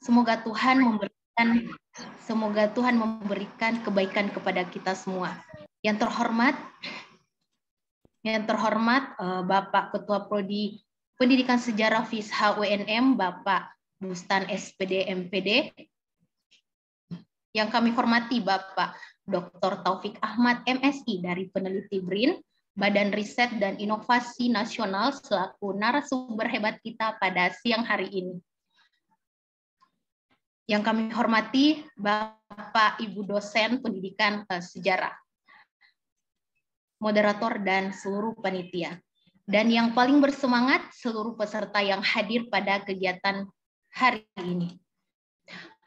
Semoga Tuhan memberikan semoga Tuhan memberikan kebaikan kepada kita semua. Yang terhormat yang terhormat eh, Bapak Ketua Prodi Pendidikan Sejarah FISHA UNM Bapak Bustan SPD MPD. Yang kami hormati Bapak Dr. Taufik Ahmad MSI dari peneliti BRIN, Badan Riset dan Inovasi Nasional selaku narasumber hebat kita pada siang hari ini. Yang kami hormati Bapak Ibu dosen pendidikan eh, sejarah, moderator dan seluruh panitia. Dan yang paling bersemangat seluruh peserta yang hadir pada kegiatan hari ini.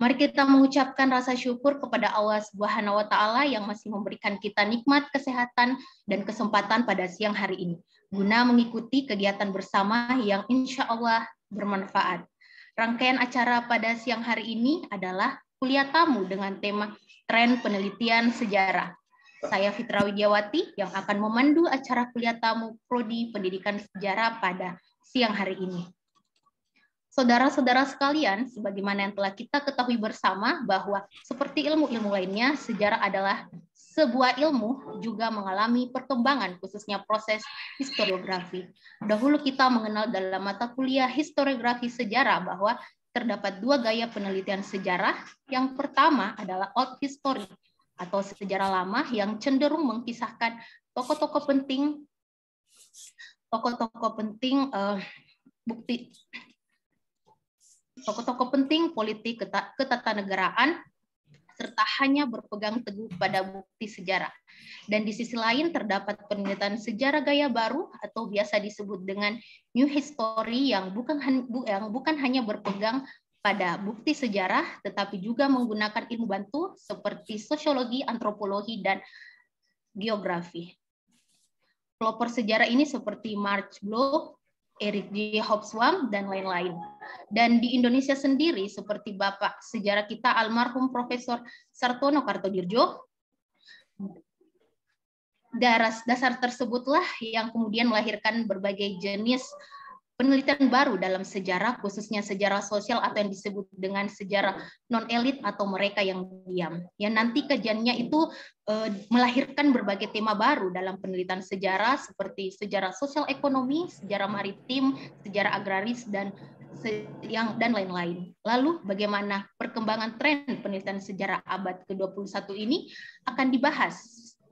Mari kita mengucapkan rasa syukur kepada Allah Subhanahu wa taala yang masih memberikan kita nikmat kesehatan dan kesempatan pada siang hari ini guna mengikuti kegiatan bersama yang insya Allah bermanfaat. Rangkaian acara pada siang hari ini adalah kuliah tamu dengan tema Tren Penelitian Sejarah. Saya Fitra Widjawati yang akan memandu acara kuliah tamu Prodi Pendidikan Sejarah pada siang hari ini. Saudara-saudara sekalian, sebagaimana yang telah kita ketahui bersama bahwa seperti ilmu-ilmu lainnya, sejarah adalah sebuah ilmu juga mengalami perkembangan, khususnya proses historiografi. Dahulu kita mengenal dalam mata kuliah historiografi sejarah bahwa terdapat dua gaya penelitian sejarah. Yang pertama adalah old history atau sejarah lama yang cenderung mengkisahkan tokoh-tokoh penting tokoh-tokoh penting uh, bukti tokoh-tokoh penting politik ketatanegaraan serta hanya berpegang teguh pada bukti sejarah. Dan di sisi lain terdapat penelitian sejarah gaya baru atau biasa disebut dengan new history yang bukan yang bukan hanya berpegang pada bukti sejarah tetapi juga menggunakan ilmu bantu seperti sosiologi, antropologi dan geografi. Pelopor sejarah ini seperti March Bloch, Eric J. Hobsbawm, dan lain-lain. Dan di Indonesia sendiri, seperti Bapak sejarah kita almarhum Profesor Sartono Kartodirjo, dasar tersebutlah yang kemudian melahirkan berbagai jenis penelitian baru dalam sejarah, khususnya sejarah sosial atau yang disebut dengan sejarah non-elit atau mereka yang diam. Ya, nanti kajiannya itu e, melahirkan berbagai tema baru dalam penelitian sejarah seperti sejarah sosial ekonomi, sejarah maritim, sejarah agraris, dan yang dan lain-lain. Lalu bagaimana perkembangan tren penelitian sejarah abad ke-21 ini akan dibahas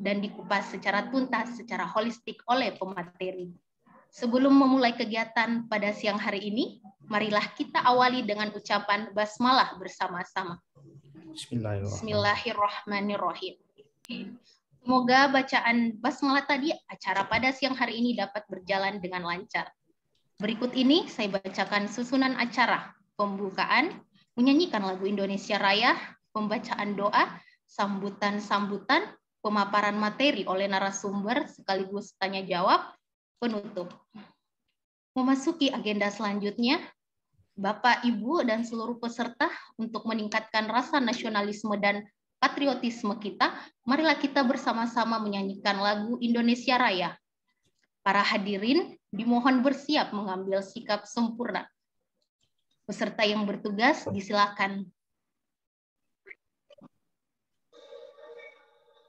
dan dikupas secara tuntas, secara holistik oleh pemateri. Sebelum memulai kegiatan pada siang hari ini, marilah kita awali dengan ucapan basmalah bersama-sama. Bismillahirrahmanirrahim. Semoga bacaan basmalah tadi acara pada siang hari ini dapat berjalan dengan lancar. Berikut ini saya bacakan susunan acara, pembukaan, menyanyikan lagu Indonesia Raya, pembacaan doa, sambutan-sambutan, pemaparan materi oleh narasumber sekaligus tanya jawab, penutup. Memasuki agenda selanjutnya, Bapak, Ibu, dan seluruh peserta untuk meningkatkan rasa nasionalisme dan patriotisme kita, marilah kita bersama-sama menyanyikan lagu Indonesia Raya. Para hadirin dimohon bersiap mengambil sikap sempurna. Peserta yang bertugas disilakan.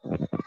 Thank you.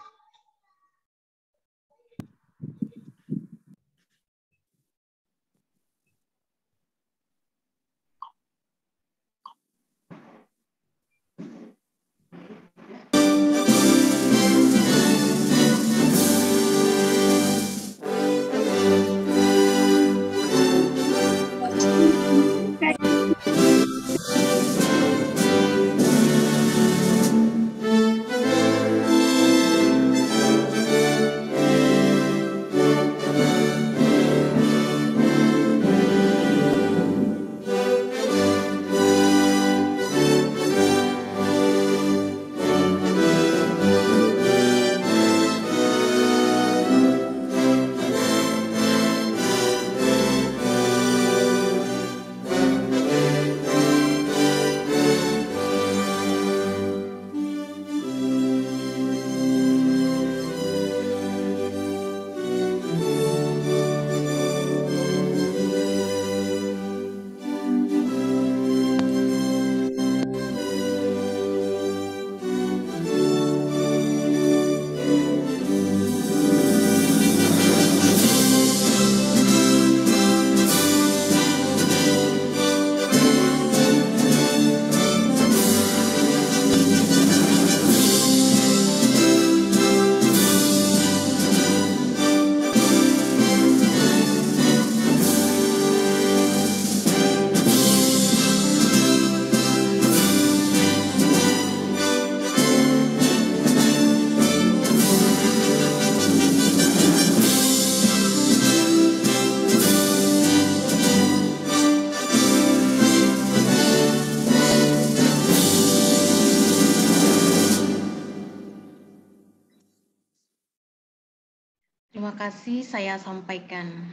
kasih saya sampaikan.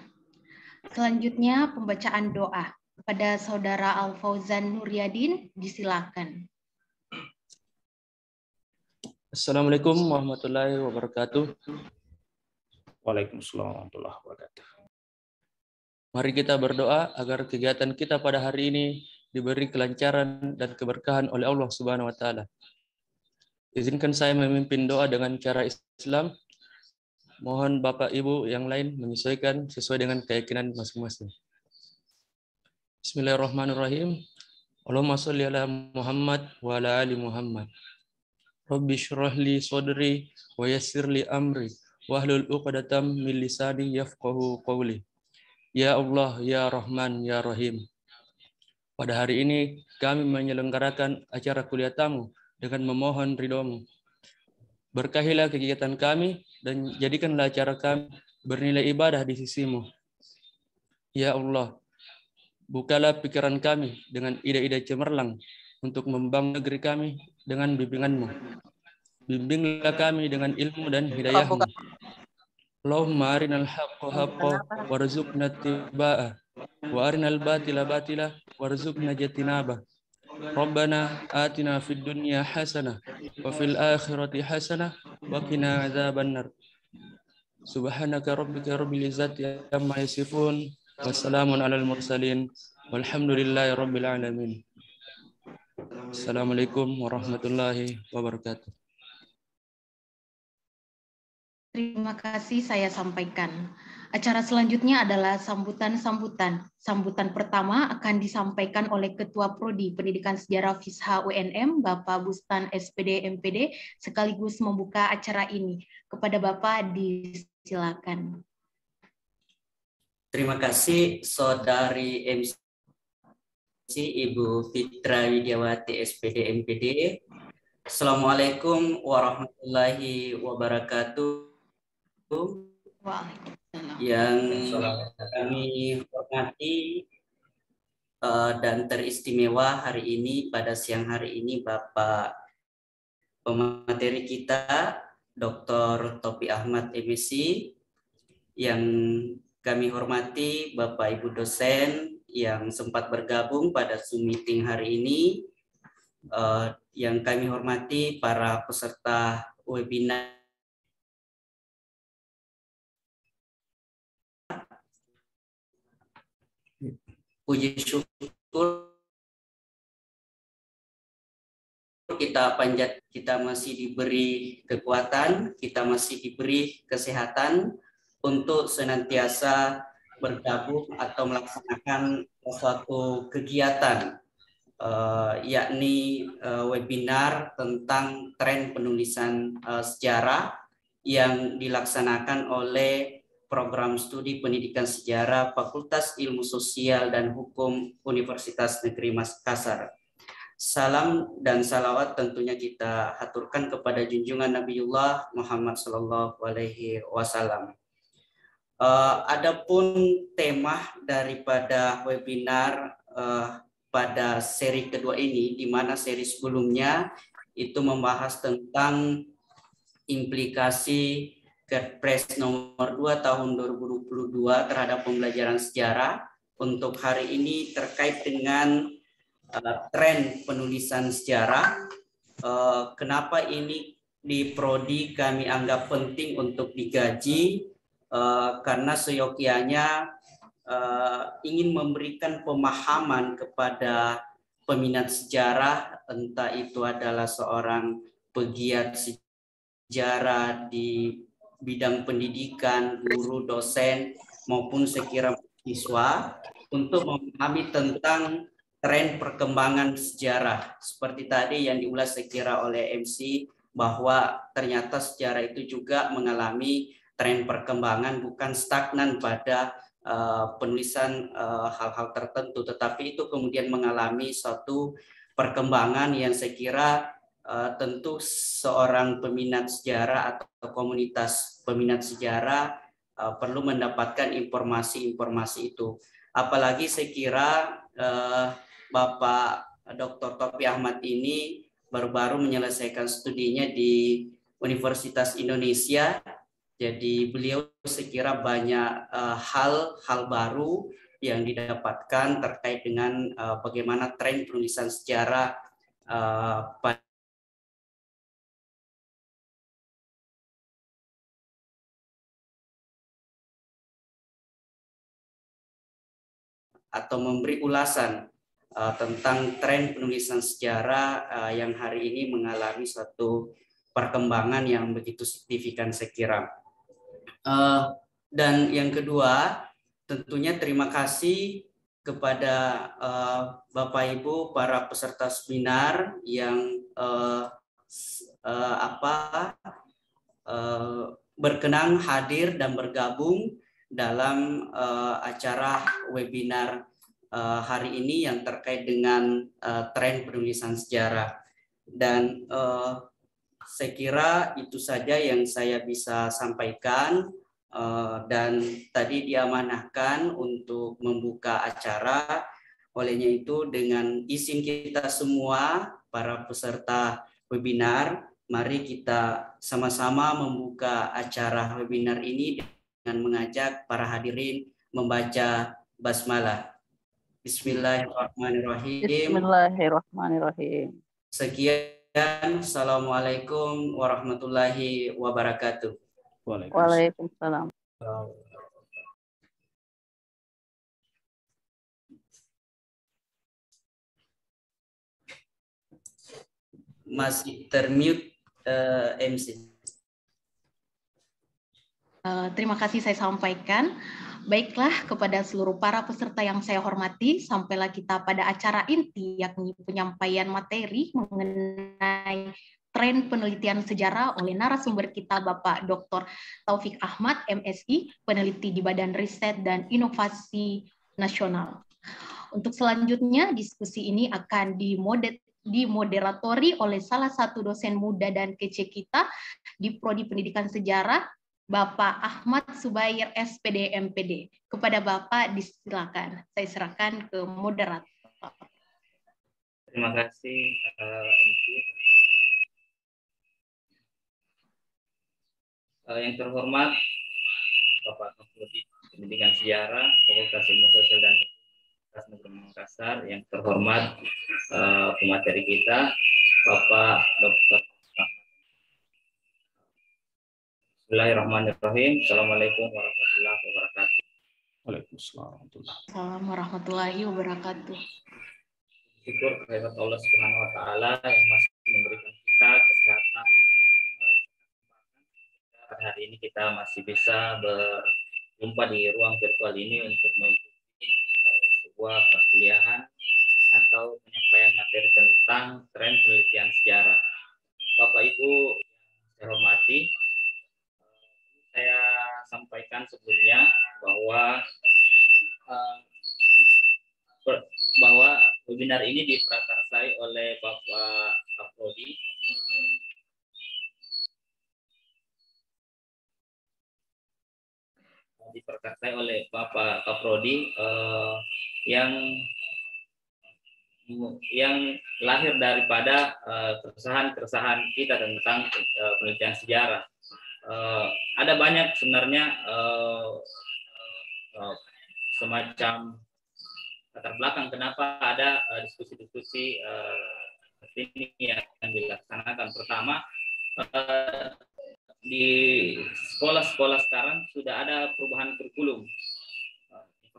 Selanjutnya pembacaan doa. Kepada Saudara Al-Fauzan Nuryadin, disilakan. Assalamualaikum warahmatullahi wabarakatuh. Waalaikumsalam warahmatullahi wabarakatuh. Mari kita berdoa agar kegiatan kita pada hari ini diberi kelancaran dan keberkahan oleh Allah Subhanahu wa taala. Izinkan saya memimpin doa dengan cara Islam Mohon Bapak Ibu yang lain menyesuaikan sesuai dengan keyakinan masing-masing. Bismillahirrahmanirrahim. Allahumma sholli ala Muhammad wa ala ali Muhammad. Rabbi shrah li sadri wa yassir li amri wahlul uqdatam min lisani yafqahu qawli. Ya Allah, ya Rahman, ya Rahim. Pada hari ini kami menyelenggarakan acara kuliah tamu dengan memohon ridhomu. Berkahilah kegiatan kami dan jadikanlah cara kami bernilai ibadah di sisimu. Ya Allah, bukalah pikiran kami dengan ide-ide cemerlang untuk membangun negeri kami dengan bimbinganmu. Bimbinglah kami dengan ilmu dan hidayahmu. Allahumma arinal haqqa haqqa warzuqna tiba'a wa arinal batila batila warzuqna jatinaba. Rabbana atina fid dunya hasanah wa fil akhirati hasanah وقنا عذاب النار سبحانك ربك رب العزة عما يصفون وسلام على المرسلين والحمد لله رب العالمين السلام عليكم ورحمة الله Terima kasih saya sampaikan. Acara selanjutnya adalah sambutan-sambutan. Sambutan pertama akan disampaikan oleh Ketua Prodi Pendidikan Sejarah FISHA UNM, Bapak Bustan SPD MPD, sekaligus membuka acara ini. Kepada Bapak disilakan. Terima kasih Saudari MC Ibu Fitra Widiawati SPD MPD. Assalamualaikum warahmatullahi wabarakatuh. Waalaikumsalam yang kami hormati eh, dan teristimewa hari ini pada siang hari ini Bapak pemateri kita Dr. Topi Ahmad MSc yang kami hormati Bapak Ibu dosen yang sempat bergabung pada Zoom meeting hari ini eh, yang kami hormati para peserta webinar puji syukur kita panjat kita masih diberi kekuatan, kita masih diberi kesehatan untuk senantiasa bergabung atau melaksanakan suatu kegiatan uh, yakni uh, webinar tentang tren penulisan uh, sejarah yang dilaksanakan oleh program studi pendidikan sejarah Fakultas Ilmu Sosial dan Hukum Universitas Negeri Makassar. Salam dan salawat tentunya kita haturkan kepada junjungan Nabiullah Muhammad Sallallahu Alaihi Wasallam. Eh, adapun tema daripada webinar eh, pada seri kedua ini, di mana seri sebelumnya itu membahas tentang implikasi Kepres nomor 2 tahun 2022 terhadap pembelajaran sejarah untuk hari ini terkait dengan uh, tren penulisan sejarah. Uh, kenapa ini di prodi kami anggap penting untuk digaji uh, karena seyokianya uh, ingin memberikan pemahaman kepada peminat sejarah entah itu adalah seorang pegiat sejarah di bidang pendidikan, guru, dosen, maupun sekira siswa untuk memahami tentang tren perkembangan sejarah. Seperti tadi yang diulas sekira oleh MC bahwa ternyata sejarah itu juga mengalami tren perkembangan bukan stagnan pada uh, penulisan eh, hal-hal uh, tertentu, tetapi itu kemudian mengalami suatu perkembangan yang saya kira uh, tentu seorang peminat sejarah atau komunitas peminat sejarah uh, perlu mendapatkan informasi-informasi itu. Apalagi saya kira uh, Bapak Dr. Topi Ahmad ini baru-baru menyelesaikan studinya di Universitas Indonesia. Jadi beliau sekira banyak hal-hal uh, baru yang didapatkan terkait dengan uh, bagaimana tren penulisan sejarah uh, pada atau memberi ulasan uh, tentang tren penulisan sejarah uh, yang hari ini mengalami suatu perkembangan yang begitu signifikan saya Uh, dan yang kedua, tentunya terima kasih kepada uh, Bapak Ibu para peserta seminar yang uh, uh, apa uh, berkenan hadir dan bergabung dalam uh, acara webinar uh, hari ini yang terkait dengan uh, tren penulisan sejarah. Dan uh, saya kira itu saja yang saya bisa sampaikan uh, dan tadi diamanahkan untuk membuka acara. Olehnya itu dengan izin kita semua para peserta webinar, mari kita sama-sama membuka acara webinar ini dengan mengajak para hadirin membaca basmalah. Bismillahirrahmanirrahim. Bismillahirrahmanirrahim. Sekian. Assalamualaikum warahmatullahi wabarakatuh. Waalaikumsalam. Masih termute uh, eh, MC. Eh, terima kasih saya sampaikan. Baiklah kepada seluruh para peserta yang saya hormati, sampailah kita pada acara inti yakni penyampaian materi mengenai tren penelitian sejarah oleh narasumber kita Bapak Dr. Taufik Ahmad MSI, peneliti di Badan Riset dan Inovasi Nasional. Untuk selanjutnya diskusi ini akan dimoderatori dimoderatori oleh salah satu dosen muda dan kece kita di Prodi Pendidikan Sejarah Bapak Ahmad Subair SPD MPD. Kepada Bapak disilakan. Saya serahkan ke moderator. Terima kasih, uh, uh, yang terhormat Bapak Fakulti Pendidikan Sejarah Fakultas Ilmu Sosial dan Fakultas Negeri Makassar yang terhormat uh, pemateri kita Bapak Dr. Bismillahirrahmanirrahim. Assalamualaikum warahmatullahi wabarakatuh. Waalaikumsalam warahmatullahi wabarakatuh. warahmatullahi wabarakatuh. Syukur kehadirat Allah Subhanahu wa taala yang masih memberikan kita kesehatan. Eh, hari ini kita masih bisa berjumpa di ruang virtual ini untuk mengikuti eh, sebuah perkuliahan atau penyampaian materi tentang tren penelitian sejarah. Bapak Ibu yang saya hormati, saya sampaikan sebelumnya bahwa eh, bahwa webinar ini diprakarsai oleh Bapak Kapolri diperkatai oleh Bapak Kaprodi eh, yang yang lahir daripada eh, keresahan-keresahan kita tentang penelitian sejarah uh, ada banyak sebenarnya uh, uh, semacam latar belakang kenapa ada diskusi-diskusi uh, uh, ini yang dilaksanakan. Pertama uh, di sekolah-sekolah sekarang sudah ada perubahan kurikulum.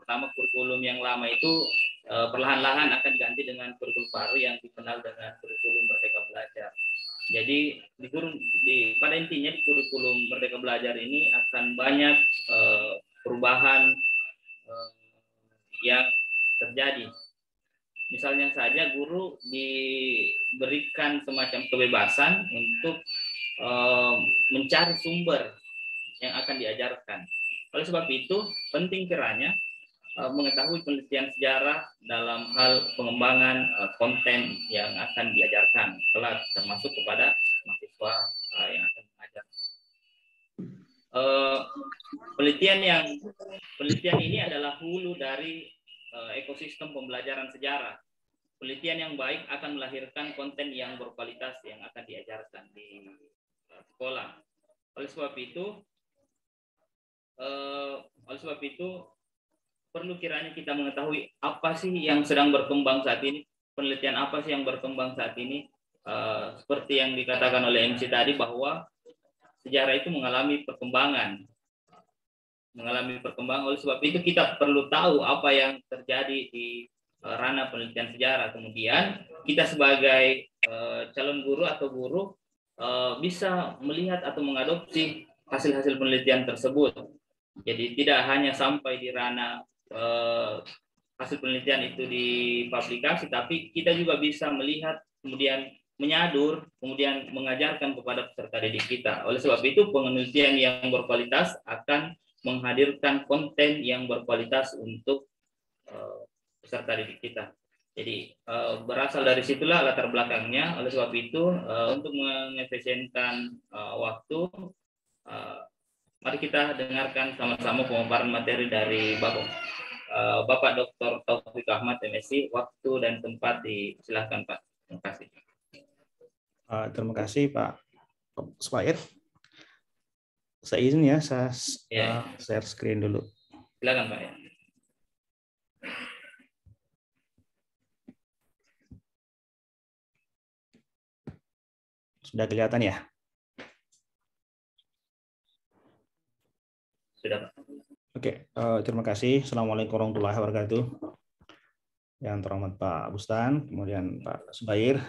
pertama kurikulum yang lama itu perlahan-lahan akan diganti dengan kurikulum baru yang dikenal dengan kurikulum merdeka belajar jadi di, di pada intinya di kurikulum Merdeka Belajar ini akan banyak eh, perubahan eh, yang terjadi. Misalnya saja guru diberikan semacam kebebasan untuk eh, mencari sumber yang akan diajarkan. Oleh sebab itu penting kiranya Eh, mengetahui penelitian sejarah dalam hal pengembangan eh, konten yang akan diajarkan kelas termasuk kepada mahasiswa eh, yang akan mengajar. Penelitian yang penelitian ini adalah hulu dari ekosistem pembelajaran sejarah. Penelitian yang baik akan melahirkan konten yang berkualitas yang akan diajarkan di sekolah. Oleh sebab itu, oleh sebab itu perlu kiranya kita mengetahui apa sih yang sedang berkembang saat ini, penelitian apa sih yang berkembang saat ini, uh, seperti yang dikatakan oleh MC tadi bahwa sejarah itu mengalami perkembangan, mengalami perkembangan. Oleh sebab itu kita perlu tahu apa yang terjadi di eh, ranah penelitian sejarah. Kemudian kita sebagai uh, calon guru atau guru uh, bisa melihat atau mengadopsi hasil-hasil penelitian tersebut. Jadi tidak hanya sampai di ranah eh, hasil penelitian itu dipublikasi, tapi kita juga bisa melihat kemudian menyadur, kemudian mengajarkan kepada peserta didik kita. Oleh sebab itu, penelitian yang berkualitas akan menghadirkan konten yang berkualitas untuk uh, peserta didik kita. Jadi uh, berasal dari situlah latar belakangnya. Oleh sebab itu, uh, untuk mengefisienkan waktu, Mari kita dengarkan sama-sama pemaparan materi dari Bapak, uh, Bapak Dr. Taufik Ahmad MSI. Waktu dan tempat disilahkan Pak. Terima kasih. Uh, terima kasih Pak Spair. Saya izin ya, saya yeah. Ya. uh, share screen dulu. Silakan Pak ya. Sudah kelihatan ya? Sudah. Oke, okay. Eh, terima kasih. Assalamualaikum warahmatullahi wabarakatuh. Yang terhormat Pak Bustan, kemudian Pak Subair,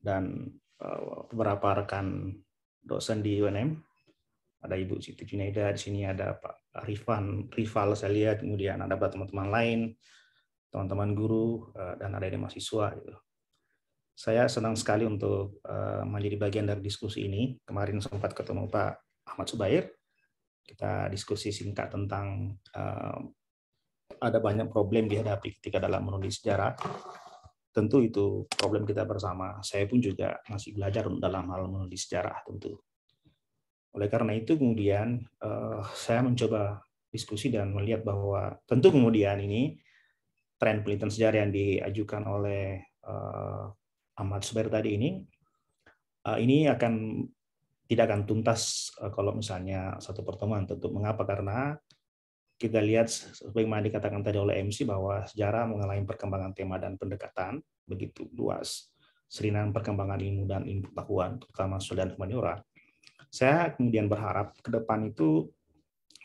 dan eh, beberapa rekan dosen di UNM. Ada Ibu Siti Junaida, di sini ada Pak Rifan, Rival saya lihat, kemudian ada teman-teman lain, teman-teman guru, eh, dan ada yang mahasiswa. Gitu. Saya senang sekali untuk menjadi bagian dari diskusi ini. Kemarin sempat ketemu Pak Ahmad Subair, kita diskusi singkat tentang uh, ada banyak problem dihadapi ketika dalam menulis sejarah. Tentu itu problem kita bersama. Saya pun juga masih belajar dalam hal menulis sejarah tentu. Oleh karena itu kemudian uh, saya mencoba diskusi dan melihat bahwa tentu kemudian ini tren penelitian sejarah yang diajukan oleh uh, Ahmad Subair tadi ini uh, ini akan tidak akan tuntas eh, kalau misalnya satu pertemuan tentu mengapa karena kita lihat sebagaimana dikatakan tadi oleh MC bahwa sejarah mengalami perkembangan tema dan pendekatan begitu luas serinan perkembangan ilmu dan ilmu pengetahuan terutama sudah dan humaniora saya kemudian berharap ke depan itu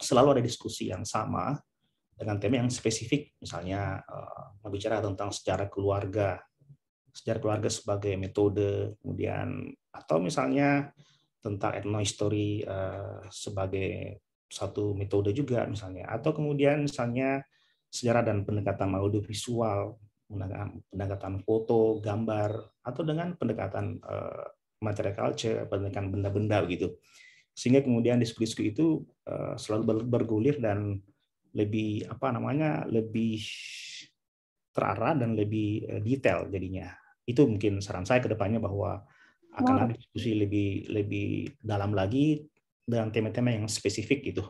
selalu ada diskusi yang sama dengan tema yang spesifik misalnya eh, berbicara tentang sejarah keluarga sejarah keluarga sebagai metode kemudian atau misalnya tentang etnohistory eh, sebagai satu metode juga misalnya atau kemudian misalnya sejarah dan pendekatan audiovisual menggunakan pendekatan foto, gambar atau dengan pendekatan eh, material culture, pendekatan benda-benda gitu. Sehingga kemudian diskusi itu eh, selalu bergulir dan lebih apa namanya? lebih terarah dan lebih detail jadinya. Itu mungkin saran saya kedepannya bahwa akan ada diskusi lebih lebih dalam lagi dengan tema-tema yang spesifik gitu.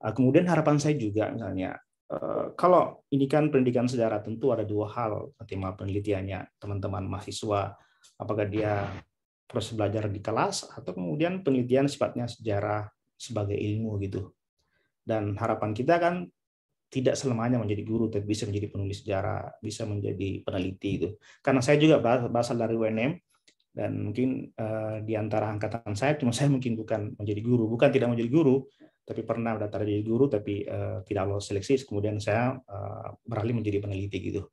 Ah, kemudian harapan saya juga misalnya eh, kalau ini kan pendidikan sejarah tentu ada dua hal tema penelitiannya teman-teman mahasiswa apakah dia proses belajar di kelas atau kemudian penelitian sifatnya sejarah sebagai ilmu gitu. Dan harapan kita kan tidak selamanya menjadi guru, tapi bisa menjadi penulis sejarah, bisa menjadi peneliti itu. Karena saya juga berasal dari UNM, dan mungkin uh, di antara angkatan saya cuma saya mungkin bukan menjadi guru bukan tidak menjadi guru tapi pernah daftar jadi guru tapi uh, tidak lolos seleksi kemudian saya uh, beralih menjadi peneliti gitu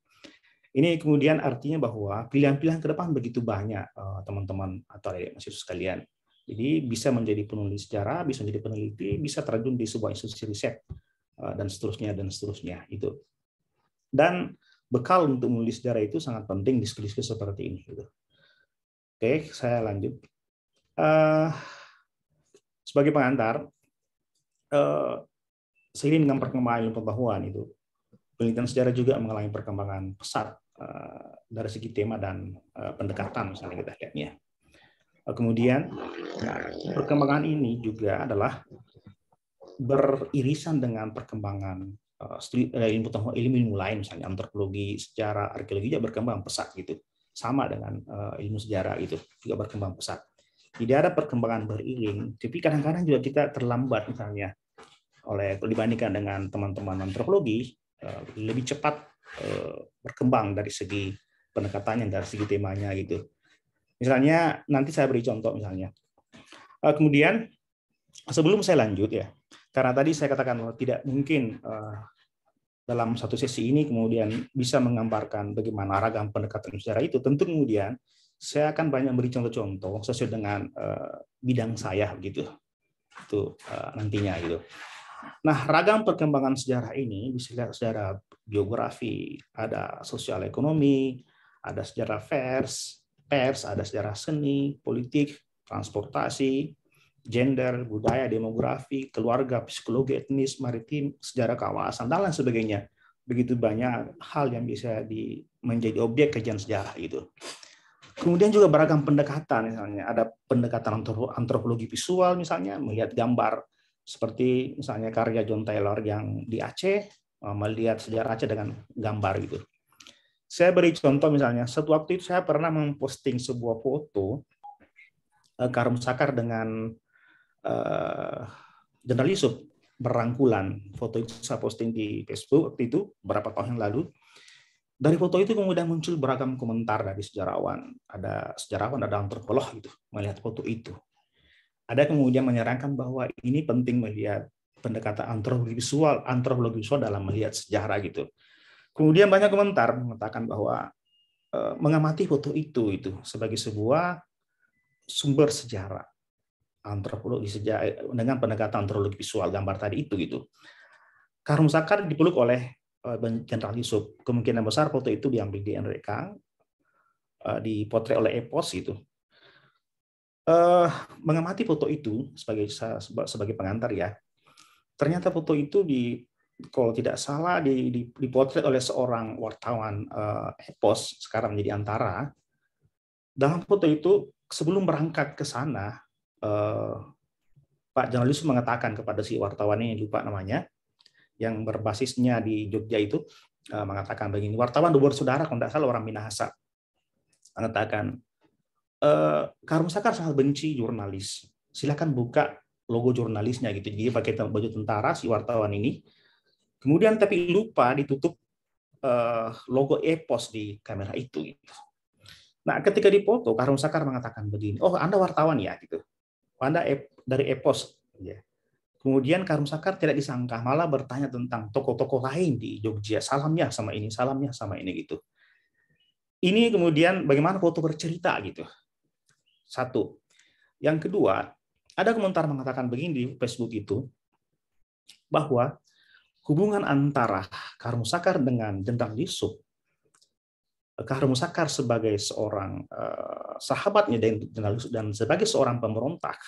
ini kemudian artinya bahwa pilihan-pilihan ke depan begitu banyak teman-teman uh, atau adik adik mahasiswa sekalian jadi bisa menjadi penulis sejarah bisa menjadi peneliti bisa terjun di sebuah institusi riset uh, dan seterusnya dan seterusnya itu dan bekal untuk menulis sejarah itu sangat penting di diskusi seperti ini gitu Oke, saya lanjut. Uh, sebagai pengantar, uh, seiring dengan perkembangan ilmu pengetahuan itu, penelitian sejarah juga mengalami perkembangan pesat uh, dari segi tema dan uh, pendekatan misalnya kita lihatnya. Uh, kemudian perkembangan ini juga adalah beririsan dengan perkembangan uh, ilmu pengetahuan ilmu ilmu lain misalnya antropologi, sejarah, arkeologi juga berkembang pesat gitu sama dengan eh, ilmu sejarah itu juga berkembang pesat. Tidak ada perkembangan beriring, tapi kadang-kadang juga kita terlambat misalnya oleh dibandingkan dengan teman-teman antropologi eh, lebih cepat eh, berkembang dari segi pendekatannya dari segi temanya gitu. Misalnya nanti saya beri contoh misalnya. Kemudian sebelum saya lanjut ya, karena tadi saya katakan tidak mungkin dalam satu sesi ini kemudian bisa menggambarkan bagaimana ragam pendekatan sejarah itu, tentu kemudian saya akan banyak beri contoh-contoh sesuai dengan eh, bidang saya begitu. Itu eh, nantinya gitu. Nah, ragam perkembangan sejarah ini bisa lihat sejarah biografi, ada sosial ekonomi, ada sejarah pers, pers, ada sejarah seni, politik, transportasi, gender, budaya, demografi, keluarga, psikologi etnis, maritim, sejarah kawasan, dan lain sebagainya. Begitu banyak hal yang bisa di, menjadi objek kajian sejarah itu. Kemudian juga beragam pendekatan misalnya, ada pendekatan antropologi visual misalnya, melihat gambar seperti misalnya karya John Taylor yang di Aceh, eh, melihat sejarah Aceh dengan gambar gitu. Saya beri contoh misalnya, satu waktu itu saya pernah memposting sebuah foto eh, Karum Sakar dengan Eh, Jenderal Yusuf berangkulan. Foto itu saya posting di Facebook waktu itu beberapa tahun yang lalu. Dari foto itu kemudian muncul beragam komentar dari sejarawan. Ada sejarawan, ada antropolog gitu melihat foto itu. Ada kemudian menyarankan bahwa ini penting melihat pendekatan antropologi visual, antropologi visual dalam melihat sejarah gitu. Kemudian banyak komentar mengatakan bahwa eh, mengamati foto itu itu sebagai sebuah sumber sejarah antropologi sejak eh, dengan pendekatan antropologi visual gambar tadi itu gitu. Karung Sakar dipeluk oleh eh, Jenderal Yusuf. Kemungkinan besar foto itu diambil di NDK, eh, dipotret oleh Epos itu. Uh, mengamati foto itu sebagai sebagai pengantar ya. Ternyata foto itu di kalau tidak salah di, di, dipotret oleh seorang wartawan uh, Epos sekarang menjadi Antara. Dalam foto itu sebelum berangkat ke sana Eh, Pak jurnalis mengatakan kepada si wartawan ini lupa namanya yang berbasisnya di Jogja itu eh, mengatakan begini wartawan dua saudara kalau tidak salah orang Minahasa mengatakan e, eh, Karung Sakar sangat benci jurnalis silakan buka logo jurnalisnya gitu jadi pakai baju tentara si wartawan ini kemudian tapi lupa ditutup logo epos di kamera itu gitu. Nah, ketika dipoto, Karung Sakar mengatakan begini, oh Anda wartawan ya, gitu pada dari Epos. ya Kemudian Sakar tidak disangka malah bertanya tentang tokoh-tokoh lain di Jogja. Salamnya sama ini, salamnya sama ini gitu. Ini kemudian bagaimana foto bercerita gitu. Satu. Yang kedua, ada komentar mengatakan begini di Facebook itu bahwa hubungan antara Karmusakar dengan Dendang Yusuf Kahrul Musakar sebagai seorang eh, sahabatnya dan Jenderal dan sebagai seorang pemberontak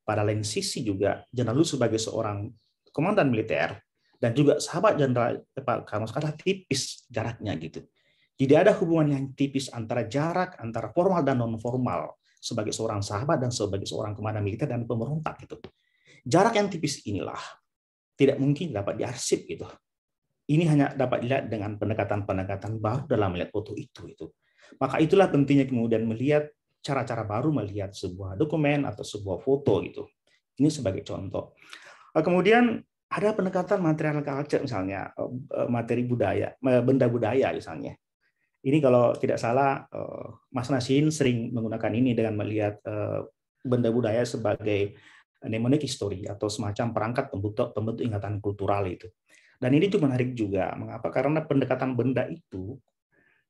pada lain sisi juga jurnalis sebagai seorang komandan militer dan juga sahabat jenderal eh, Pak Kahrul Musakar tipis jaraknya gitu. Tidak ada hubungan yang tipis antara jarak antara formal dan non formal sebagai seorang sahabat dan sebagai seorang komandan militer dan pemberontak gitu. Jarak yang tipis inilah tidak mungkin dapat diarsip gitu ini hanya dapat dilihat dengan pendekatan-pendekatan baru dalam melihat foto itu. itu. Maka itulah pentingnya kemudian melihat cara-cara baru melihat sebuah dokumen atau sebuah foto gitu. Ini sebagai contoh. Eh, kemudian ada pendekatan material culture misalnya eh, eh, materi budaya, benda budaya misalnya. Ini kalau tidak salah Mas Nasin sering menggunakan ini dengan melihat benda budaya sebagai mnemonic history atau semacam perangkat pembentuk pembentuk ingatan kultural itu. Dan ini itu menarik juga. Mengapa? Karena pendekatan benda itu,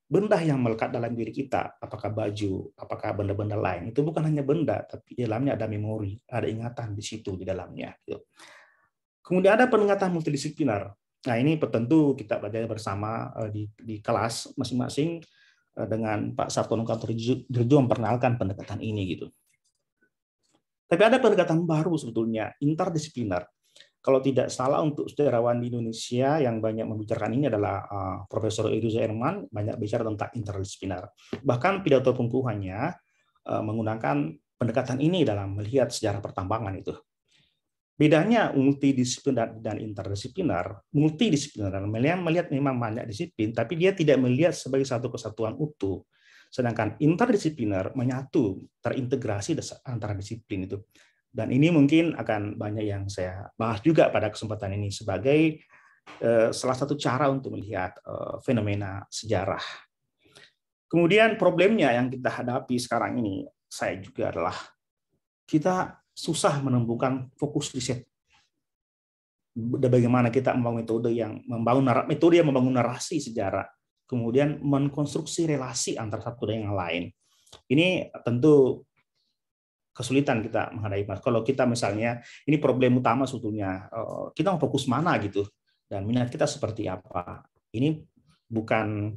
benda yang melekat dalam diri kita, apakah baju, apakah benda-benda lain, itu bukan hanya benda, tapi di dalamnya ada memori, ada ingatan di situ, di dalamnya. Gitu. Kemudian ada pendekatan multidisipliner. Nah ini tentu kita belajar bersama eh, di, di kelas masing-masing eh, dengan Pak Sabtono Kantorjo memperkenalkan pendekatan ini gitu. Tapi ada pendekatan baru sebetulnya, interdisipliner. Kalau tidak salah untuk sejarawan di Indonesia yang banyak membicarakan ini adalah eh, Profesor Eduza Erman banyak bicara tentang interdisipliner. Bahkan pidato pengukuhannya eh, menggunakan pendekatan ini dalam melihat sejarah pertambangan itu. Bedanya multidisipliner dan interdisipliner, multidisipliner melihat, melihat memang banyak disiplin, tapi dia tidak melihat sebagai satu kesatuan utuh. Sedangkan interdisipliner menyatu, terintegrasi antara disiplin itu. Dan ini mungkin akan banyak yang saya bahas juga pada kesempatan ini sebagai eh, salah satu cara untuk melihat eh, fenomena sejarah. Kemudian problemnya yang kita hadapi sekarang ini, saya juga adalah kita susah menemukan fokus riset. Bagaimana kita membangun metode yang membangun metode yang membangun narasi sejarah, kemudian mengkonstruksi relasi antara satu dengan yang lain. Ini tentu kesulitan kita menghadapi mas. Kalau kita misalnya ini problem utama sebetulnya eh, kita mau fokus mana gitu dan minat kita seperti apa. Ini bukan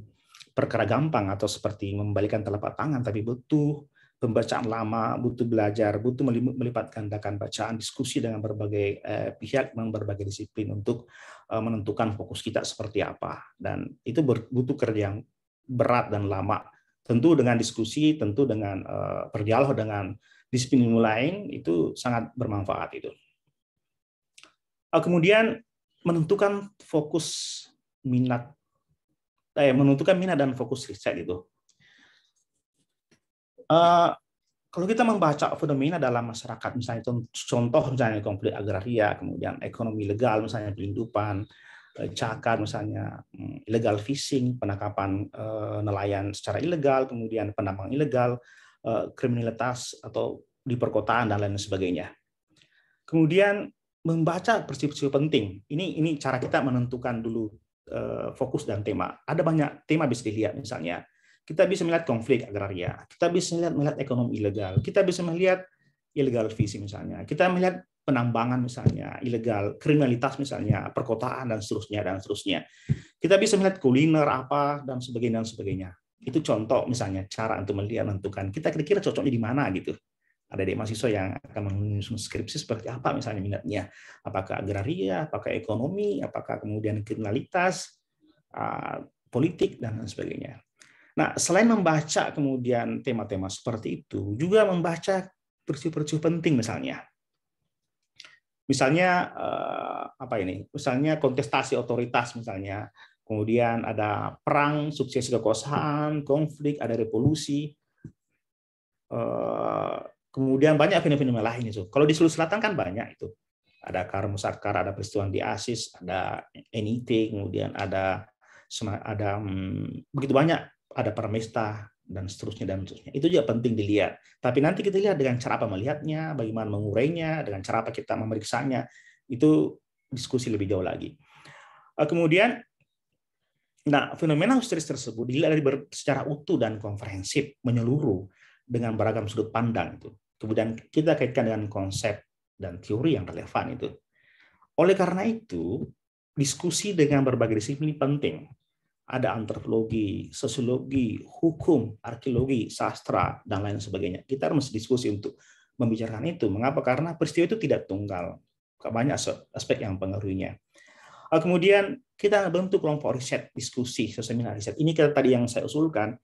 perkara gampang atau seperti membalikan telapak tangan tapi butuh pembacaan lama, butuh belajar, butuh melipat gandakan bacaan, diskusi dengan berbagai eh, pihak, dengan berbagai disiplin untuk eh, menentukan fokus kita seperti apa. Dan itu butuh kerja yang berat dan lama. Tentu dengan diskusi, tentu dengan eh, berdialog dengan disiplin ilmu lain itu sangat bermanfaat itu. Ah, kemudian menentukan fokus minat, eh, menentukan minat dan fokus riset itu. Uh, kalau kita membaca fenomena dalam masyarakat, misalnya contoh misalnya konflik agraria, kemudian ekonomi legal, misalnya pelindupan, eh, cakar, misalnya hmm, illegal fishing, penangkapan eh, nelayan secara ilegal, kemudian penambang ilegal, Eh, kriminalitas atau di perkotaan dan lain sebagainya. Kemudian membaca peristiwa penting. Ini ini cara kita menentukan dulu eh, fokus dan tema. Ada banyak tema bisa dilihat misalnya. Kita bisa melihat konflik agraria, kita bisa melihat, melihat ekonomi ilegal, kita bisa melihat ilegal visi misalnya, kita melihat penambangan misalnya, ilegal, kriminalitas misalnya, perkotaan dan seterusnya dan seterusnya. Kita bisa melihat kuliner apa dan sebagainya dan sebagainya. Itu contoh misalnya cara untuk melihat menentukan kita kira-kira cocoknya di mana gitu. Ada di mahasiswa yang akan menyusun skripsi seperti apa misalnya minatnya, apakah agraria, apakah ekonomi, apakah kemudian kriminalitas, ah, politik dan lain sebagainya. Nah, selain membaca kemudian tema-tema seperti itu, juga membaca peristiwa-peristiwa penting misalnya misalnya eh, apa ini misalnya kontestasi otoritas misalnya kemudian ada perang, suksesi kekuasaan, konflik, ada revolusi, eh, kemudian banyak fenomena lain itu. Kalau di Sulawesi Selatan kan banyak itu. Ada Karmusakar, ada peristiwa di Asis, ada NIT, kemudian ada ada hmm, begitu banyak, ada Permesta dan seterusnya dan seterusnya. Itu juga penting dilihat. Tapi nanti kita lihat dengan cara apa melihatnya, bagaimana mengurainya, dengan cara apa kita memeriksanya. Itu diskusi lebih jauh lagi. Eh, kemudian Nah, fenomena histeris tersebut dilihat dari secara utuh dan komprehensif, menyeluruh dengan beragam sudut pandang itu. Kemudian kita kaitkan dengan konsep dan teori yang relevan itu. Oleh karena itu, diskusi dengan berbagai disiplin penting. Ada antropologi, sosiologi, hukum, arkeologi, sastra, dan lain sebagainya. Kita harus diskusi untuk membicarakan itu. Mengapa? Karena peristiwa itu tidak tunggal. Banyak aspek yang pengaruhinya. Kemudian kita bentuk kelompok riset, diskusi, seminar riset. Ini kita tadi yang saya usulkan,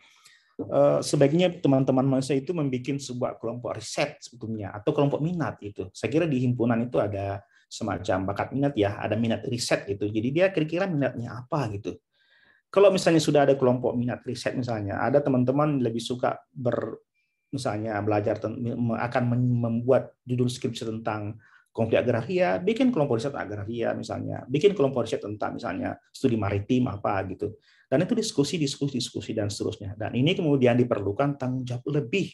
eh, sebaiknya teman-teman mahasiswa itu membuat sebuah kelompok riset sebetulnya atau kelompok minat itu. Saya kira di himpunan itu ada semacam bakat minat ya, ada minat riset gitu. Jadi dia kira-kira minatnya apa gitu. Kalau misalnya sudah ada kelompok minat riset misalnya, ada teman-teman lebih suka ber misalnya belajar akan membuat judul skripsi tentang konflik agraria, bikin kelompok riset agraria misalnya, bikin kelompok riset tentang misalnya studi maritim apa gitu. Dan itu diskusi, diskusi, diskusi dan seterusnya. Dan ini kemudian diperlukan tanggung jawab lebih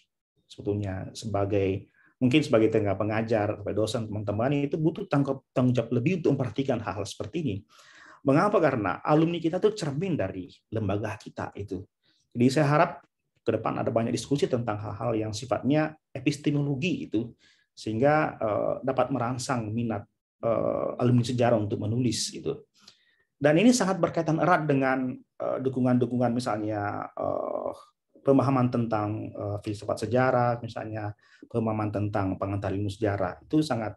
sebetulnya sebagai mungkin sebagai tenaga pengajar, sebagai dosen, teman-teman itu butuh tanggung jawab lebih untuk memperhatikan hal-hal seperti ini. Mengapa? Karena alumni kita itu cermin dari lembaga kita itu. Jadi saya harap ke depan ada banyak diskusi tentang hal-hal yang sifatnya epistemologi itu sehingga eh, dapat merangsang minat uh, alumni sejarah untuk menulis itu. Dan ini sangat berkaitan erat dengan eh, dukungan-dukungan misalnya pemahaman tentang filsafat sejarah, misalnya pemahaman tentang pengantar ilmu sejarah. Itu sangat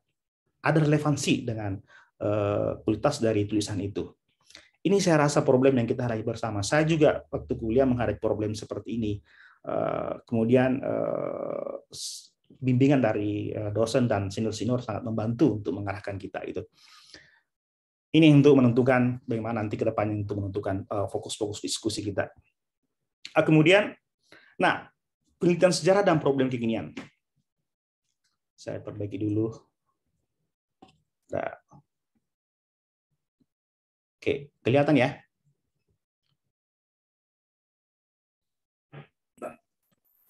ada relevansi dengan kualitas dari tulisan itu. Ini saya rasa problem yang kita hadapi bersama. Saya juga waktu kuliah menghadapi problem seperti ini. Kemudian bimbingan dari eh, dosen dan senior-senior sangat membantu untuk mengarahkan kita itu. Ini untuk menentukan bagaimana nanti ke depannya untuk menentukan eh, fokus-fokus diskusi kita. Ah, kemudian, nah penelitian sejarah dan problem kekinian. Saya perbaiki dulu. Nah. Oke, kelihatan ya?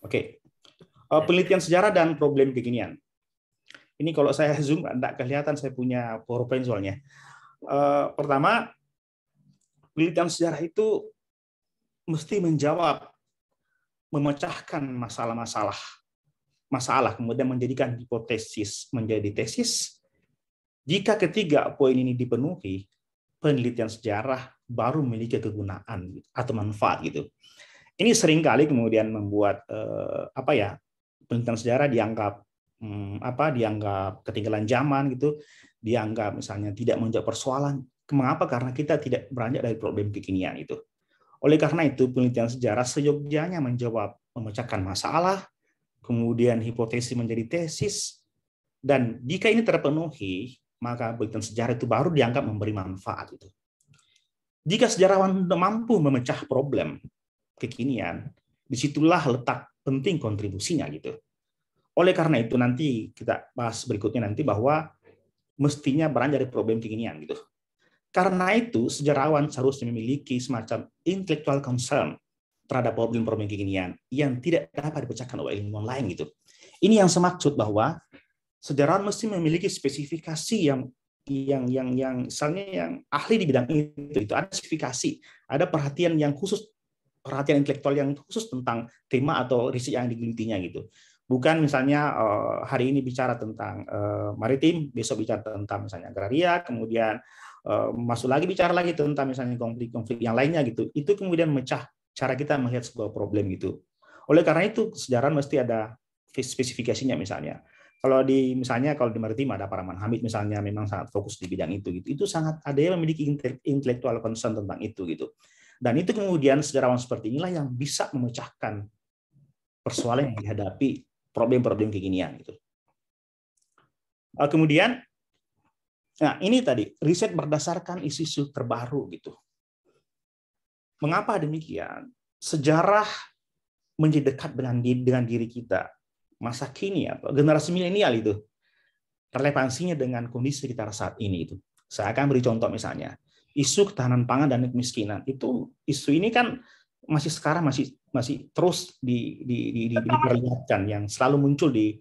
Oke, Eh, ya. penelitian sejarah dan problem kekinian. Ini kalau saya zoom tidak kelihatan saya punya PowerPoint soalnya. Eh, pertama, penelitian sejarah itu mesti menjawab, memecahkan masalah-masalah, masalah kemudian menjadikan hipotesis menjadi tesis. Jika ketiga poin ini dipenuhi, penelitian sejarah baru memiliki kegunaan atau manfaat gitu. Ini seringkali kemudian membuat eh, apa ya penelitian sejarah dianggap hmm, apa dianggap ketinggalan zaman gitu dianggap misalnya tidak menjawab persoalan mengapa karena kita tidak beranjak dari problem kekinian itu oleh karena itu penelitian sejarah seyogyanya menjawab memecahkan masalah kemudian hipotesis menjadi tesis dan jika ini terpenuhi maka penelitian sejarah itu baru dianggap memberi manfaat itu jika sejarawan mampu memecah problem kekinian disitulah letak penting kontribusinya gitu. Oleh karena itu nanti kita bahas berikutnya nanti bahwa mestinya beranjak dari problem kekinian gitu. Karena itu sejarawan seharusnya memiliki semacam intellectual concern terhadap problem-problem kekinian yang tidak dapat dipecahkan oleh ilmu lain gitu. Ini yang semaksud bahwa sejarawan mesti memiliki spesifikasi yang yang yang yang misalnya yang ahli di bidang itu itu ada spesifikasi, ada perhatian yang khusus perhatian intelektual yang khusus tentang tema atau riset yang digelitinya gitu. Bukan misalnya eh, hari ini bicara tentang eh, maritim, besok bicara tentang misalnya agraria, kemudian eh, masuk lagi bicara lagi tentang misalnya konflik-konflik yang lainnya gitu. Itu kemudian mecah cara kita melihat sebuah problem gitu. Oleh karena itu sejarah mesti ada spesifikasinya misalnya. Kalau di misalnya kalau di maritim ada para Hamid misalnya memang sangat fokus di bidang itu gitu. Itu sangat ada yang memiliki intelektual concern tentang itu gitu. Dan itu kemudian sejarawan seperti inilah yang bisa memecahkan persoalan yang dihadapi problem-problem kekinian itu. Eh, kemudian nah ini tadi riset berdasarkan isu-isu terbaru gitu. Mengapa demikian? Sejarah menjadi dekat dengan dengan diri kita. Masa kini atau ya, generasi milenial itu relevansinya dengan kondisi sekitar saat ini itu. Saya akan beri contoh misalnya isu ketahanan pangan dan kemiskinan itu isu ini kan masih sekarang masih masih terus di, di, di, di, diperlihatkan yang selalu muncul di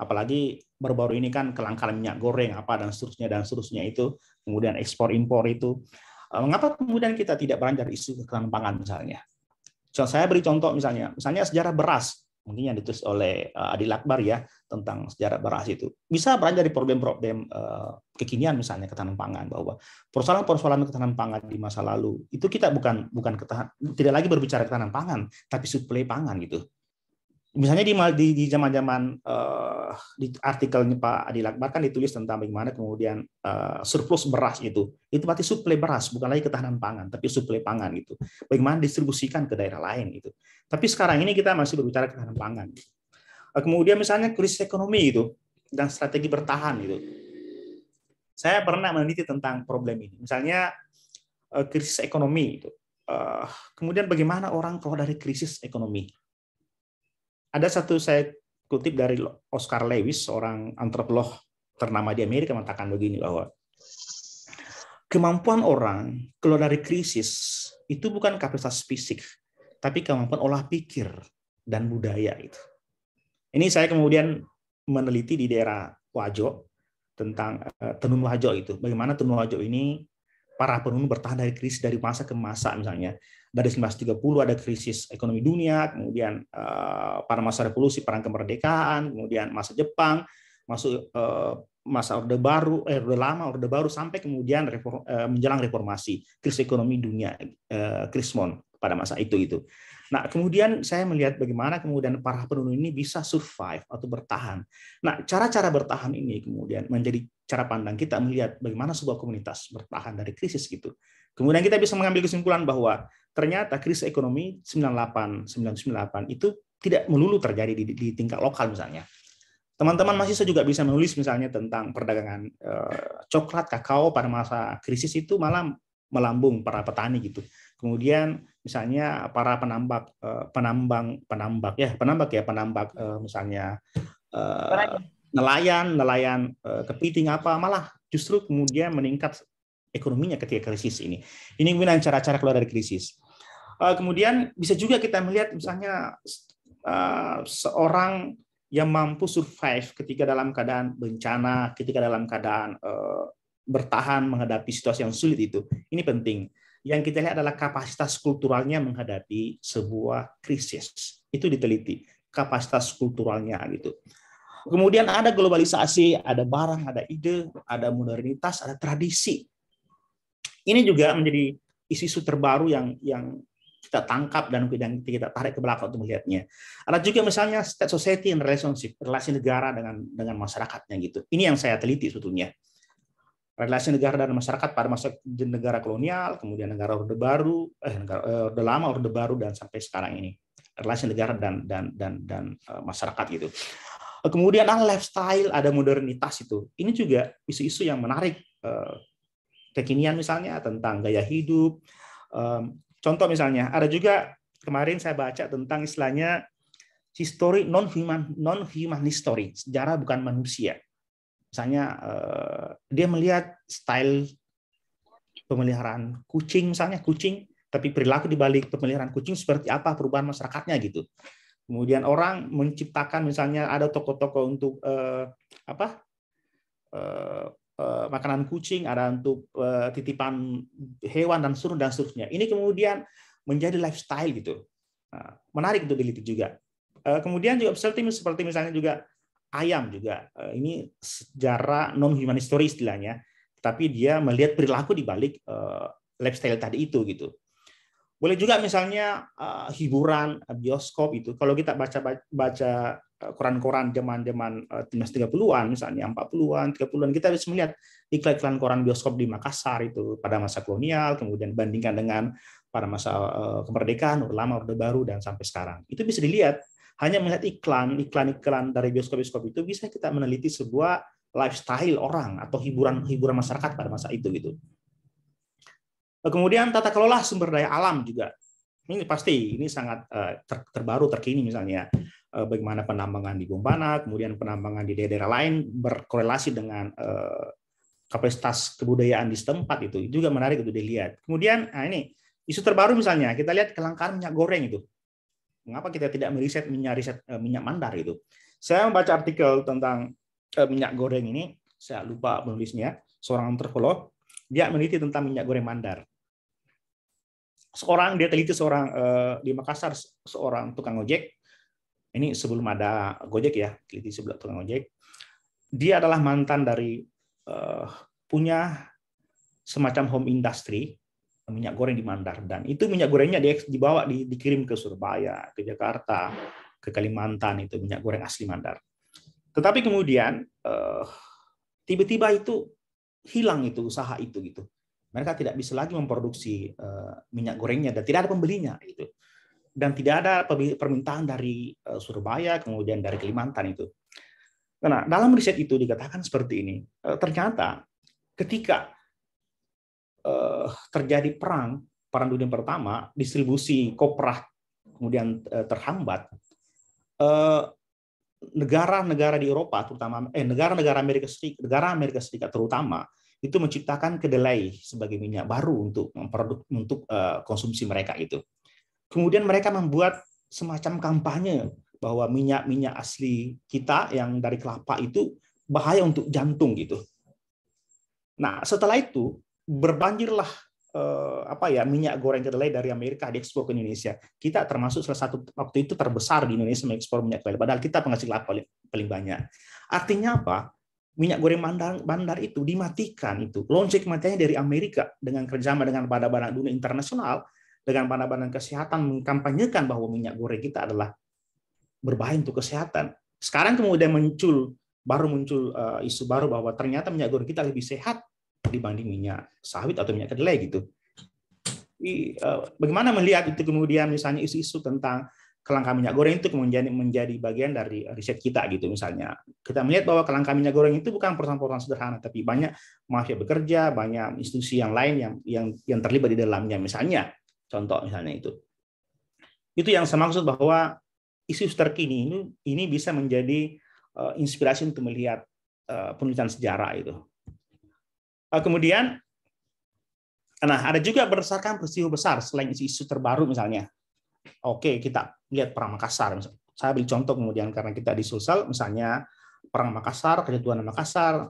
apalagi baru-baru ini kan kelangkaan minyak goreng apa dan seterusnya dan seterusnya itu kemudian ekspor impor itu eh, mengapa kemudian kita tidak beranjak isu ketahanan pangan misalnya so, saya beri contoh misalnya misalnya sejarah beras mungkin yang ditulis oleh Adi eh, Adil ya tentang sejarah beras itu bisa beranjak dari problem-problem eh, kekinian misalnya ketahanan pangan bahwa persoalan-persoalan ketahanan pangan di masa lalu itu kita bukan bukan ketahan, tidak lagi berbicara ketahanan pangan tapi suplai pangan gitu misalnya di di, di zaman-zaman uh, di artikelnya Pak Adil Akbar kan ditulis tentang bagaimana kemudian uh, surplus beras itu itu berarti suplai beras bukan lagi ketahanan pangan tapi suplai pangan gitu bagaimana distribusikan ke daerah lain gitu tapi sekarang ini kita masih berbicara ketahanan pangan uh, kemudian misalnya krisis ekonomi itu dan strategi bertahan itu saya pernah meneliti tentang problem ini misalnya uh, krisis ekonomi itu uh, kemudian bagaimana orang keluar dari krisis ekonomi ada satu saya kutip dari Oscar Lewis, seorang antropolog ternama di Amerika mengatakan begini bahwa kemampuan orang keluar dari krisis itu bukan kapasitas fisik, tapi kemampuan olah pikir dan budaya itu. Ini saya kemudian meneliti di daerah Wajo tentang eh, tenun Wajo itu. Bagaimana tenun Wajo ini para penenun bertahan dari krisis dari masa ke masa misalnya dari 1930 ada krisis ekonomi dunia, kemudian eh, para masa revolusi perang kemerdekaan, kemudian masa Jepang, masuk eh, masa Orde Baru, eh, Orde Lama, Orde Baru sampai kemudian reform, eh, menjelang reformasi, krisis ekonomi dunia, eh, krismon pada masa itu itu. Nah, kemudian saya melihat bagaimana kemudian para penduduk ini bisa survive atau bertahan. Nah, cara-cara bertahan ini kemudian menjadi cara pandang kita melihat bagaimana sebuah komunitas bertahan dari krisis gitu. Kemudian kita bisa mengambil kesimpulan bahwa ternyata krisis ekonomi 98, 99 itu tidak melulu terjadi di, di tingkat lokal misalnya. Teman-teman mahasiswa juga bisa menulis misalnya tentang perdagangan eh, coklat, kakao pada masa krisis itu malah melambung para petani gitu. Kemudian misalnya para penambak eh, penambang penambak ya, penambak ya, penambak eh, misalnya eh, nelayan, nelayan eh, kepiting apa malah justru kemudian meningkat ekonominya ketika krisis ini. Ini kemudian cara-cara keluar dari krisis. Eh, kemudian bisa juga kita melihat misalnya eh, seorang yang mampu survive ketika dalam keadaan bencana, ketika dalam keadaan eh, bertahan menghadapi situasi yang sulit itu. Ini penting. Yang kita lihat adalah kapasitas kulturalnya menghadapi sebuah krisis. Itu diteliti kapasitas kulturalnya gitu. Kemudian ada globalisasi, ada barang, ada ide, ada modernitas, ada tradisi. Ini juga menjadi isu-isu terbaru yang yang kita tangkap dan kita tarik ke belakang untuk melihatnya. Ada juga misalnya state society and relationship, relasi negara dengan dengan masyarakatnya gitu. Ini yang saya teliti sebetulnya. Relasi negara dan masyarakat pada masa negara kolonial, kemudian negara Orde Baru, eh negara eh, Orde Lama, Orde Baru dan sampai sekarang ini. Relasi negara dan dan dan dan uh, masyarakat gitu. Kemudian ada lifestyle, ada modernitas itu. Ini juga isu-isu yang menarik eh, kekinian misalnya tentang gaya hidup. Contoh misalnya ada juga kemarin saya baca tentang istilahnya history non human non human history sejarah bukan manusia. Misalnya eh, dia melihat style pemeliharaan kucing misalnya kucing tapi perilaku di balik pemeliharaan kucing seperti apa perubahan masyarakatnya gitu. Kemudian orang menciptakan misalnya ada toko-toko untuk eh, apa eh, Eh, makanan kucing, ada untuk eh, titipan hewan dan suruh dan seterusnya. Ini kemudian menjadi lifestyle gitu. Nah, menarik untuk diliti juga. Eh, kemudian juga seperti misalnya juga ayam juga. ini sejarah non human history istilahnya, tapi dia melihat perilaku di balik lifestyle tadi itu gitu. Boleh juga misalnya hiburan bioskop itu. Kalau kita baca baca Eh, koran-koran zaman-zaman eh, timnas 30-an misalnya 40-an, 30-an kita bisa melihat iklan-iklan koran bioskop di Makassar itu pada masa kolonial kemudian bandingkan dengan pada masa eh, kemerdekaan Orde Lama Orde Baru dan sampai sekarang. Itu bisa dilihat hanya melihat iklan, iklan-iklan dari bioskop-bioskop itu bisa kita meneliti sebuah lifestyle orang atau hiburan hiburan masyarakat pada masa itu gitu. Kemudian tata kelola sumber daya alam juga. Ini pasti ini sangat terbaru terkini misalnya Eh, bagaimana penambangan di Gombana, kemudian penambangan di daerah-daerah lain berkorelasi dengan eh, kapasitas kebudayaan di setempat itu. juga menarik untuk dilihat. Kemudian nah ini isu terbaru misalnya kita lihat kelangkaan minyak goreng itu. Mengapa kita tidak meriset minyak riset eh, minyak mandar itu? Saya membaca artikel tentang minyak goreng ini, saya lupa penulisnya, seorang antropolog, dia meneliti tentang minyak goreng mandar seorang dia teliti seorang di Makassar seorang tukang ojek ini sebelum ada Gojek ya, teliti sebelah tukang Gojek. Dia adalah mantan dari uh, punya semacam home industry minyak goreng di Mandar dan itu minyak gorengnya dia dibawa di, dikirim ke Surabaya, ke Jakarta, ke Kalimantan itu minyak goreng asli Mandar. Tetapi kemudian tiba eh, tiba-tiba itu hilang itu usaha itu gitu. Mereka tidak bisa lagi memproduksi uh, minyak gorengnya dan tidak ada pembelinya gitu dan tidak ada permintaan dari eh, Surabaya kemudian dari Kalimantan itu. Nah, dalam riset itu dikatakan seperti ini. Eh, ternyata ketika eh, terjadi perang perang dunia pertama, distribusi koprah kemudian terhambat. Negara-negara di Eropa terutama eh negara-negara Amerika Serikat, negara Amerika Serikat terutama itu menciptakan kedelai sebagai minyak baru untuk untuk konsumsi mereka itu. Kemudian mereka membuat semacam kampanye bahwa minyak-minyak asli kita yang dari kelapa itu bahaya untuk jantung gitu. Nah, setelah itu berbanjirlah eh, apa ya minyak goreng kedelai dari Amerika diekspor ke Indonesia. Kita termasuk salah satu waktu itu terbesar di Indonesia mengekspor minyak kedelai padahal kita penghasil kelapa paling, paling banyak. Artinya apa? minyak goreng bandar, bandar itu dimatikan itu lonceng kematiannya dari Amerika dengan kerjasama dengan pada barang dunia internasional dengan badan-badan kesehatan mengkampanyekan bahwa minyak goreng kita adalah berbahaya untuk kesehatan. Sekarang kemudian muncul baru muncul uh, isu baru bahwa ternyata minyak goreng kita lebih sehat dibanding minyak sawit atau minyak kedelai gitu. I, uh, bagaimana melihat itu kemudian misalnya isu-isu tentang kelangkaan minyak goreng itu kemudian menjadi bagian dari riset kita gitu misalnya. Kita melihat bahwa kelangkaan minyak goreng itu bukan perusahaan-perusahaan sederhana tapi banyak mafia bekerja, banyak institusi yang lain yang yang yang terlibat di dalamnya misalnya Contoh misalnya itu. Itu yang saya maksud bahwa isu terkini ini, ini bisa menjadi uh, inspirasi untuk melihat uh, penulisan sejarah itu. Uh, kemudian, nah ada juga berdasarkan peristiwa besar selain isu-isu terbaru misalnya. Oke, kita lihat Perang Makassar. Saya ambil contoh kemudian karena kita di Sulsel, misalnya Perang Makassar, Kejatuhan Makassar,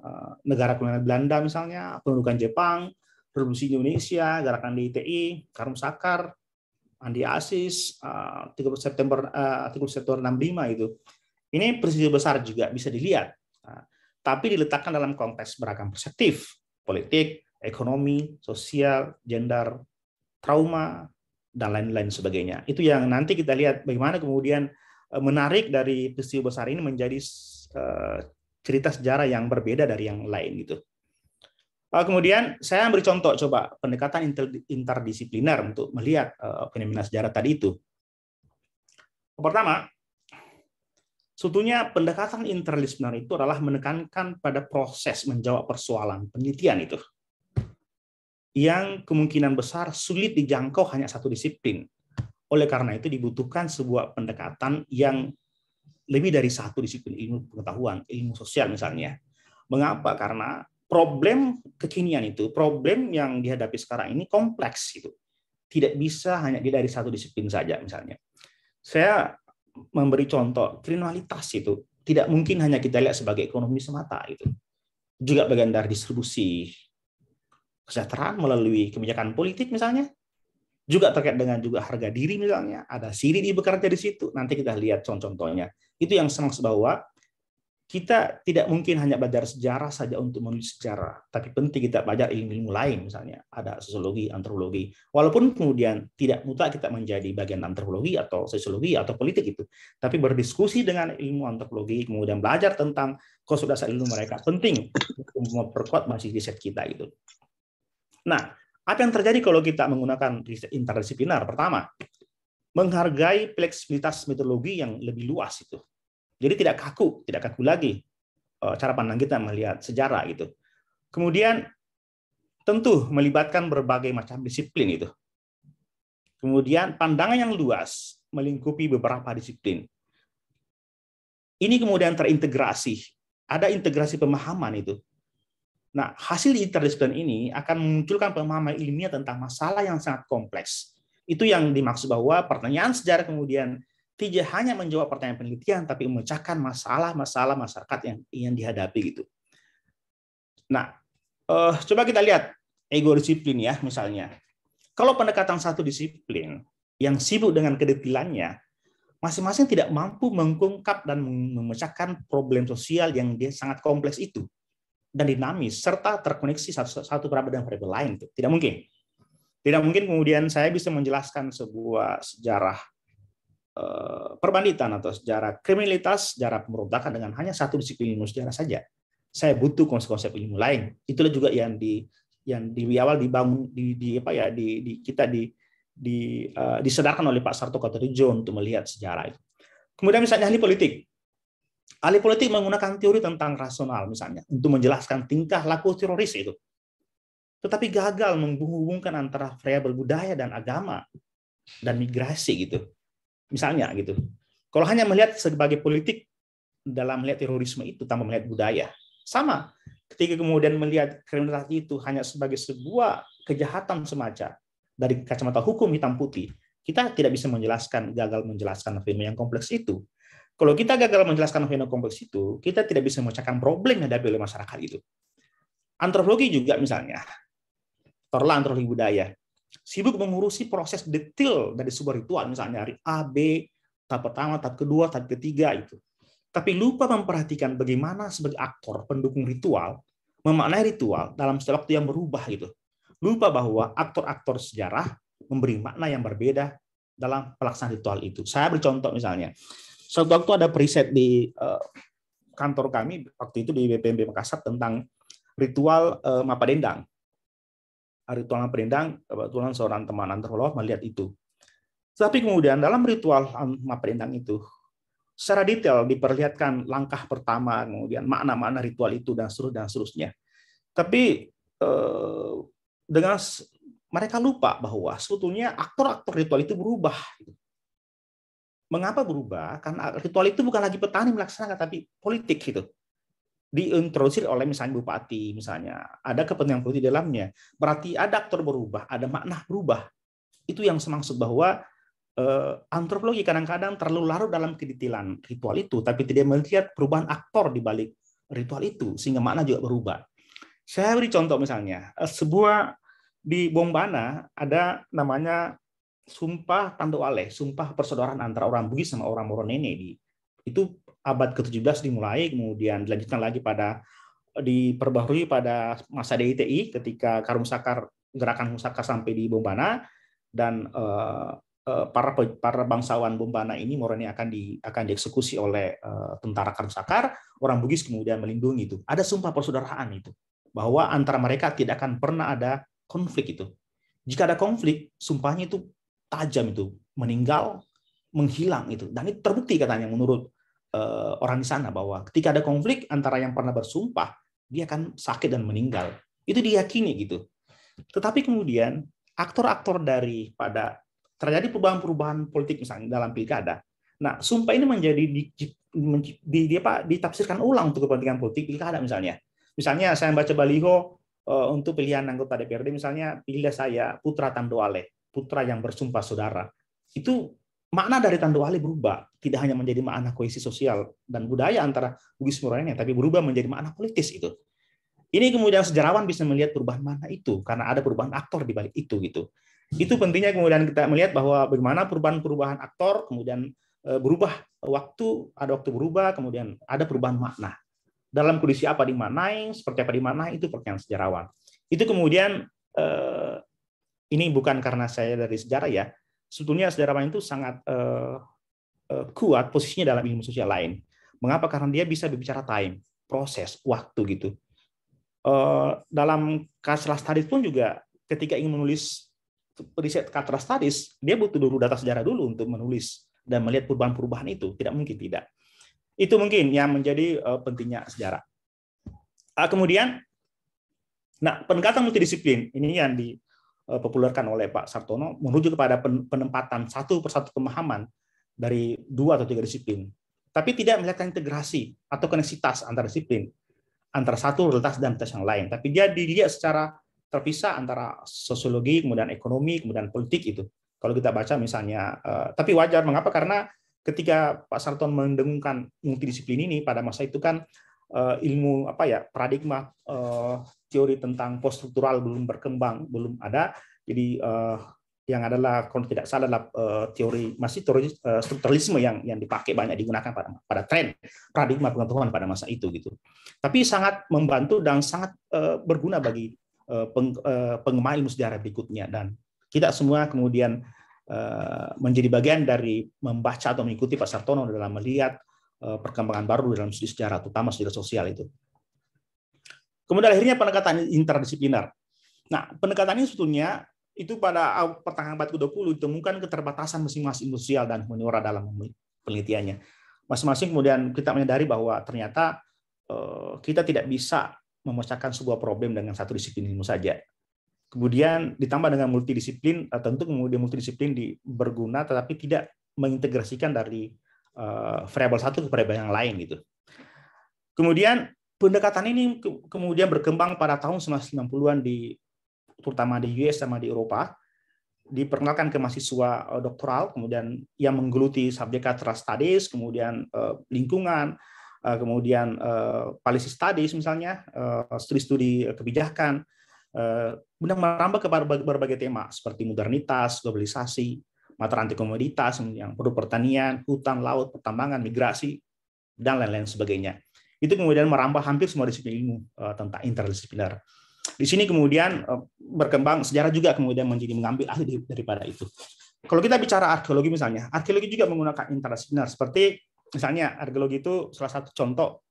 negara kolonial Belanda misalnya, pendudukan Jepang, Revolusi Indonesia, Gerakan DITI, Karum Sakar, Andi Asis, 30 eh, September 30 eh, September 65 itu. Ini peristiwa besar juga bisa dilihat. Nah, tapi diletakkan dalam konteks beragam perspektif, politik, ekonomi, sosial, gender, trauma, dan lain-lain sebagainya. Itu yang nanti kita lihat bagaimana kemudian eh, menarik dari peristiwa besar ini menjadi cerita sejarah yang berbeda dari yang lain gitu. Eh, kemudian saya beri contoh coba pendekatan interdisipliner untuk melihat eh, fenomena sejarah tadi itu. Pertama, sebetulnya pendekatan interdisipliner itu adalah menekankan pada proses menjawab persoalan penelitian itu yang kemungkinan besar sulit dijangkau hanya satu disiplin. Oleh karena itu dibutuhkan sebuah pendekatan yang lebih dari satu disiplin ilmu pengetahuan, ilmu sosial misalnya. Mengapa? Karena problem kekinian itu, problem yang dihadapi sekarang ini kompleks itu. Tidak bisa hanya dari satu disiplin saja misalnya. Saya memberi contoh kriminalitas itu tidak mungkin hanya kita lihat sebagai ekonomi semata itu. Juga bagian dari distribusi kesejahteraan melalui kebijakan politik misalnya. Juga terkait dengan juga harga diri misalnya, ada siri di bekerja di situ. Nanti kita lihat contoh-contohnya. Itu yang senang bahwa kita tidak mungkin hanya belajar sejarah saja untuk menulis sejarah, tapi penting kita belajar ilmu-ilmu lain, misalnya ada sosiologi, antropologi. Walaupun kemudian tidak mutlak kita menjadi bagian antropologi atau sosiologi atau politik itu, tapi berdiskusi dengan ilmu antropologi, kemudian belajar tentang konsep dasar ilmu mereka penting untuk memperkuat basis riset kita itu. Nah, apa yang terjadi kalau kita menggunakan riset interdisipliner? Pertama, menghargai fleksibilitas metodologi yang lebih luas itu jadi tidak kaku, tidak kaku lagi eh, cara pandang kita melihat sejarah itu. Kemudian tentu melibatkan berbagai macam disiplin itu. Kemudian pandangan yang luas melingkupi beberapa disiplin. Ini kemudian terintegrasi, ada integrasi pemahaman itu. Nah, hasil interdisiplin ini akan memunculkan pemahaman ilmiah tentang masalah yang sangat kompleks. Itu yang dimaksud bahwa pertanyaan sejarah kemudian tidak hanya menjawab pertanyaan penelitian, tapi memecahkan masalah-masalah masyarakat yang ingin dihadapi gitu. Nah, eh, coba kita lihat ego disiplin ya misalnya. Kalau pendekatan satu disiplin yang sibuk dengan kedetilannya, masing-masing tidak mampu mengungkap dan memecahkan problem sosial yang dia sangat kompleks itu dan dinamis serta terkoneksi satu, satu variabel dengan variabel lain. Tidak mungkin. Tidak mungkin kemudian saya bisa menjelaskan sebuah sejarah Eh, perbanditan atau sejarah kriminalitas, sejarah pemberontakan dengan hanya satu disiplin ilmu sejarah saja. Saya butuh konsep-konsep ilmu lain. Itulah juga yang di yang di awal dibangun di, di apa ya di, di kita di di uh, disedarkan oleh Pak Sarto John untuk melihat sejarah itu. Kemudian misalnya ahli politik. Ahli politik menggunakan teori tentang rasional misalnya untuk menjelaskan tingkah laku teroris itu. Tetapi gagal menghubungkan antara variabel budaya dan agama dan migrasi gitu. Misalnya gitu. Kalau hanya melihat sebagai politik dalam melihat terorisme itu tanpa melihat budaya, sama. Ketika kemudian melihat kriminalitas itu hanya sebagai sebuah kejahatan semacam dari kacamata hukum hitam putih, kita tidak bisa menjelaskan gagal menjelaskan fenomena yang kompleks itu. Kalau kita gagal menjelaskan fenomena kompleks itu, kita tidak bisa memecahkan problem yang dihadapi oleh masyarakat itu. Antropologi juga misalnya, terlalu antropologi budaya sibuk mengurusi proses detail dari sebuah ritual, misalnya dari A, B, tahap pertama, tahap kedua, tahap ketiga itu. Tapi lupa memperhatikan bagaimana sebagai aktor pendukung ritual memaknai ritual dalam setiap waktu yang berubah gitu. Lupa bahwa aktor-aktor sejarah memberi makna yang berbeda dalam pelaksanaan ritual itu. Saya bercontoh misalnya. Suatu waktu ada preset di eh, kantor kami waktu itu di BPMB Makassar tentang ritual eh, Mapa Dendang ritual perindang, kebetulan seorang teman antropolog melihat itu. Tapi kemudian dalam ritual perindang itu secara detail diperlihatkan langkah pertama, kemudian makna-makna ritual itu dan seterusnya dan seterusnya. Tapi eh, dengan mereka lupa bahwa sebetulnya aktor-aktor ritual itu berubah. Gitu. Mengapa berubah? Karena ritual itu bukan lagi petani melaksanakan, tapi politik gitu diintrosir oleh misalnya bupati misalnya ada kepentingan politik di dalamnya berarti ada aktor berubah ada makna berubah itu yang semaksud bahwa eh, antropologi kadang-kadang terlalu larut dalam kedetilan ritual itu tapi tidak melihat perubahan aktor di balik ritual itu sehingga makna juga berubah saya beri contoh misalnya eh, sebuah di Bombana ada namanya sumpah Tandoale, sumpah persaudaraan antara orang Bugis sama orang Moronene di itu abad ke-17 dimulai, kemudian dilanjutkan lagi pada diperbaharui pada masa DITI ketika Karung Sakar gerakan Musaka sampai di Bombana dan uh, para para bangsawan Bombana ini Moroni akan di akan dieksekusi oleh uh, tentara Karung Sakar, orang Bugis kemudian melindungi itu. Ada sumpah persaudaraan itu bahwa antara mereka tidak akan pernah ada konflik itu. Jika ada konflik, sumpahnya itu tajam itu, meninggal, menghilang itu. Dan itu terbukti katanya menurut Eh, orang di sana bahwa ketika ada konflik antara yang pernah bersumpah, dia akan sakit dan meninggal. Itu diyakini gitu. Tetapi kemudian aktor-aktor dari pada terjadi perubahan-perubahan politik misalnya dalam pilkada. Nah, sumpah ini menjadi di, di, di, di apa, ditafsirkan ulang untuk kepentingan politik pilkada misalnya. Misalnya saya baca baliho eh, untuk pilihan anggota DPRD misalnya pilih saya Putra Tandoale putra yang bersumpah saudara. Itu makna dari Tandu wali berubah, tidak hanya menjadi makna kohesi sosial dan budaya antara Bugis Muroyanya, tapi berubah menjadi makna politis itu. Ini kemudian sejarawan bisa melihat perubahan makna itu karena ada perubahan aktor di balik itu gitu. Itu pentingnya kemudian kita melihat bahwa bagaimana perubahan-perubahan aktor kemudian eh, berubah waktu, ada waktu berubah, kemudian ada perubahan makna. Dalam kondisi apa di mana seperti apa di mana itu pertanyaan sejarawan. Itu kemudian eh, ini bukan karena saya dari sejarah ya, sebetulnya sejarawan itu sangat uh, uh, kuat posisinya dalam ilmu sosial lain. Mengapa? Karena dia bisa berbicara time, proses, waktu gitu. Uh, dalam cultural studies pun juga ketika ingin menulis riset cultural studies, dia butuh dulu data sejarah dulu untuk menulis dan melihat perubahan-perubahan itu. Tidak mungkin tidak. Itu mungkin yang menjadi uh, pentingnya sejarah. Uh, kemudian, nah pendekatan multidisiplin ini yang di dipopulerkan eh, oleh Pak Sartono menuju kepada penempatan satu persatu pemahaman dari dua atau tiga disiplin, tapi tidak melihat integrasi atau koneksitas antar disiplin, antara satu realitas dan realitas yang lain. Tapi dia dilihat secara terpisah antara sosiologi, kemudian ekonomi, kemudian politik itu. Kalau kita baca misalnya, eh, tapi wajar mengapa? Karena ketika Pak Sarton mendengungkan multidisiplin ini pada masa itu kan eh, ilmu apa ya paradigma teori tentang poststruktural belum berkembang, belum ada. Jadi uh, yang adalah kalau tidak salah adalah uh, teori masih teori uh, strukturalisme yang yang dipakai banyak digunakan pada pada tren paradigma pengetahuan pada masa itu gitu. Tapi sangat membantu dan sangat uh, berguna bagi uh, peng, uh, penggemar ilmu sejarah berikutnya dan kita semua kemudian menjadi bagian dari membaca atau mengikuti Pak Sartono dalam melihat perkembangan baru dalam studi sejarah, terutama sejarah sosial itu. Kemudian akhirnya pendekatan interdisipliner. Nah, pendekatan ini sebetulnya itu pada pertengahan abad ke-20 ditemukan keterbatasan masing-masing sosial dan humaniora dalam penelitiannya. Masing-masing kemudian kita menyadari bahwa ternyata eh, kita tidak bisa memecahkan sebuah problem dengan satu disiplin ilmu saja. Kemudian ditambah dengan multidisiplin, eh, tentu kemudian multidisiplin berguna tetapi tidak mengintegrasikan dari eh, variabel satu ke variabel yang lain gitu. Kemudian pendekatan ini kemudian berkembang pada tahun 1990-an di terutama di US sama di Eropa diperkenalkan ke mahasiswa eh, doktoral kemudian yang menggeluti subjek teras studies kemudian eh, lingkungan eh, kemudian eh, policy studies misalnya studi-studi kebijakan benar merambah ke berbagai tema seperti modernitas globalisasi mata rantai komoditas yang perlu pertanian hutan laut pertambangan migrasi dan lain-lain sebagainya itu kemudian merambah hampir semua disiplin ilmu eh, tentang interdisipliner. Di sini kemudian eh, berkembang sejarah juga kemudian menjadi mengambil ahli daripada itu. Kalau kita bicara arkeologi misalnya, arkeologi juga menggunakan interdisipliner seperti misalnya arkeologi itu salah satu contoh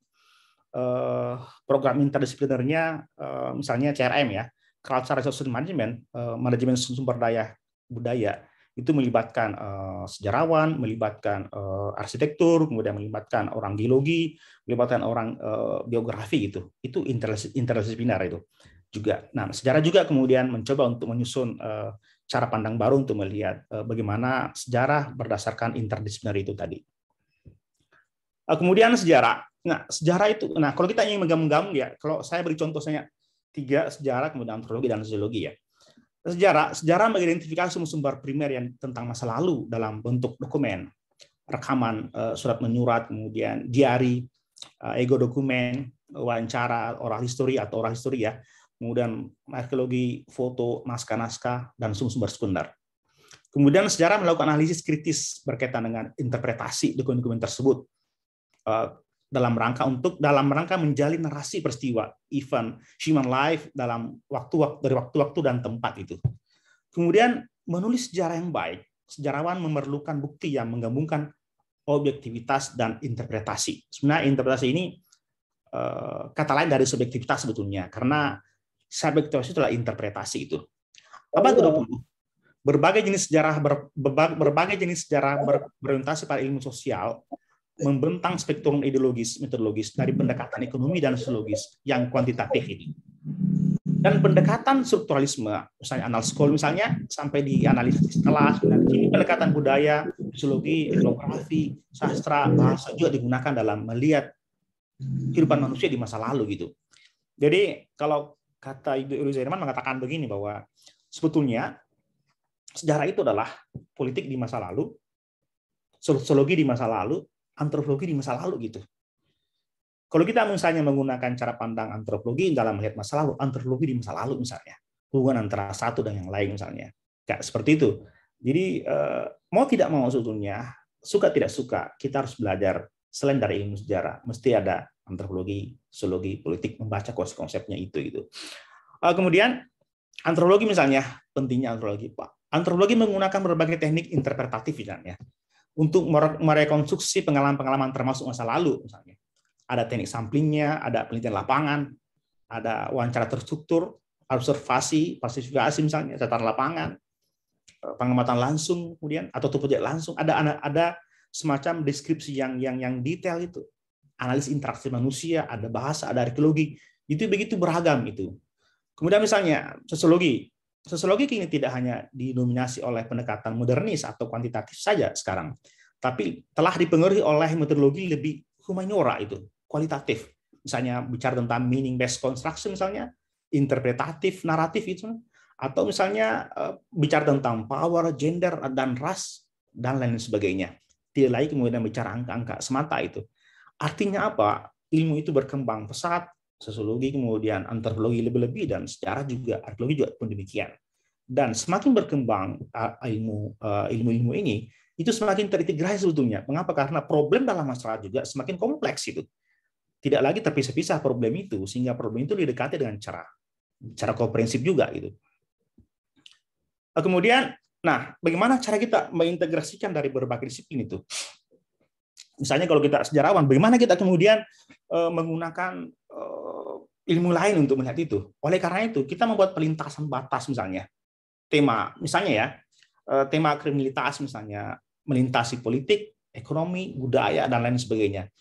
eh, program interdisiplinernya misalnya CRM ya, Cultural Resource Management, manajemen sumber daya budaya itu melibatkan uh, sejarawan, melibatkan uh, arsitektur, kemudian melibatkan orang geologi, melibatkan orang uh, biografi gitu. itu, Itu interdisipliner itu juga. Nah, sejarah juga kemudian mencoba untuk menyusun uh, cara pandang baru untuk melihat uh, bagaimana sejarah berdasarkan interdisipliner itu tadi. Uh, kemudian sejarah. Nah, sejarah itu. Nah, kalau kita ingin menggam-gam ya, kalau saya beri contoh saya tiga sejarah kemudian antropologi dan sosiologi ya Sejarah sejarah mengidentifikasi sumber-sumber primer yang tentang masa lalu dalam bentuk dokumen, rekaman, eh, surat menyurat, kemudian diari, eh, ego dokumen, wawancara oral history atau oral history ya, kemudian arkeologi, foto, naskah-naskah dan sumber-sumber sekunder. Kemudian sejarah melakukan analisis kritis berkaitan dengan interpretasi dokumen-dokumen tersebut eh, dalam rangka untuk dalam rangka menjalin narasi peristiwa event human life dalam waktu dari waktu-waktu dan tempat itu. Kemudian menulis sejarah yang baik, sejarawan memerlukan bukti yang menggabungkan objektivitas dan interpretasi. Sebenarnya interpretasi ini eh, kata lain dari subjektivitas sebetulnya karena subjektivitas itu adalah interpretasi itu. Abad ke-20 berbagai jenis sejarah berbagai jenis sejarah berorientasi pada ilmu sosial membentang spektrum ideologis, metodologis dari hmm. pendekatan ekonomi dan sosiologis yang kuantitatif ini. Dan pendekatan strukturalisme, misalnya analis school misalnya, sampai di analisis kelas, ini pendekatan budaya, sosiologi, etnografi, sastra, bahasa juga digunakan dalam melihat kehidupan manusia di masa lalu gitu. Jadi kalau kata Ibu Uri Zairman mengatakan begini bahwa sebetulnya sejarah itu adalah politik di masa lalu, sosiologi di masa lalu, antropologi di masa lalu gitu. Kalau kita misalnya menggunakan cara pandang antropologi dalam melihat masa lalu, antropologi di masa lalu misalnya, hubungan antara satu dan yang lain misalnya, kayak seperti itu. Jadi eh, mau tidak mau sebetulnya suka tidak suka kita harus belajar selain dari ilmu sejarah, mesti ada antropologi, sosiologi, politik membaca konsep-konsepnya itu itu. Eh, kemudian antropologi misalnya pentingnya antropologi pak. Antropologi menggunakan berbagai teknik interpretatif ya untuk merekonstruksi pengalaman-pengalaman termasuk masa lalu misalnya. Ada teknik samplingnya, ada penelitian lapangan, ada wawancara terstruktur, observasi, pasifikasi misalnya, catatan lapangan, eh, pengamatan langsung kemudian atau proyek langsung, ada ada semacam deskripsi yang yang yang detail itu. Analis interaksi manusia, ada bahasa, ada arkeologi. Itu begitu beragam itu. Kemudian misalnya sosiologi, Sosiologi kini tidak hanya didominasi oleh pendekatan modernis atau kuantitatif saja sekarang, tapi telah dipengaruhi oleh metodologi lebih humaniora itu, kualitatif. Misalnya bicara tentang meaning based construction misalnya, interpretatif, naratif itu atau misalnya eh, bicara tentang power, gender dan ras dan lain sebagainya. Tidak lagi kemudian bicara angka-angka semata itu. Artinya apa? Ilmu itu berkembang pesat, sosiologi, kemudian antropologi lebih-lebih, dan sejarah juga, arkeologi juga pun demikian. Dan semakin berkembang uh, ilmu uh, ilmu ini, itu semakin terintegrasi sebetulnya. Mengapa? Karena problem dalam masyarakat juga semakin kompleks itu. Tidak lagi terpisah-pisah problem itu, sehingga problem itu didekati dengan cara cara komprehensif juga gitu. Kemudian, nah, bagaimana cara kita mengintegrasikan dari berbagai disiplin itu? misalnya kalau kita sejarawan, bagaimana kita kemudian eh, menggunakan eh, ilmu lain untuk melihat itu. Oleh karena itu, kita membuat pelintasan batas misalnya. Tema, misalnya ya, eh, tema kriminalitas misalnya, melintasi politik, ekonomi, budaya, dan lain sebagainya.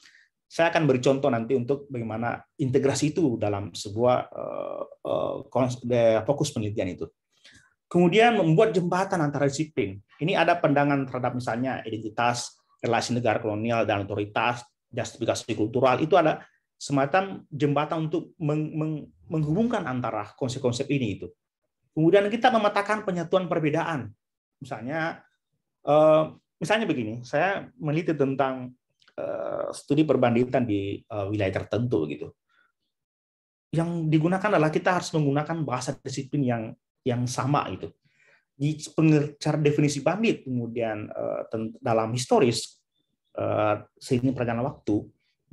Saya akan beri contoh nanti untuk bagaimana integrasi itu dalam sebuah fokus penelitian itu. Kemudian membuat jembatan antara disiplin. Ini ada pandangan terhadap misalnya identitas relasi negara kolonial dan otoritas, justifikasi kultural, itu ada semacam jembatan untuk menghubungkan antara konsep-konsep ini itu. Kemudian kita memetakan penyatuan perbedaan. Misalnya, eh, misalnya begini, saya meneliti tentang eh, studi perbandingan di eh, wilayah tertentu gitu. Yang digunakan adalah kita harus menggunakan bahasa disiplin yang yang sama itu di pengecar definisi bandit kemudian eh, dalam historis eh, seiring perjalanan waktu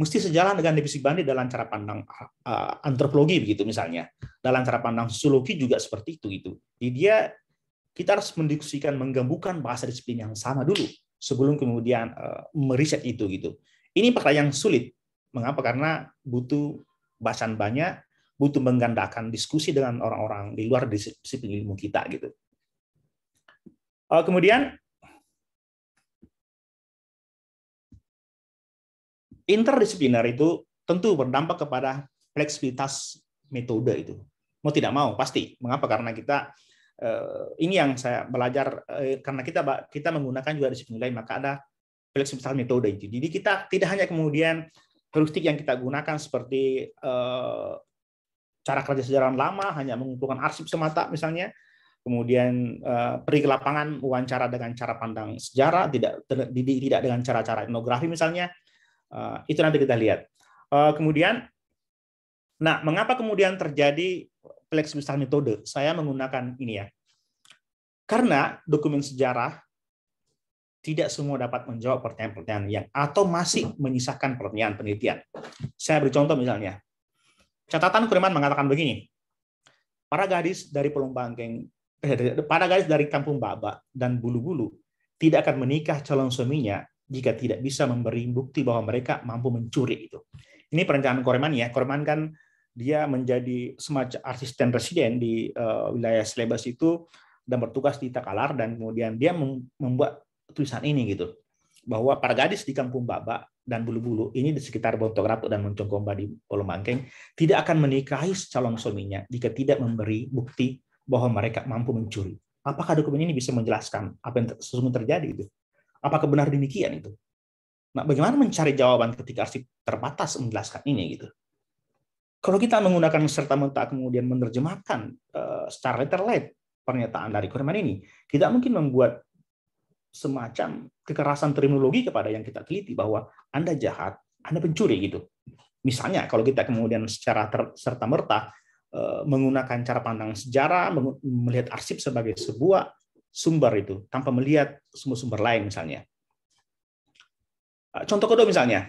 mesti sejalan dengan definisi bandit dalam cara pandang eh, antropologi begitu misalnya dalam cara pandang sosiologi juga seperti itu gitu jadi dia kita harus mendiskusikan menggabungkan bahasa disiplin yang sama dulu sebelum kemudian meriset itu gitu ini perkara yang sulit mengapa karena butuh bahasan banyak butuh menggandakan diskusi dengan orang-orang di luar disiplin ilmu kita gitu Uh, kemudian interdisipliner itu tentu berdampak kepada fleksibilitas metode itu. Mau tidak mau pasti. Mengapa? Karena kita eh, ini yang saya belajar eh, karena kita kita menggunakan juga disiplin lain maka ada fleksibilitas metode itu. Jadi kita tidak hanya kemudian heuristik yang kita gunakan seperti cara kerja sejarah lama hanya mengumpulkan arsip semata misalnya kemudian uh, pergi ke lapangan wawancara dengan cara pandang sejarah, tidak tidak dengan cara-cara etnografi misalnya, eh, itu nanti kita lihat. Eh, kemudian, nah mengapa kemudian terjadi fleksibilitas metode? Saya menggunakan ini ya, karena dokumen sejarah tidak semua dapat menjawab pertanyaan-pertanyaan yang atau masih menyisakan pertanyaan penelitian. Saya beri contoh misalnya. Catatan Kuriman mengatakan begini, para gadis dari Pulau Bangkeng para gadis dari kampung Baba dan Bulu-Bulu tidak akan menikah calon suaminya jika tidak bisa memberi bukti bahwa mereka mampu mencuri itu. Ini perencanaan Koreman ya. Koreman kan dia menjadi semacam asisten residen di uh, wilayah selebes itu dan bertugas di Takalar dan kemudian dia membuat tulisan ini gitu bahwa para gadis di kampung Baba dan Bulu-Bulu ini di sekitar Bontok dan Moncongkomba di Pulau tidak akan menikahi calon suaminya jika tidak memberi bukti bahwa mereka mampu mencuri. Apakah dokumen ini bisa menjelaskan apa yang sesungguhnya terjadi itu? Apakah benar demikian itu? Nah, bagaimana mencari jawaban ketika arsip terbatas menjelaskan ini gitu? Kalau kita menggunakan serta merta kemudian menerjemahkan uh, secara light pernyataan dari korban ini, kita mungkin membuat semacam kekerasan terminologi kepada yang kita teliti bahwa Anda jahat, Anda pencuri gitu. Misalnya kalau kita kemudian secara serta merta Eh, menggunakan cara pandang sejarah, melihat arsip sebagai sebuah sumber itu, tanpa melihat semua sumber lain misalnya. Eh, contoh kedua misalnya,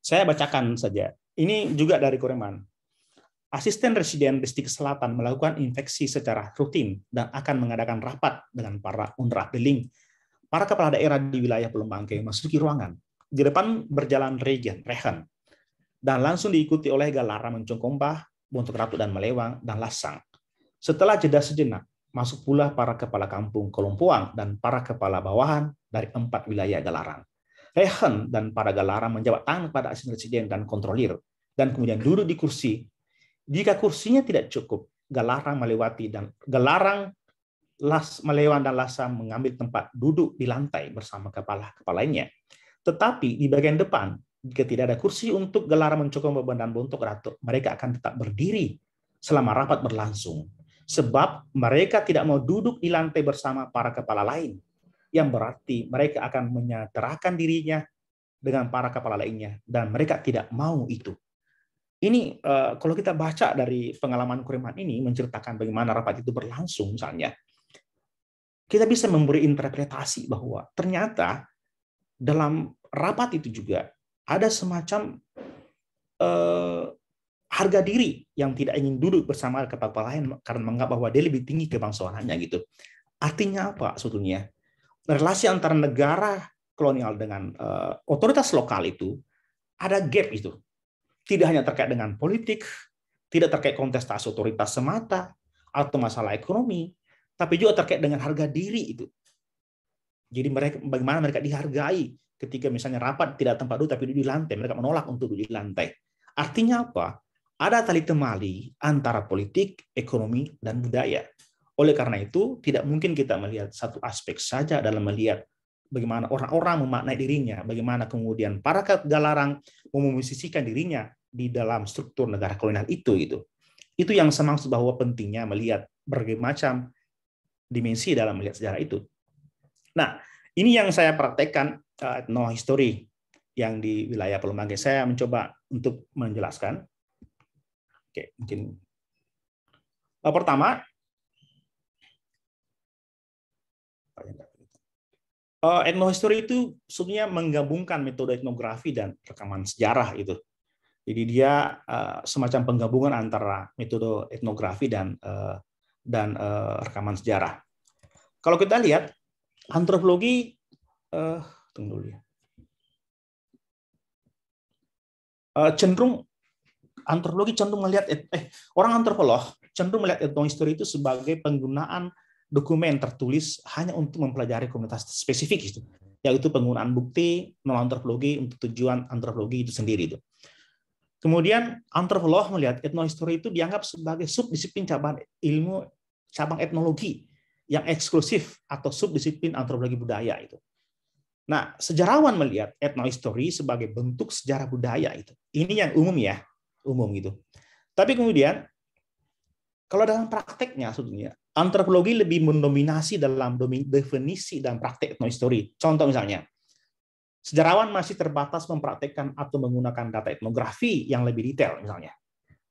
saya bacakan saja. Ini juga dari Koreman Asisten Residen Distrik Selatan melakukan infeksi secara rutin dan akan mengadakan rapat dengan para unra beling, para kepala daerah di wilayah Pulau Bangke memasuki ruangan. Di depan berjalan Regen, Rehan, dan langsung diikuti oleh Galara Mencongkombah untuk ratu dan melewang dan lasang. Setelah jeda sejenak, masuk pula para kepala kampung Kolompuang dan para kepala bawahan dari empat wilayah Galarang. Rehen dan para Galarang menjawab tangan kepada asisten presiden dan kontrolir, dan kemudian duduk di kursi. Jika kursinya tidak cukup, Galarang melewati dan Galarang Las Melewan dan Lasa mengambil tempat duduk di lantai bersama kepala kepalanya. Tetapi di bagian depan jika tidak ada kursi untuk gelar mencukupi beban dan bontok ratu. Mereka akan tetap berdiri selama rapat berlangsung. Sebab mereka tidak mau duduk di lantai bersama para kepala lain. Yang berarti mereka akan menyaterakan dirinya dengan para kepala lainnya. Dan mereka tidak mau itu. Ini eh, kalau kita baca dari pengalaman kuriman ini menceritakan bagaimana rapat itu berlangsung misalnya. Kita bisa memberi interpretasi bahwa ternyata dalam rapat itu juga ada semacam eh, harga diri yang tidak ingin duduk bersama kepala lain karena menganggap bahwa dia lebih tinggi kebangsaannya gitu. Artinya apa sebetulnya? Relasi antara negara kolonial dengan eh, otoritas lokal itu ada gap itu. Tidak hanya terkait dengan politik, tidak terkait kontestasi otoritas semata atau masalah ekonomi, tapi juga terkait dengan harga diri itu. Jadi mereka bagaimana mereka dihargai ketika misalnya rapat tidak tempat duduk tapi duduk di lantai, mereka menolak untuk duduk di lantai. Artinya apa? Ada tali temali antara politik, ekonomi, dan budaya. Oleh karena itu, tidak mungkin kita melihat satu aspek saja dalam melihat bagaimana orang-orang memaknai dirinya, bagaimana kemudian para galarang memusisikan dirinya di dalam struktur negara kolonial itu gitu. Itu yang saya maksud bahwa pentingnya melihat berbagai macam dimensi dalam melihat sejarah itu. Nah, ini yang saya praktekkan Uh, no history yang di wilayah Palembang. Saya mencoba untuk menjelaskan. Oke, mungkin pertama uh, etnohistory itu sebenarnya menggabungkan metode etnografi dan rekaman sejarah itu. Jadi dia uh, semacam penggabungan antara metode etnografi dan dan rekaman sejarah. Kalau kita lihat antropologi Tunggu dulu ya. Eh, cenderung antropologi cenderung melihat eh orang antropolog cenderung melihat etnohistori itu sebagai penggunaan dokumen tertulis hanya untuk mempelajari komunitas spesifik itu yaitu penggunaan bukti non antropologi untuk tujuan antropologi itu sendiri itu. Kemudian antropolog melihat etnohistori itu dianggap sebagai subdisiplin cabang ilmu cabang etnologi yang eksklusif atau subdisiplin antropologi budaya itu. Nah, sejarawan melihat etnohistori sebagai bentuk sejarah budaya itu. Ini yang umum ya, umum gitu. Tapi kemudian kalau dalam prakteknya sebetulnya antropologi lebih mendominasi dalam definisi dan praktek etnohistori. Contoh misalnya, sejarawan masih terbatas mempraktekkan atau menggunakan data etnografi yang lebih detail misalnya.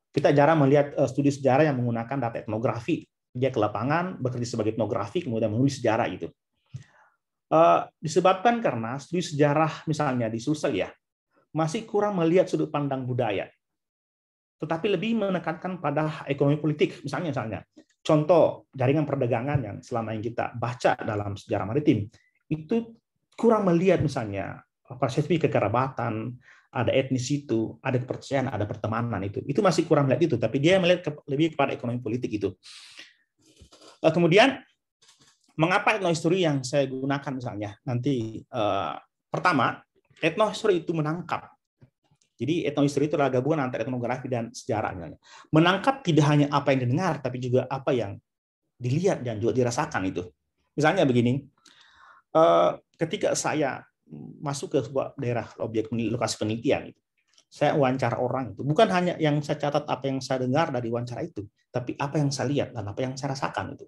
Kita jarang melihat eh, studi sejarah yang menggunakan data etnografi. Dia ke lapangan, bekerja sebagai etnografi, kemudian menulis sejarah gitu. Eh, disebabkan karena studi sejarah misalnya di Sulsel ya masih kurang melihat sudut pandang budaya, tetapi lebih menekankan pada ekonomi politik misalnya misalnya contoh jaringan perdagangan yang selama ini kita baca dalam sejarah maritim itu kurang melihat misalnya eh, persepsi kekerabatan ada etnis itu, ada kepercayaan, ada pertemanan itu. Itu masih kurang melihat itu, tapi dia melihat lebih kepada ekonomi politik itu. Eh, kemudian mengapa etnohistory yang saya gunakan misalnya nanti eh, pertama etnohistory itu menangkap jadi etnohistory itu adalah gabungan antara etnografi dan sejarah misalnya menangkap tidak hanya apa yang didengar tapi juga apa yang dilihat dan juga dirasakan itu misalnya begini eh, ketika saya masuk ke sebuah daerah objek lokasi penelitian itu saya wawancara orang itu bukan hanya yang saya catat apa yang saya dengar dari wawancara itu tapi apa yang saya lihat dan apa yang saya rasakan itu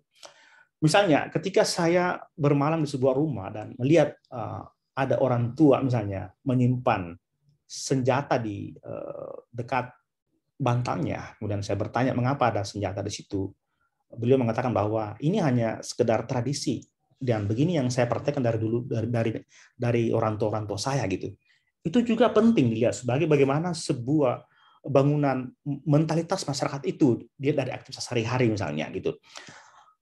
Misalnya, ketika saya bermalam di sebuah rumah dan melihat uh, ada orang tua misalnya menyimpan senjata di uh, dekat bantalnya, kemudian saya bertanya mengapa ada senjata di situ, beliau mengatakan bahwa ini hanya sekedar tradisi dan begini yang saya praktekkan dari dulu dari dari, dari orang tua orang tua saya gitu. Itu juga penting dilihat sebagai bagaimana sebuah bangunan mentalitas masyarakat itu dia dari aktivitas sehari-hari misalnya gitu.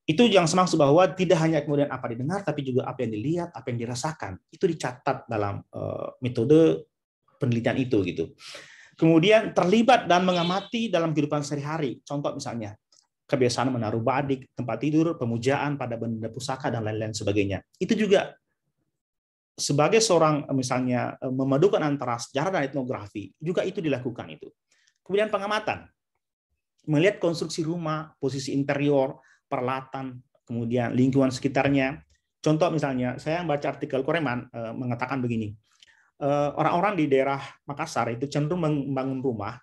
Itu yang semaksud bahwa tidak hanya kemudian apa didengar, tapi juga apa yang dilihat, apa yang dirasakan. Itu dicatat dalam uh, metode penelitian itu gitu. Kemudian terlibat dan mengamati dalam kehidupan sehari-hari. Contoh misalnya kebiasaan menaruh badik, tempat tidur, pemujaan pada benda pusaka dan lain-lain sebagainya. Itu juga sebagai seorang eh, misalnya eh, memadukan antara sejarah dan etnografi juga itu dilakukan itu. Kemudian pengamatan, melihat konstruksi rumah, posisi interior, peralatan kemudian lingkungan sekitarnya. Contoh misalnya, saya yang baca artikel Koreman eh, mengatakan begini, eh, orang-orang di daerah Makassar itu cenderung membangun rumah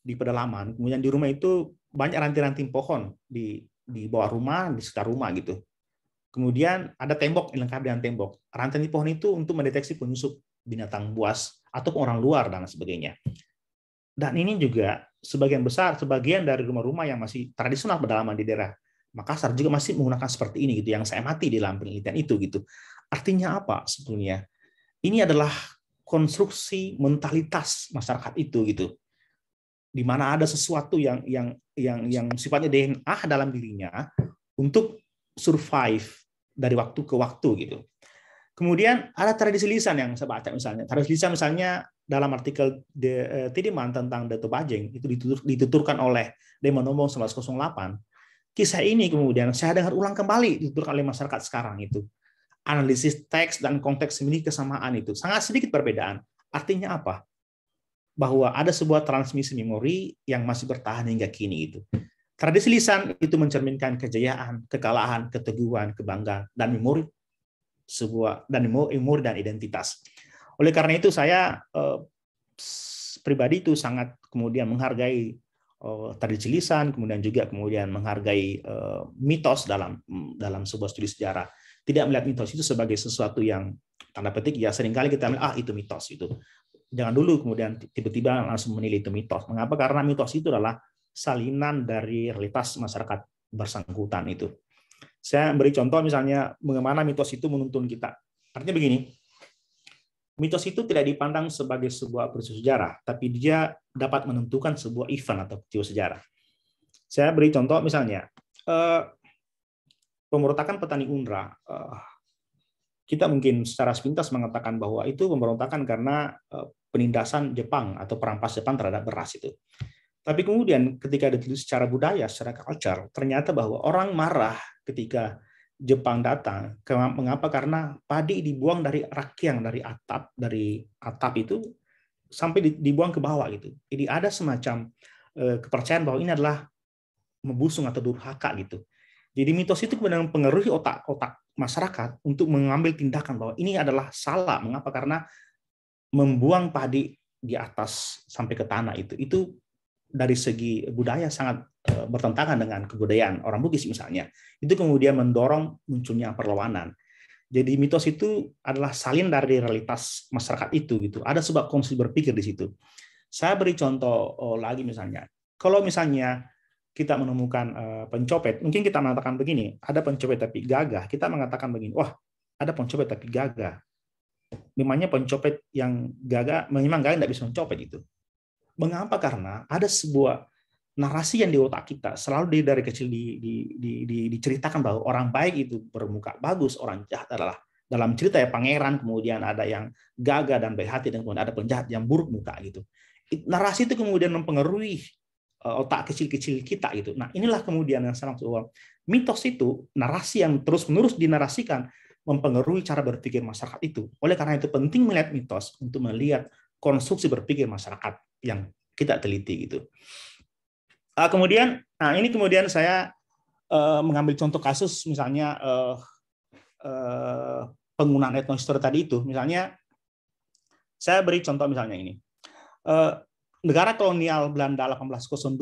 di pedalaman, kemudian di rumah itu banyak ranting-ranting pohon di di bawah rumah, di sekitar rumah gitu. Kemudian ada tembok, lengkap dengan tembok. Ranting di pohon itu untuk mendeteksi penyusup binatang buas atau orang luar dan sebagainya. Dan ini juga sebagian besar, sebagian dari rumah-rumah yang masih tradisional pedalaman di daerah Makassar juga masih menggunakan seperti ini gitu yang saya mati di dalam penelitian itu gitu. Artinya apa sebetulnya? Ini adalah konstruksi mentalitas masyarakat itu gitu. Di mana ada sesuatu yang yang yang yang sifatnya DNA dalam dirinya untuk survive dari waktu ke waktu gitu. Kemudian ada tradisi lisan yang saya baca misalnya. Tradisi lisan misalnya dalam artikel eh, Tidiman tentang Dato Bajeng itu dituturkan oleh Demonomong 1908 Kisah ini kemudian saya dengar ulang kembali ditutur oleh masyarakat sekarang itu. Analisis teks dan konteks seminik kesamaan itu sangat sedikit perbedaan. Artinya apa? Bahwa ada sebuah transmisi memori yang masih bertahan hingga kini itu. Tradisi lisan itu mencerminkan kejayaan, kekalahan, keteguhan, kebanggaan, dan memori sebuah dan memori dan identitas. Oleh karena itu saya eh, pribadi itu sangat kemudian menghargai Eh, terdijelisan, kemudian juga kemudian menghargai eh, mitos dalam dalam sebuah studi sejarah. Tidak melihat mitos itu sebagai sesuatu yang tanda petik ya seringkali kita melihat ah itu mitos itu. Jangan dulu kemudian tiba-tiba langsung menilai itu mitos. Mengapa? Karena mitos itu adalah salinan dari realitas masyarakat bersangkutan itu. Saya beri contoh misalnya bagaimana mitos itu menuntun kita. Artinya begini, mitos itu tidak dipandang sebagai sebuah peristiwa sejarah, tapi dia dapat menentukan sebuah event atau peristiwa sejarah. Saya beri contoh misalnya, eh, pemberontakan petani UNRWA, eh, kita mungkin secara sepintas mengatakan bahwa itu pemberontakan karena eh, penindasan Jepang atau perampas Jepang terhadap beras itu. Tapi kemudian ketika ditulis secara budaya, secara culture, ternyata bahwa orang marah ketika Jepang datang. Mengapa? Karena padi dibuang dari rakyang, dari atap, dari atap itu sampai dibuang ke bawah gitu. Jadi ada semacam eh, kepercayaan bahwa ini adalah membusung atau durhaka gitu. Jadi mitos itu kemudian mempengaruhi otak-otak masyarakat untuk mengambil tindakan bahwa ini adalah salah. Mengapa? Karena membuang padi di atas sampai ke tanah itu itu dari segi budaya sangat Eh, bertentangan dengan kebudayaan orang Bugis misalnya. Itu kemudian mendorong munculnya perlawanan. Jadi mitos itu adalah salin dari realitas masyarakat itu gitu. Ada sebab konsi berpikir di situ. Saya beri contoh eh, lagi misalnya. Kalau misalnya kita menemukan eh, pencopet, mungkin kita mengatakan begini, ada pencopet tapi gagah. Kita mengatakan begini, wah, ada pencopet tapi gagah. Memangnya pencopet yang gagah memang gagah tidak bisa mencopet itu. Mengapa? Karena ada sebuah narasi yang di otak kita selalu dari, dari kecil di, di, di, di, diceritakan bahwa orang baik itu bermuka bagus, orang jahat adalah dalam cerita ya pangeran, kemudian ada yang gagah dan baik hati, dan kemudian ada penjahat yang buruk muka gitu. Narasi itu kemudian mempengaruhi e, otak kecil-kecil kita gitu. Nah inilah kemudian yang saya maksud orang mitos itu narasi yang terus-menerus dinarasikan mempengaruhi cara berpikir masyarakat itu. Oleh karena itu penting melihat mitos untuk melihat konstruksi berpikir masyarakat yang kita teliti gitu. Uh, kemudian, nah ini kemudian saya uh, mengambil contoh kasus misalnya uh, uh, penggunaan etnohistori tadi itu, misalnya saya beri contoh misalnya ini. Uh, negara kolonial Belanda 1802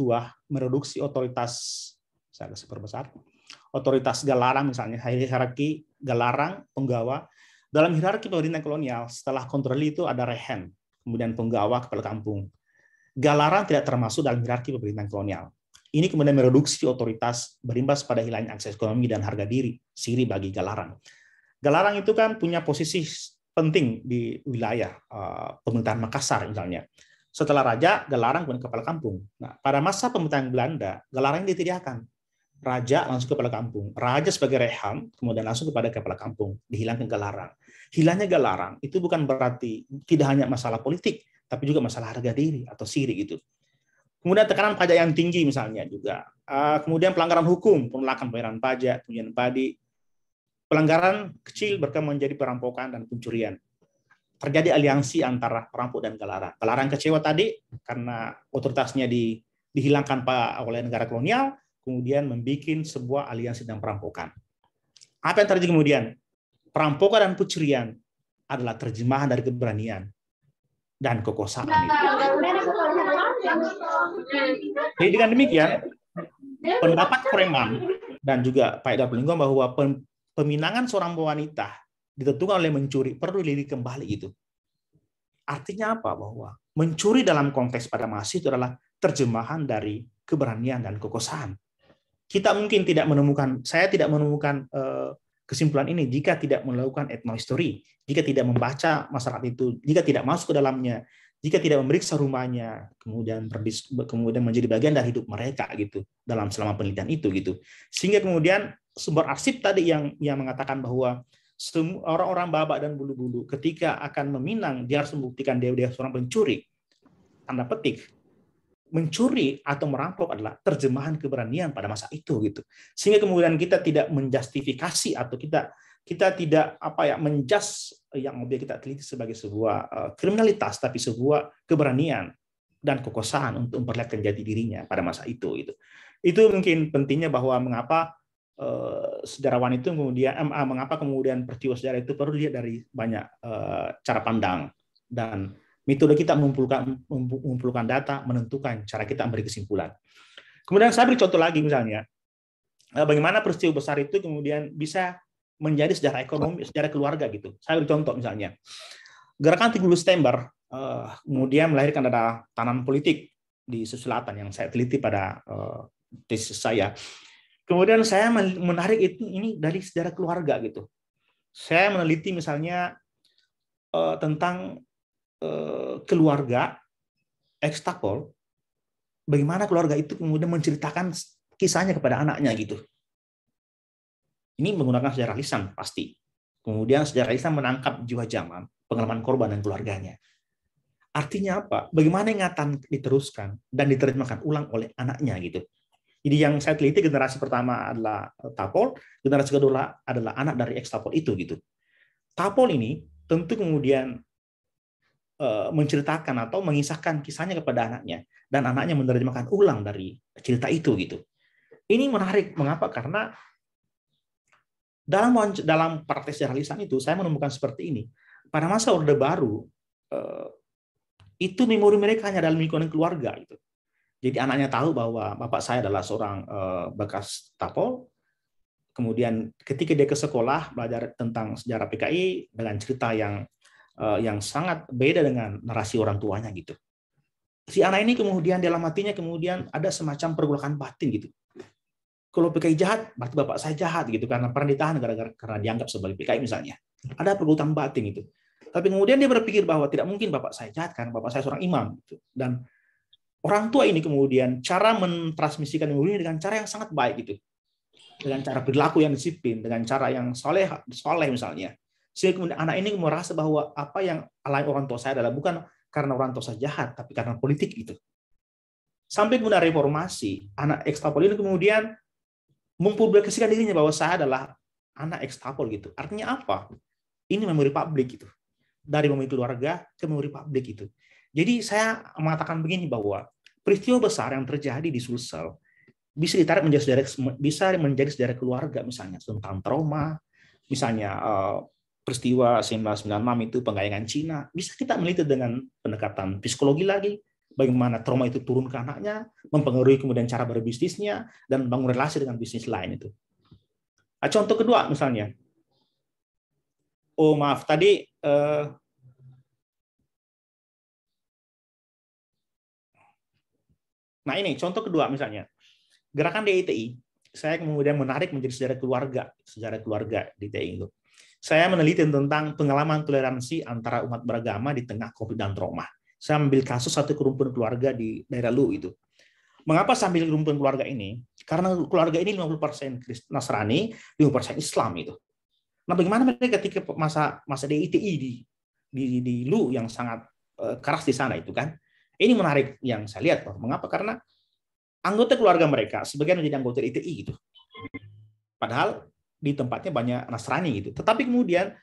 mereduksi otoritas saya kasih perbesar otoritas Galarang misalnya hierarki Galarang penggawa dalam hierarki pemerintah kolonial setelah kontrol itu ada rehen kemudian penggawa kepala kampung Galaran tidak termasuk dalam hierarki pemerintahan kolonial. Ini kemudian mereduksi otoritas berimbas pada hilangnya akses ekonomi dan harga diri siri bagi Galaran. Galaran itu kan punya posisi penting di wilayah eh, pemerintahan Makassar misalnya. Setelah raja, Galaran kemudian kepala kampung. Nah, pada masa pemerintahan Belanda, Galaran ditiadakan. Raja langsung kepala kampung. Raja sebagai reham, kemudian langsung kepada kepala kampung. Dihilangkan Galaran. Hilangnya Galaran itu bukan berarti tidak hanya masalah politik, tapi juga masalah harga diri atau siri gitu. Kemudian tekanan pajak yang tinggi misalnya juga. Ah, kemudian pelanggaran hukum, penolakan pembayaran pajak, penjualan padi, pelanggaran kecil berkembang menjadi perampokan dan pencurian. Terjadi aliansi antara perampok dan kelarang. Kelarang kecewa tadi karena otoritasnya di, dihilangkan oleh negara kolonial, kemudian membuat sebuah aliansi dan perampokan. Apa yang terjadi kemudian? Perampokan dan pencurian adalah terjemahan dari keberanian dan kekuasaan nah, itu. Nah, nah, Jadi dengan demikian, pendapat Koreman dan juga Pak Edward Pelinggo bahwa peminangan seorang wanita ditentukan oleh mencuri perlu diri kembali itu. Artinya apa? Bahwa mencuri dalam konteks pada masih itu adalah terjemahan dari keberanian dan kekuasaan. Kita mungkin tidak menemukan, saya tidak menemukan eh, Kesimpulan ini, jika tidak melakukan etnohistory, jika tidak membaca masyarakat itu, jika tidak masuk ke dalamnya, jika tidak memeriksa rumahnya, kemudian berdis, kemudian menjadi bagian dari hidup mereka gitu dalam selama penelitian itu gitu. Sehingga kemudian sumber arsip tadi yang yang mengatakan bahwa orang-orang babak dan bulu-bulu ketika akan meminang dia harus membuktikan dia dia seorang pencuri tanda petik mencuri atau merampok adalah terjemahan keberanian pada masa itu gitu. Sehingga kemudian kita tidak menjustifikasi atau kita kita tidak apa ya menjas yang mobil kita teliti sebagai sebuah eh, kriminalitas tapi sebuah keberanian dan kekuasaan untuk memperlihatkan jati dirinya pada masa itu gitu. Itu mungkin pentingnya bahwa mengapa eh, sejarawan itu kemudian MA eh, mengapa kemudian peristiwa sejarah itu perlu dilihat dari banyak eh, cara pandang dan Metode kita mengumpulkan, mengumpulkan data menentukan cara kita memberi kesimpulan. Kemudian saya beri contoh lagi misalnya, eh, bagaimana peristiwa besar itu kemudian bisa menjadi sejarah ekonomi, sejarah keluarga gitu. Saya beri contoh misalnya, gerakan 30 September eh, kemudian melahirkan ada tanam politik di selatan yang saya teliti pada eh, tesis saya. Kemudian saya menarik itu ini dari sejarah keluarga gitu. Saya meneliti misalnya tentang Eh, keluarga ekstapol, bagaimana keluarga itu kemudian menceritakan kisahnya kepada anaknya gitu. Ini menggunakan sejarah lisan pasti. Kemudian sejarah lisan menangkap jiwa zaman, pengalaman korban dan keluarganya. Artinya apa? Bagaimana ingatan diteruskan dan diterjemahkan ulang oleh anaknya gitu. Jadi yang saya teliti generasi pertama adalah eh, Tapol, generasi kedua adalah anak dari ekstapol itu gitu. Tapol ini tentu kemudian Eh, menceritakan atau mengisahkan kisahnya kepada anaknya dan anaknya menerjemahkan ulang dari cerita itu gitu. Ini menarik mengapa? Karena dalam dalam praktek sejarah lisan itu saya menemukan seperti ini. Pada masa Orde Baru eh, itu memori mereka hanya dalam lingkungan keluarga gitu. Jadi anaknya tahu bahwa bapak saya adalah seorang eh, bekas tapol. Kemudian ketika dia ke sekolah belajar tentang sejarah PKI dengan cerita yang Eh, hmm. yang sangat beda dengan narasi orang tuanya gitu. Si anak ini kemudian dalam hatinya kemudian ada semacam pergolakan batin gitu. Kalau PKI jahat, berarti bapak saya jahat gitu karena pernah ditahan gara-gara karena dianggap sebagai PKI misalnya. Ada pergolakan batin itu. Tapi kemudian dia berpikir bahwa tidak mungkin bapak saya jahat karena bapak saya seorang imam gitu. Dan orang tua ini kemudian cara mentransmisikan ilmu ini dengan cara yang sangat baik gitu. Dengan cara berlaku yang disiplin, dengan cara yang soleh, soleh misalnya sehingga kemudian anak ini merasa bahwa apa yang alami orang tua saya adalah bukan karena orang tua saya jahat, tapi karena politik itu. Sampai kemudian reformasi, anak ekstapol ini kemudian mempublikasikan dirinya bahwa saya adalah anak ekstapol gitu. Artinya apa? Ini memori publik gitu Dari memori keluarga ke memori publik itu. Jadi saya mengatakan begini bahwa peristiwa besar yang terjadi di Sulsel bisa ditarik menjadi sejarah bisa menjadi sejarah keluarga misalnya tentang trauma misalnya eh, peristiwa 1996 itu penggayangan Cina, bisa kita melihat dengan pendekatan psikologi lagi, bagaimana trauma itu turun ke anaknya, mempengaruhi kemudian cara berbisnisnya, dan bangun relasi dengan bisnis lain itu. Nah, contoh kedua misalnya, oh maaf, tadi eh, Nah ini contoh kedua misalnya, gerakan DITI, saya kemudian menarik menjadi sejarah keluarga, sejarah keluarga DITI itu saya meneliti tentang pengalaman toleransi antara umat beragama di tengah COVID dan trauma. Saya ambil kasus satu kerumpun keluarga di daerah Lu itu. Mengapa saya ambil kerumpun keluarga ini? Karena keluarga ini 50% Kristen Nasrani, 50% Islam itu. Nah, bagaimana mereka ketika masa masa DITI di di, di Lu yang sangat eh, keras di sana itu kan? Ini menarik yang saya lihat. Mengapa? Karena anggota keluarga mereka sebagian menjadi anggota ITI gitu. Padahal di tempatnya banyak Nasrani gitu. Tetapi kemudian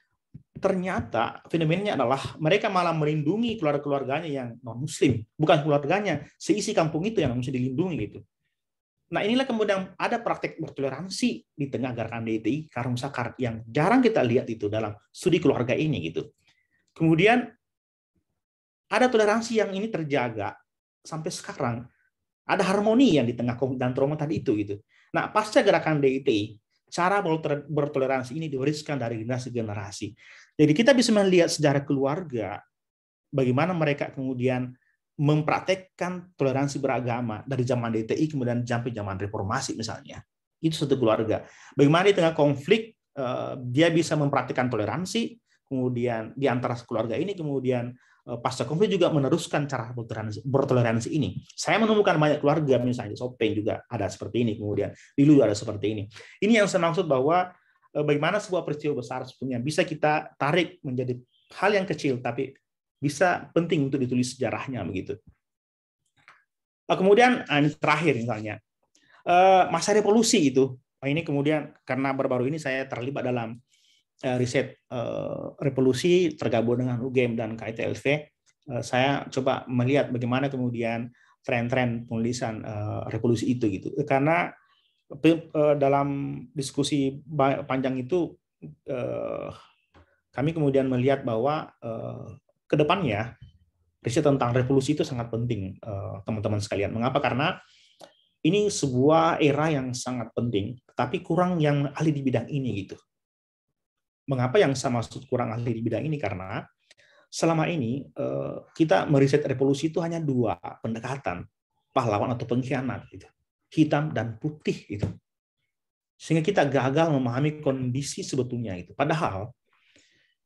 ternyata fenomenanya adalah mereka malah melindungi keluarga-keluarganya yang non-muslim, bukan keluarganya, seisi kampung itu yang mesti dilindungi gitu. Nah inilah kemudian ada praktek bertoleransi di tengah gerakan DTI Karung Sakar yang jarang kita lihat itu dalam studi keluarga ini gitu. Kemudian ada toleransi yang ini terjaga sampai sekarang. Ada harmoni yang di tengah dan trauma tadi itu gitu. Nah pasca gerakan DTI Cara bertoleransi ini diwariskan dari generasi ke generasi. Jadi kita bisa melihat sejarah keluarga, bagaimana mereka kemudian mempraktekkan toleransi beragama dari zaman DTI kemudian sampai zaman reformasi misalnya. Itu satu keluarga. Bagaimana di tengah konflik eh, dia bisa mempraktikkan toleransi, kemudian di antara keluarga ini kemudian Eh, pasca konflik juga meneruskan cara bertoleransi, bertoleransi ini. Saya menemukan banyak keluarga misalnya Sopeng juga ada seperti ini, kemudian Lilu ada seperti ini. Ini yang saya maksud bahwa eh, bagaimana sebuah peristiwa besar sebetulnya bisa kita tarik menjadi hal yang kecil tapi bisa penting untuk ditulis sejarahnya begitu. Eh, kemudian ini terakhir misalnya masa revolusi itu. Oh, ini kemudian karena baru-baru ini saya terlibat dalam Eh, riset eh, revolusi tergabung dengan UGM dan KITLV, eh, saya coba melihat bagaimana kemudian tren-tren penulisan revolusi itu gitu. Karena dalam diskusi panjang itu kami kemudian melihat bahwa ke depannya riset tentang revolusi itu sangat penting teman-teman sekalian. Mengapa? Karena ini sebuah era yang sangat penting, tapi kurang yang ahli di bidang ini gitu. Mengapa yang saya maksud kurang ahli di bidang ini? Karena selama ini eh, kita meriset revolusi itu hanya dua pendekatan, pahlawan atau pengkhianat, gitu. hitam dan putih. Gitu. Sehingga kita gagal memahami kondisi sebetulnya. itu. Padahal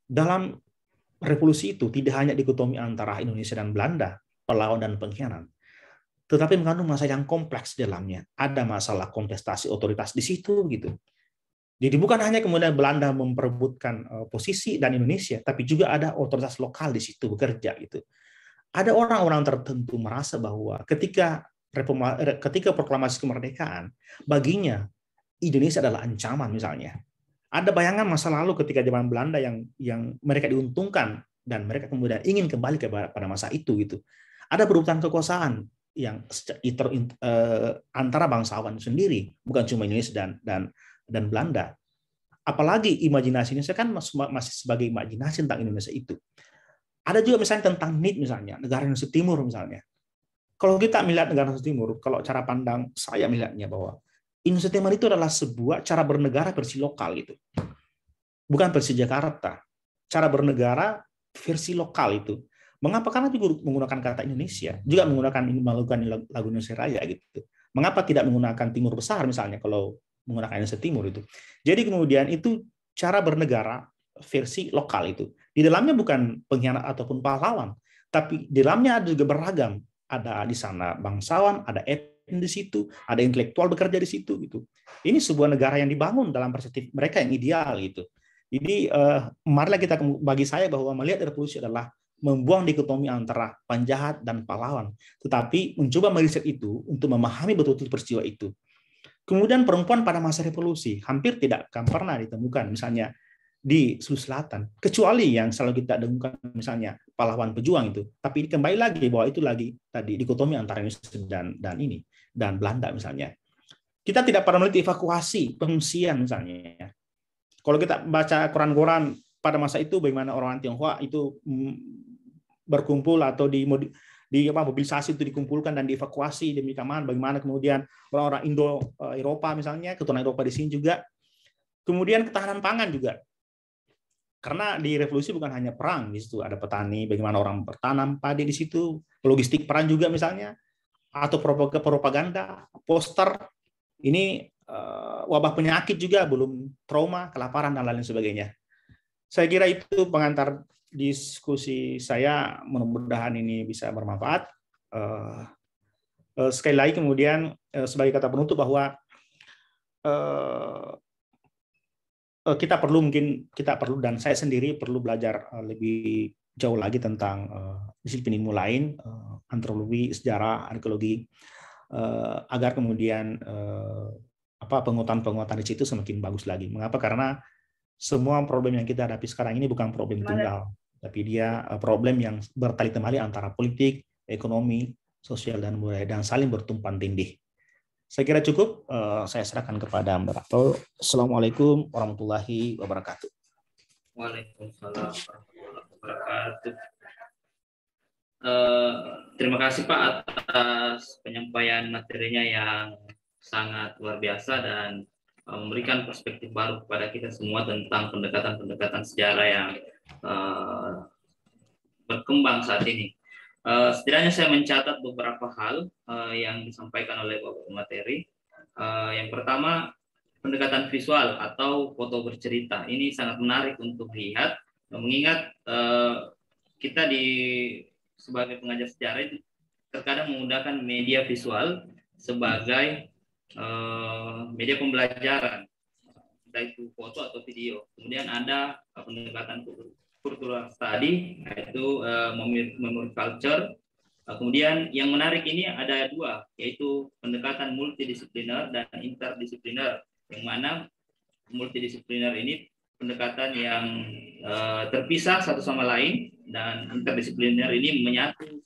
dalam revolusi itu tidak hanya dikotomi antara Indonesia dan Belanda, pahlawan dan pengkhianat, tetapi mengandung masalah yang kompleks di dalamnya. Ada masalah kontestasi otoritas di situ gitu. Jadi bukan hanya kemudian Belanda memperebutkan eh, posisi dan Indonesia, tapi juga ada otoritas lokal di situ bekerja gitu. Ada orang-orang tertentu merasa bahwa ketika eh, ketika proklamasi kemerdekaan baginya Indonesia adalah ancaman misalnya. Ada bayangan masa lalu ketika zaman Belanda yang yang mereka diuntungkan dan mereka kemudian ingin kembali ke pada masa itu gitu. Ada perebutan kekuasaan yang eh, antara bangsawan sendiri, bukan cuma Indonesia dan dan dan Belanda. Apalagi imajinasi Indonesia kan masih sebagai imajinasi tentang Indonesia itu. Ada juga misalnya tentang NIT misalnya, negara Indonesia Timur misalnya. Kalau kita melihat negara Indonesia Timur, kalau cara pandang saya melihatnya bahwa Indonesia Timur itu adalah sebuah cara bernegara versi lokal itu, Bukan versi Jakarta. Cara bernegara versi lokal itu. Mengapa? Karena juga menggunakan kata Indonesia, juga menggunakan melakukan lagu Indonesia Raya gitu. Mengapa tidak menggunakan Timur Besar misalnya kalau menggunakan Indonesia Timur itu. Jadi kemudian itu cara bernegara versi lokal itu. Di dalamnya bukan pengkhianat ataupun pahlawan, tapi di dalamnya ada juga beragam. Ada di sana bangsawan, ada etnis di situ, ada intelektual bekerja di situ gitu. Ini sebuah negara yang dibangun dalam perspektif mereka yang ideal gitu. Jadi eh, marilah kita bagi saya bahwa melihat revolusi adalah membuang dikotomi antara penjahat dan pahlawan, tetapi mencoba meriset itu untuk memahami betul-betul peristiwa itu. Kemudian perempuan pada masa revolusi hampir tidak akan pernah ditemukan misalnya di Sulawesi Selatan, kecuali yang selalu kita dengungkan misalnya pahlawan pejuang itu. Tapi kembali lagi bahwa itu lagi tadi dikotomi antara Indonesia dan dan ini dan Belanda misalnya. Kita tidak pernah melihat evakuasi pengungsian misalnya. Kalau kita baca koran-koran pada masa itu bagaimana orang Tionghoa itu mm, berkumpul atau di di apa, mobilisasi itu dikumpulkan dan dievakuasi demi keamanan bagaimana kemudian orang-orang Indo eh, Eropa misalnya keturunan Eropa di sini juga kemudian ketahanan pangan juga karena di revolusi bukan hanya perang di situ ada petani bagaimana orang bertanam padi di situ logistik perang juga misalnya atau propaganda poster ini eh, wabah penyakit juga belum trauma kelaparan dan lain sebagainya saya kira itu pengantar diskusi saya mudah-mudahan ini bisa bermanfaat. Eh, eh, sekali lagi kemudian eh, sebagai kata penutup bahwa kita perlu mungkin kita perlu dan saya sendiri perlu belajar lebih jauh lagi tentang disiplin ilmu lain, antropologi, sejarah, arkeologi, agar kemudian apa penguatan-penguatan di situ semakin bagus lagi. Mengapa? Karena semua problem yang kita hadapi sekarang ini bukan problem tunggal tapi dia eh, problem yang bertali temali antara politik, ekonomi, sosial dan budaya dan saling bertumpang tindih. Saya kira cukup, eh, saya serahkan kepada Mbak. Rato. Assalamualaikum warahmatullahi wabarakatuh. Waalaikumsalam warahmatullahi wabarakatuh. Eh, terima kasih Pak atas penyampaian materinya yang sangat luar biasa dan memberikan perspektif baru kepada kita semua tentang pendekatan-pendekatan sejarah yang Eh, berkembang saat ini. Uh, setidaknya saya mencatat beberapa hal uh, yang disampaikan oleh Bapak Materi. Uh, yang pertama, pendekatan visual atau foto bercerita. Ini sangat menarik untuk dilihat, mengingat uh, kita di sebagai pengajar sejarah itu terkadang menggunakan media visual sebagai uh, media pembelajaran baik itu foto atau video. Kemudian ada uh, pendekatan kultural tadi, yaitu uh, memory culture. Uh, kemudian yang menarik ini ada dua yaitu pendekatan multidisipliner dan interdisipliner yang mana multidisipliner ini pendekatan yang uh, terpisah satu sama lain dan interdisipliner ini menyatu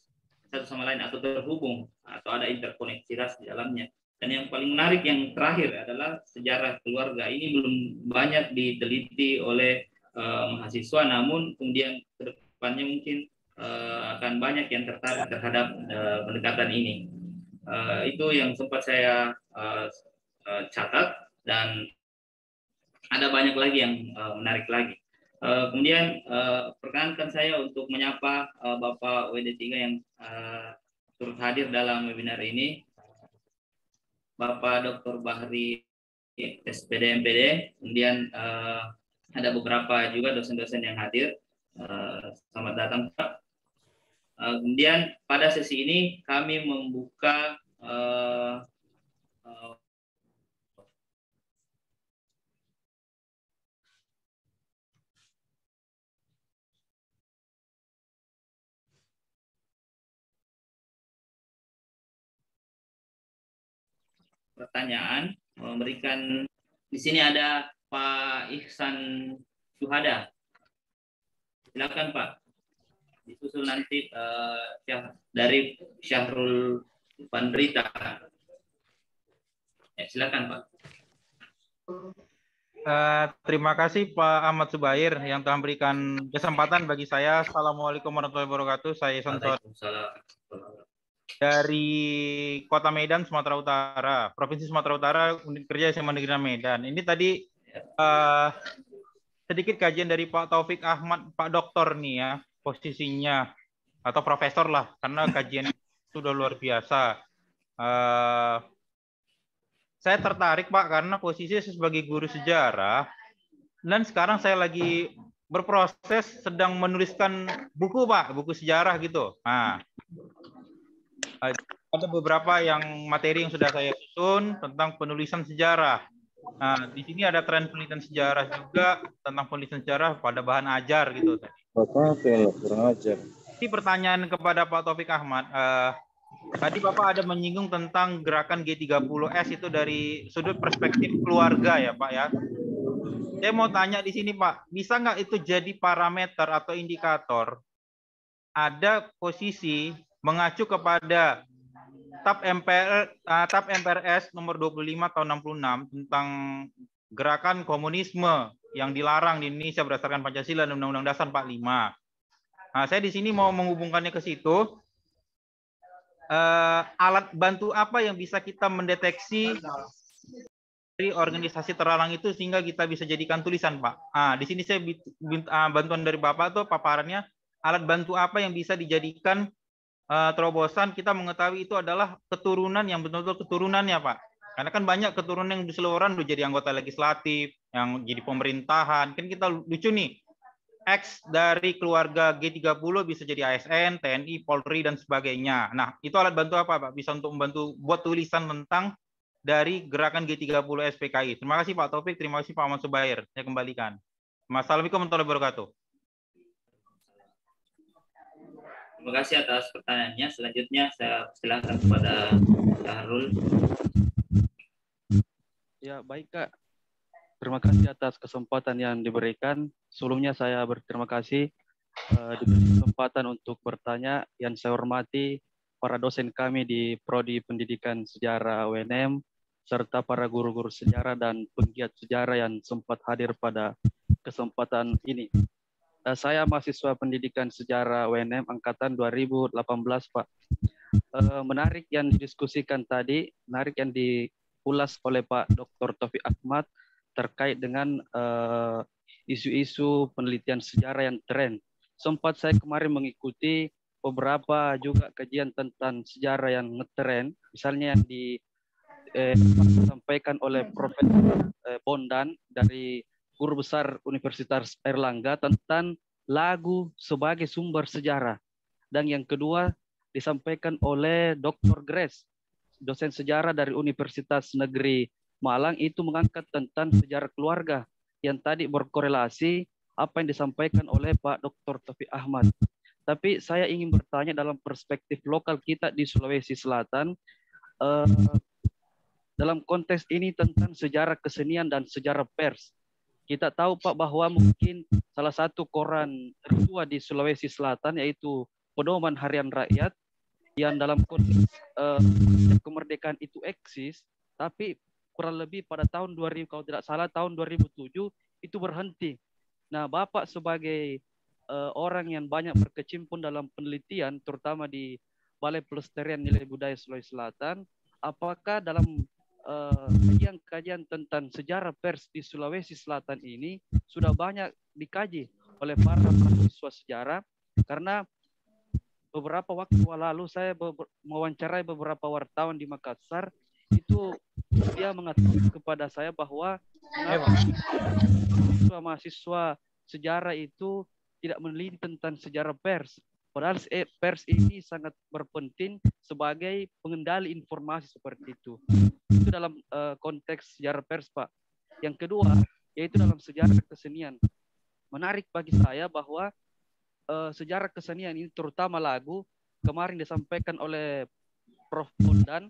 satu sama lain atau terhubung atau ada interkoneksi di dalamnya. Dan yang paling menarik yang terakhir adalah sejarah keluarga. Ini belum banyak diteliti oleh uh, mahasiswa, namun kemudian kedepannya mungkin uh, akan banyak yang tertarik terhadap uh, pendekatan ini. Uh, itu yang sempat saya uh, uh, catat dan ada banyak lagi yang uh, menarik lagi. Uh, kemudian uh, perkenankan saya untuk menyapa uh, Bapak WD3 yang uh, turut hadir dalam webinar ini. Bapak Dr. Bahri SPD MPD, kemudian uh, ada beberapa juga dosen-dosen yang hadir. Uh, selamat datang Pak. Uh, kemudian pada sesi ini kami membuka uh, pertanyaan, memberikan di sini ada Pak Ihsan Suhada. Silakan Pak. Disusul nanti uh, dari Syahrul Pandrita. Ya, silakan Pak. Uh, terima kasih Pak Ahmad Subair yang telah memberikan kesempatan bagi saya. Assalamualaikum warahmatullahi wabarakatuh. Saya Sontor dari Kota Medan, Sumatera Utara, Provinsi Sumatera Utara, Unit Kerja SMA Negeri Medan. Ini tadi uh, sedikit kajian dari Pak Taufik Ahmad, Pak Doktor nih ya, posisinya atau profesor lah, karena kajian itu sudah luar biasa. Uh, saya tertarik Pak karena posisi sebagai guru sejarah dan sekarang saya lagi berproses sedang menuliskan buku Pak, buku sejarah gitu. Nah, ada beberapa yang materi yang sudah saya susun tentang penulisan sejarah. Nah, di sini ada tren penulisan sejarah juga tentang penulisan sejarah pada bahan ajar gitu tadi. kurang ajar. Ini pertanyaan kepada Pak Taufik Ahmad. Uh, tadi Bapak ada menyinggung tentang gerakan G30S itu dari sudut perspektif keluarga ya Pak ya. Saya mau tanya di sini Pak, bisa nggak itu jadi parameter atau indikator ada posisi mengacu kepada TAP MPR uh, eh, TAP MPRS nomor 25 tahun 66 tentang gerakan komunisme yang dilarang di Indonesia berdasarkan Pancasila dan Undang-Undang Dasar 45. Nah, saya di sini mau menghubungkannya ke situ. Uh, alat bantu apa yang bisa kita mendeteksi dari organisasi terlarang itu sehingga kita bisa jadikan tulisan, Pak? Ah, di sini saya ah, bantuan dari Bapak tuh paparannya alat bantu apa yang bisa dijadikan uh, terobosan kita mengetahui itu adalah keturunan yang betul-betul keturunannya, Pak. Karena kan banyak keturunan yang berseluruhan udah jadi anggota legislatif, yang jadi pemerintahan. Kan kita lucu nih. X dari keluarga G30 bisa jadi ASN, TNI, Polri dan sebagainya. Nah, itu alat bantu apa, Pak? Bisa untuk membantu buat tulisan tentang dari gerakan G30 SPKI. Terima kasih Pak Taufik, terima kasih Pak Ahmad Subair. Saya kembalikan. Assalamualaikum warahmatullahi wabarakatuh. Terima kasih atas pertanyaannya. Selanjutnya saya persilahkan kepada Syahrul. Ya, baik Kak. Terima kasih atas kesempatan yang diberikan. Sebelumnya saya berterima kasih uh, diberi kesempatan untuk bertanya yang saya hormati para dosen kami di Prodi Pendidikan Sejarah UNM serta para guru-guru sejarah dan penggiat sejarah yang sempat hadir pada kesempatan ini. Eh, saya mahasiswa pendidikan sejarah WNM angkatan 2018, Pak. Eh, menarik yang didiskusikan tadi, menarik yang diulas oleh Pak Dr. Taufik Ahmad terkait dengan eh, isu-isu penelitian sejarah yang tren. Sempat saya kemarin mengikuti beberapa juga kajian tentang sejarah yang ngetren, misalnya yang di eh, sampaikan oleh Profesor Bondan dari Guru Besar Universitas Erlangga tentang lagu sebagai sumber sejarah. Dan yang kedua disampaikan oleh Dr. Grace, dosen sejarah dari Universitas Negeri Malang itu mengangkat tentang sejarah keluarga yang tadi berkorelasi apa yang disampaikan oleh Pak Dr. Taufik Ahmad. Tapi saya ingin bertanya dalam perspektif lokal kita di Sulawesi Selatan, eh, dalam konteks ini tentang sejarah kesenian dan sejarah pers. Kita tahu Pak bahwa mungkin salah satu koran tertua di Sulawesi Selatan yaitu Pedoman Harian Rakyat yang dalam konteks uh, kemerdekaan itu eksis, tapi kurang lebih pada tahun 2000 kalau tidak salah tahun 2007 itu berhenti. Nah, Bapak sebagai uh, orang yang banyak berkecimpung dalam penelitian terutama di Balai Pelestarian Nilai Budaya Sulawesi Selatan, apakah dalam Eh, kajian-kajian uh, tentang sejarah pers di Sulawesi Selatan ini sudah banyak dikaji oleh para mahasiswa sejarah karena beberapa waktu lalu saya mewawancarai beberapa wartawan di Makassar itu dia mengatakan kepada saya bahwa iya, mahasiswa mahasiswa sejarah itu tidak meneliti tentang sejarah pers Padahal pers ini sangat berpenting sebagai pengendali informasi seperti itu dalam uh, konteks sejarah pers, Pak. Yang kedua, yaitu dalam sejarah kesenian. Menarik bagi saya bahwa uh, sejarah kesenian ini terutama lagu kemarin disampaikan oleh Prof. Bundan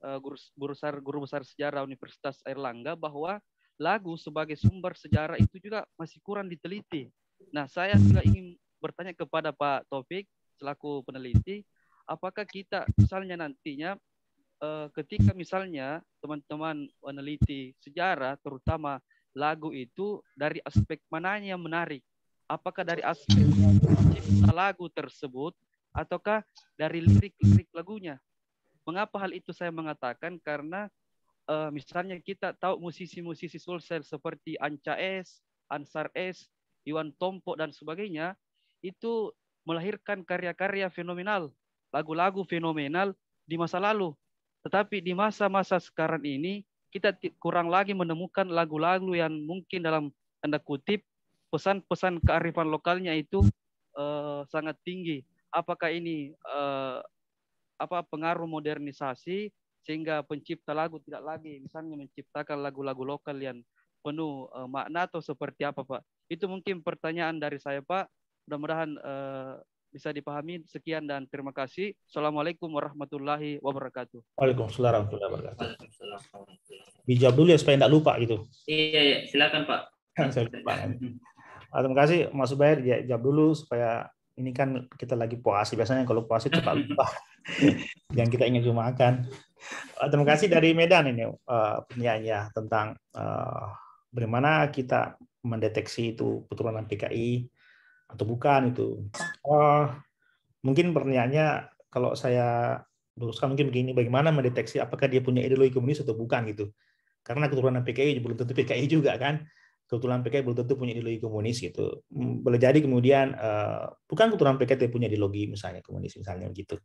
uh, eh, guru, guru besar guru besar sejarah Universitas Airlangga bahwa lagu sebagai sumber sejarah itu juga masih kurang diteliti. Nah, saya juga ingin bertanya kepada Pak Taufik selaku peneliti, apakah kita misalnya nantinya uh, ketika misalnya teman-teman meneliti sejarah terutama lagu itu dari aspek mananya menarik apakah dari aspek cipta lagu tersebut ataukah dari lirik-lirik lagunya mengapa hal itu saya mengatakan karena uh, misalnya kita tahu musisi-musisi Sulsel seperti Anca S, Ansar S, Iwan Tompo dan sebagainya itu melahirkan karya-karya fenomenal, lagu-lagu fenomenal di masa lalu tetapi di masa-masa sekarang ini, kita kurang lagi menemukan lagu-lagu yang mungkin dalam tanda kutip pesan-pesan kearifan lokalnya itu uh, sangat tinggi. Apakah ini uh, apa pengaruh modernisasi sehingga pencipta lagu tidak lagi misalnya menciptakan lagu-lagu lokal yang penuh uh, makna atau seperti apa Pak? Itu mungkin pertanyaan dari saya Pak. Mudah-mudahan uh, bisa dipahami. Sekian dan terima kasih. Assalamualaikum warahmatullahi wabarakatuh. Waalaikumsalam warahmatullahi wabarakatuh. Dijawab dulu ya supaya tidak lupa gitu. Iya, iya. silakan Pak. Saya ah, Terima kasih Mas subair Ya, jawab dulu supaya ini kan kita lagi puasa. Biasanya kalau puasa itu tak lupa yang kita ingin makan. Ah, terima kasih dari Medan ini uh, ya tentang uh, bagaimana kita mendeteksi itu keturunan PKI atau bukan itu Uh, mungkin pertanyaannya kalau saya luruskan mungkin begini, bagaimana mendeteksi apakah dia punya ideologi komunis atau bukan gitu? Karena keturunan PKI belum tentu PKI juga kan, keturunan PKI belum tentu punya ideologi komunis gitu. Hmm, boleh jadi kemudian uh, bukan keturunan PKI dia punya ideologi misalnya komunis misalnya gitu.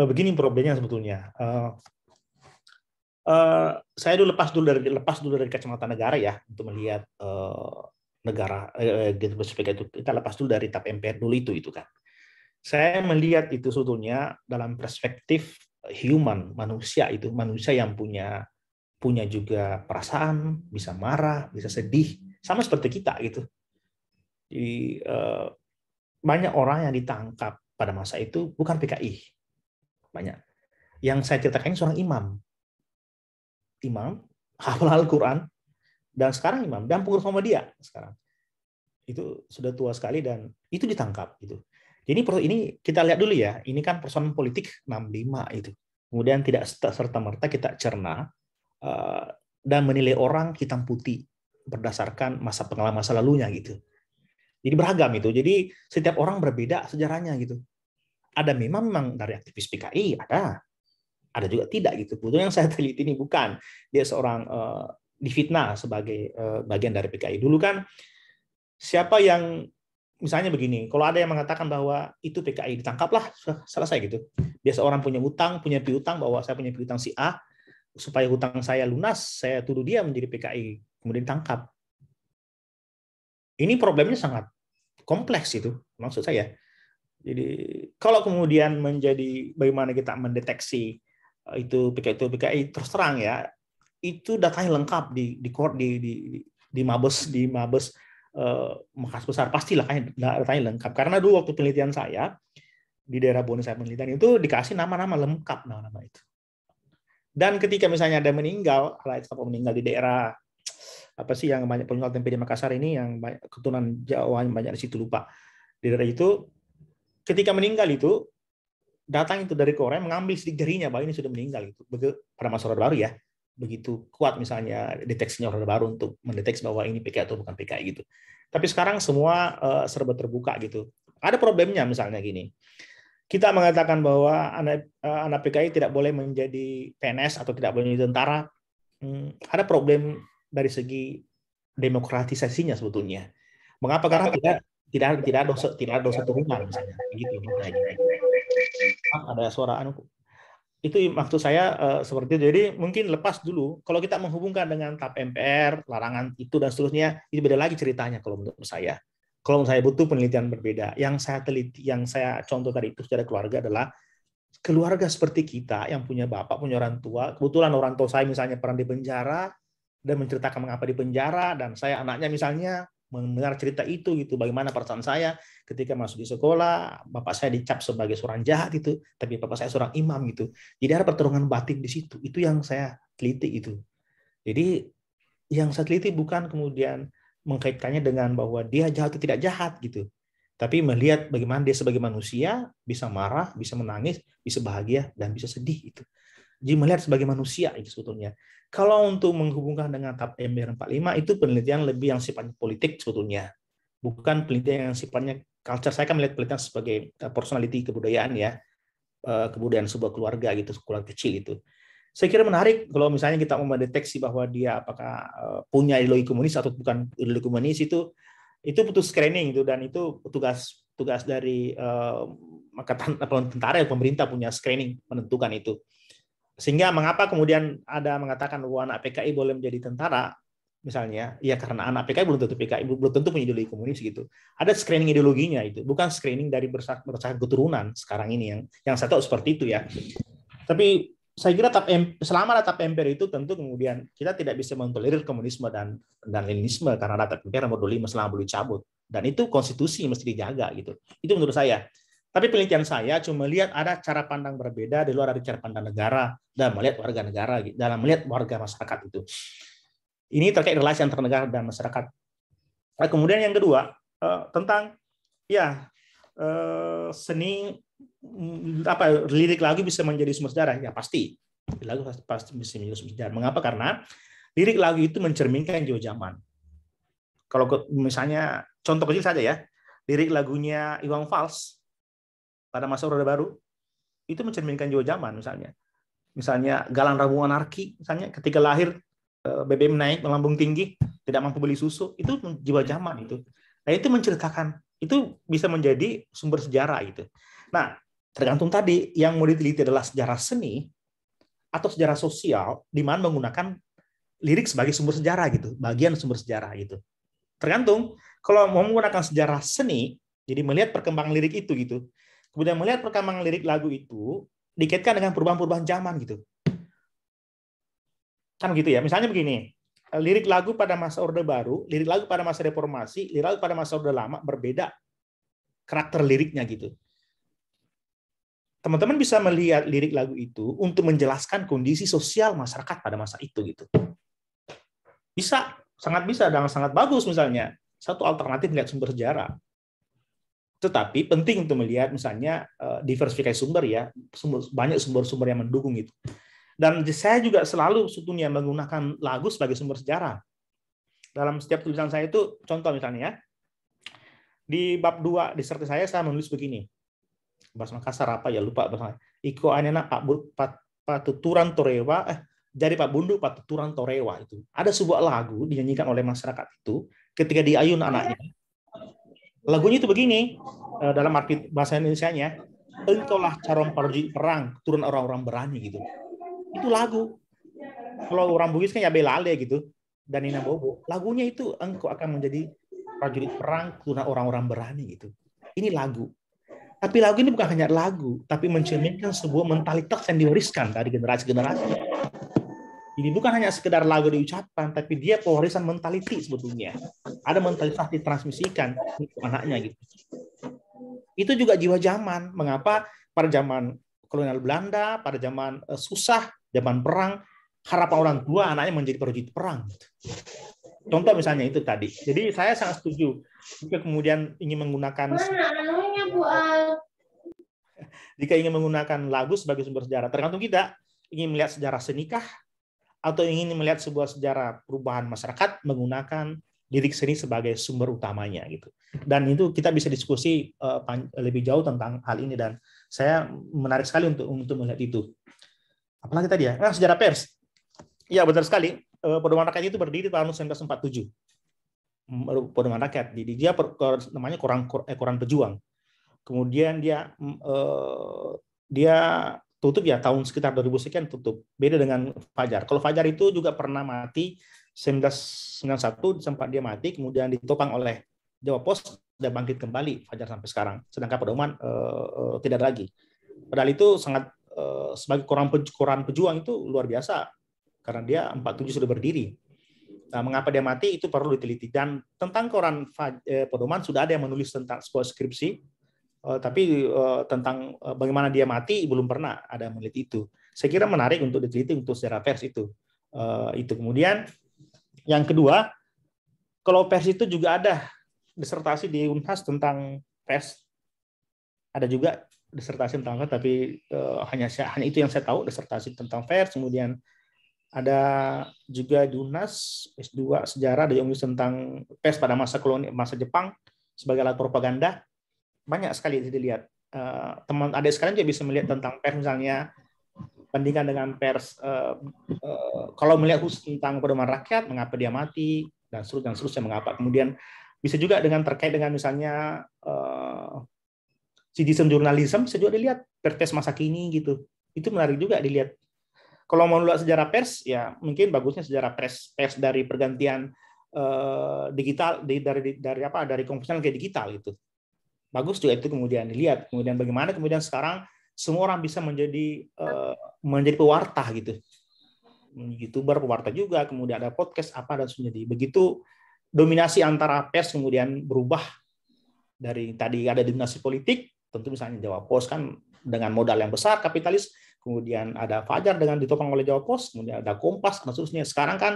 Uh, begini problemnya sebetulnya. Uh, uh, saya dulu lepas dulu dari lepas dulu dari kacamata negara ya untuk melihat uh, negara eh, eh gitu seperti itu kita lepas dulu dari tap MPR dulu itu itu kan saya melihat itu sebetulnya dalam perspektif human manusia itu manusia yang punya punya juga perasaan bisa marah bisa sedih sama seperti kita gitu jadi eh, banyak orang yang ditangkap pada masa itu bukan PKI banyak yang saya ceritakan seorang imam imam hafal Al-Quran dan sekarang imam dan pengurus Muhammadiyah sekarang itu sudah tua sekali dan itu ditangkap gitu. Jadi ini kita lihat dulu ya, ini kan persoalan politik 65 itu. Kemudian tidak serta merta kita cerna eh, dan menilai orang hitam putih berdasarkan masa pengalaman masa lalunya gitu. Jadi beragam itu. Jadi setiap orang berbeda sejarahnya gitu. Ada memang memang dari aktivis PKI ada, ada juga tidak gitu. Butuh yang saya teliti ini bukan dia seorang eh, difitnah sebagai eh, bagian dari PKI. Dulu kan siapa yang misalnya begini, kalau ada yang mengatakan bahwa itu PKI ditangkaplah selesai gitu. Biasa orang punya hutang, punya piutang bahwa saya punya piutang si A supaya hutang saya lunas, saya tuduh dia menjadi PKI, kemudian tangkap. Ini problemnya sangat kompleks itu maksud saya. Jadi kalau kemudian menjadi bagaimana kita mendeteksi eh, itu PKI itu PKI terus terang ya itu datanya lengkap di di di di, di Mabes di Mabes eh, Besar pastilah kan datanya lengkap karena dulu waktu penelitian saya di daerah bonus saya penelitian itu dikasih nama-nama lengkap nama-nama itu. Dan ketika misalnya ada meninggal, alat kapal meninggal di daerah apa sih yang banyak penjual tempe di Makassar ini yang banyak, keturunan Jawa yang banyak di situ lupa. Di daerah itu ketika meninggal itu datang itu dari Korea mengambil sidik jarinya bahwa ini sudah meninggal itu pada masa Orde Baru ya begitu kuat misalnya deteksinya orang baru untuk mendeteksi bahwa ini PKI atau bukan PKI gitu. Tapi sekarang semua eh, serba terbuka gitu. Ada problemnya misalnya gini. Kita mengatakan bahwa anak eh, anak PKI tidak boleh menjadi PNS atau tidak boleh menjadi tentara. Hmm, ada problem dari segi demokratisasinya sebetulnya. Mengapa karena tidak tidak tidak ada dosa tidak ada dosa rumah misalnya gitu. Ada suara anu itu maksud saya uh, seperti itu. Jadi mungkin lepas dulu. Kalau kita menghubungkan dengan TAP MPR, larangan itu dan seterusnya, itu beda lagi ceritanya kalau menurut saya. Kalau menurut saya butuh penelitian berbeda. Yang saya teliti, yang saya contoh tadi itu secara keluarga adalah keluarga seperti kita yang punya bapak, punya orang tua. Kebetulan orang tua saya misalnya pernah di penjara dan menceritakan mengapa di penjara dan saya anaknya misalnya mendengar cerita itu gitu bagaimana perasaan saya ketika masuk di sekolah bapak saya dicap sebagai seorang jahat itu tapi bapak saya seorang imam gitu jadi ada pertarungan batin di situ itu yang saya teliti itu jadi yang saya teliti bukan kemudian mengkaitkannya dengan bahwa dia jahat atau tidak jahat gitu tapi melihat bagaimana dia sebagai manusia bisa marah bisa menangis bisa bahagia dan bisa sedih itu melihat sebagai manusia itu sebetulnya. Kalau untuk menghubungkan dengan TAP MBR 45 itu penelitian lebih yang sifatnya politik sebetulnya. Bukan penelitian yang sifatnya culture. Saya kan melihat penelitian sebagai eh, personality kebudayaan ya. Eh, kebudayaan sebuah keluarga gitu, keluarga kecil itu. Saya kira menarik kalau misalnya kita mau mendeteksi bahwa dia apakah eh, punya ideologi komunis atau bukan ideologi komunis itu itu butuh screening itu dan itu tugas tugas dari uh, angkatan tentara pemerintah punya screening menentukan itu. Sehingga mengapa kemudian ada mengatakan bahwa anak PKI boleh menjadi tentara, misalnya, ya karena anak PKI belum tentu PKI belum tentu punya ideologi komunis gitu. Ada screening ideologinya itu, bukan screening dari bersah keturunan sekarang ini yang yang saya seperti itu ya. Tapi saya kira tap selama ada tap MPR itu tentu kemudian kita tidak bisa mentolerir komunisme dan dan leninisme karena ada tap MPR nomor 25 selama belum cabut dan itu konstitusi mesti dijaga gitu. Itu menurut saya. Tapi penelitian saya cuma lihat ada cara pandang berbeda di luar dari cara pandang negara dan melihat warga negara, dalam melihat warga masyarakat itu. Ini terkait relasi antar negara dan masyarakat. Nah, kemudian yang kedua eh, tentang ya eh, seni mm, apa lirik lagu bisa menjadi sumber sejarah ya pasti lagu pasti bisa menjadi sumber sejarah. Mengapa? Karena lirik lagu itu mencerminkan jauh zaman. Kalau misalnya contoh kecil saja ya, lirik lagunya Iwan Fals pada masa Orde Baru itu mencerminkan juga zaman misalnya. Misalnya galang rabu anarki misalnya ketika lahir eh, BBM naik melambung tinggi tidak mampu beli susu itu jiwa zaman itu. Nah itu menceritakan itu bisa menjadi sumber sejarah itu. Nah tergantung tadi yang mau diteliti adalah sejarah seni atau sejarah sosial di mana menggunakan lirik sebagai sumber sejarah gitu, bagian sumber sejarah itu. Tergantung kalau mau menggunakan sejarah seni, jadi melihat perkembangan lirik itu gitu, kemudian melihat perkembangan lirik lagu itu dikaitkan dengan perubahan-perubahan zaman gitu. Kan gitu ya. Misalnya begini, lirik lagu pada masa Orde Baru, lirik lagu pada masa Reformasi, lirik lagu pada masa Orde Lama berbeda karakter liriknya gitu. Teman-teman bisa melihat lirik lagu itu untuk menjelaskan kondisi sosial masyarakat pada masa itu gitu. Bisa, sangat bisa dan sangat bagus misalnya. Satu alternatif melihat sumber sejarah. Tetapi penting untuk melihat misalnya eh, diversifikasi sumber ya, sumber, banyak sumber-sumber yang mendukung itu. Dan saya juga selalu sebetulnya menggunakan lagu sebagai sumber sejarah. Dalam setiap tulisan saya itu, contoh misalnya ya, di bab 2 disertasi saya, saya menulis begini. Bahasa Makassar apa ya, lupa bahasa. Iko anena pak, pak, patuturan torewa, eh, jadi Pak Bundu patuturan torewa itu. Ada sebuah lagu dinyanyikan oleh masyarakat itu ketika diayun anaknya Lagunya itu begini, eh, dalam arti bahasa Indonesia-nya, engkaulah carom parji perang, turun orang-orang berani gitu. Itu lagu. Kalau orang Bugis kan ya belale gitu, dan Nina Bobo. Lagunya itu engkau akan menjadi prajurit perang, turun orang-orang berani gitu. Ini lagu. Tapi lagu ini bukan hanya lagu, tapi mencerminkan sebuah mentalitas yang diwariskan dari generasi-generasi. Ini bukan hanya sekedar lagu diucapkan, tapi dia pewarisan mentaliti sebetulnya. Ada mentalitas ditransmisikan untuk anaknya gitu. Itu juga jiwa zaman. Mengapa pada zaman kolonial Belanda, pada zaman eh, susah, zaman perang, harapan orang tua anaknya menjadi prajurit perang. Gitu. Contoh misalnya itu tadi. Jadi saya sangat setuju jika kemudian ingin menggunakan jika ingin menggunakan lagu sebagai sumber sejarah, tergantung kita ingin melihat sejarah senikah, atau ingin melihat sebuah sejarah perubahan masyarakat menggunakan lirik seni sebagai sumber utamanya gitu. Dan itu kita bisa diskusi eh, lebih jauh tentang hal ini dan saya menarik sekali untuk untuk melihat itu. Apalagi tadi ya, nah, sejarah pers. Ya benar sekali, uh, rakyat itu berdiri tahun 1947. Perumahan rakyat, jadi dia per, namanya koran koran eh, pejuang. Kemudian dia mm, dia tutup ya tahun sekitar 2000 sekian tutup. Beda dengan Fajar. Kalau Fajar itu juga pernah mati 1991 sempat dia mati kemudian ditopang oleh Jawa Pos dan bangkit kembali Fajar sampai sekarang. Sedangkan Pedoman eh, eh, tidak ada lagi. Padahal itu sangat eh, sebagai koran, koran pejuang itu luar biasa karena dia 47 sudah berdiri. Nah, mengapa dia mati itu perlu diteliti dan tentang koran eh, Pedoman sudah ada yang menulis tentang sebuah skripsi Eh, tapi eh, tentang eh, bagaimana dia mati belum pernah ada meneliti itu. Saya kira menarik untuk diteliti untuk secara pers itu. Itu kemudian yang kedua, kalau vers itu juga ada disertasi di Unhas tentang vers. Ada juga disertasi tentang vers, tapi hanya hanya itu yang saya tahu disertasi tentang vers. Kemudian ada juga di Unhas S2 sejarah dari Unhas tentang pers pada masa koloni masa Jepang sebagai alat propaganda banyak sekali dilihat uh, teman ada sekarang juga bisa melihat tentang pers misalnya bandingkan dengan pers eh, eh, kalau melihat khusus tentang pedoman rakyat mengapa dia mati dan seterusnya dan seterusnya mengapa kemudian bisa juga dengan terkait dengan misalnya citizen journalism bisa juga dilihat pers masa kini gitu itu menarik juga dilihat kalau mau lihat sejarah pers ya mungkin bagusnya sejarah pers pers dari pergantian digital dari dari apa dari konvensional ke digital itu bagus juga itu kemudian dilihat kemudian bagaimana kemudian sekarang semua orang bisa menjadi eh, menjadi pewarta gitu youtuber pewarta juga kemudian ada podcast apa dan sebagainya begitu dominasi antara pers kemudian berubah dari tadi ada dominasi politik tentu misalnya Jawa Pos kan dengan modal yang besar kapitalis kemudian ada Fajar dengan ditopang oleh Jawa Pos kemudian ada Kompas dan seterusnya sekarang kan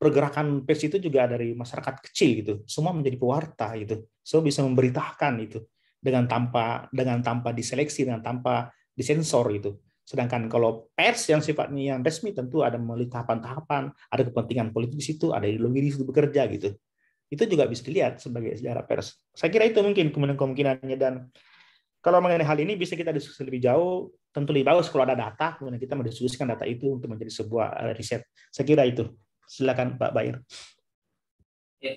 pergerakan pers itu juga dari masyarakat kecil gitu semua menjadi pewarta gitu so bisa memberitakan itu dengan tanpa dengan tanpa diseleksi dengan tanpa disensor itu Sedangkan kalau pers yang sifatnya yang resmi tentu ada melalui tahapan-tahapan, ada kepentingan politik di situ, ada ideologi di situ bekerja gitu. Itu juga bisa dilihat sebagai sejarah pers. Saya kira itu mungkin kemungkinannya dan kalau mengenai hal ini bisa kita diskusi lebih jauh, tentu lebih bagus kalau ada data, kemudian kita mendiskusikan data itu untuk menjadi sebuah eh, riset. Saya kira itu. Silakan Pak Bayer. Ya,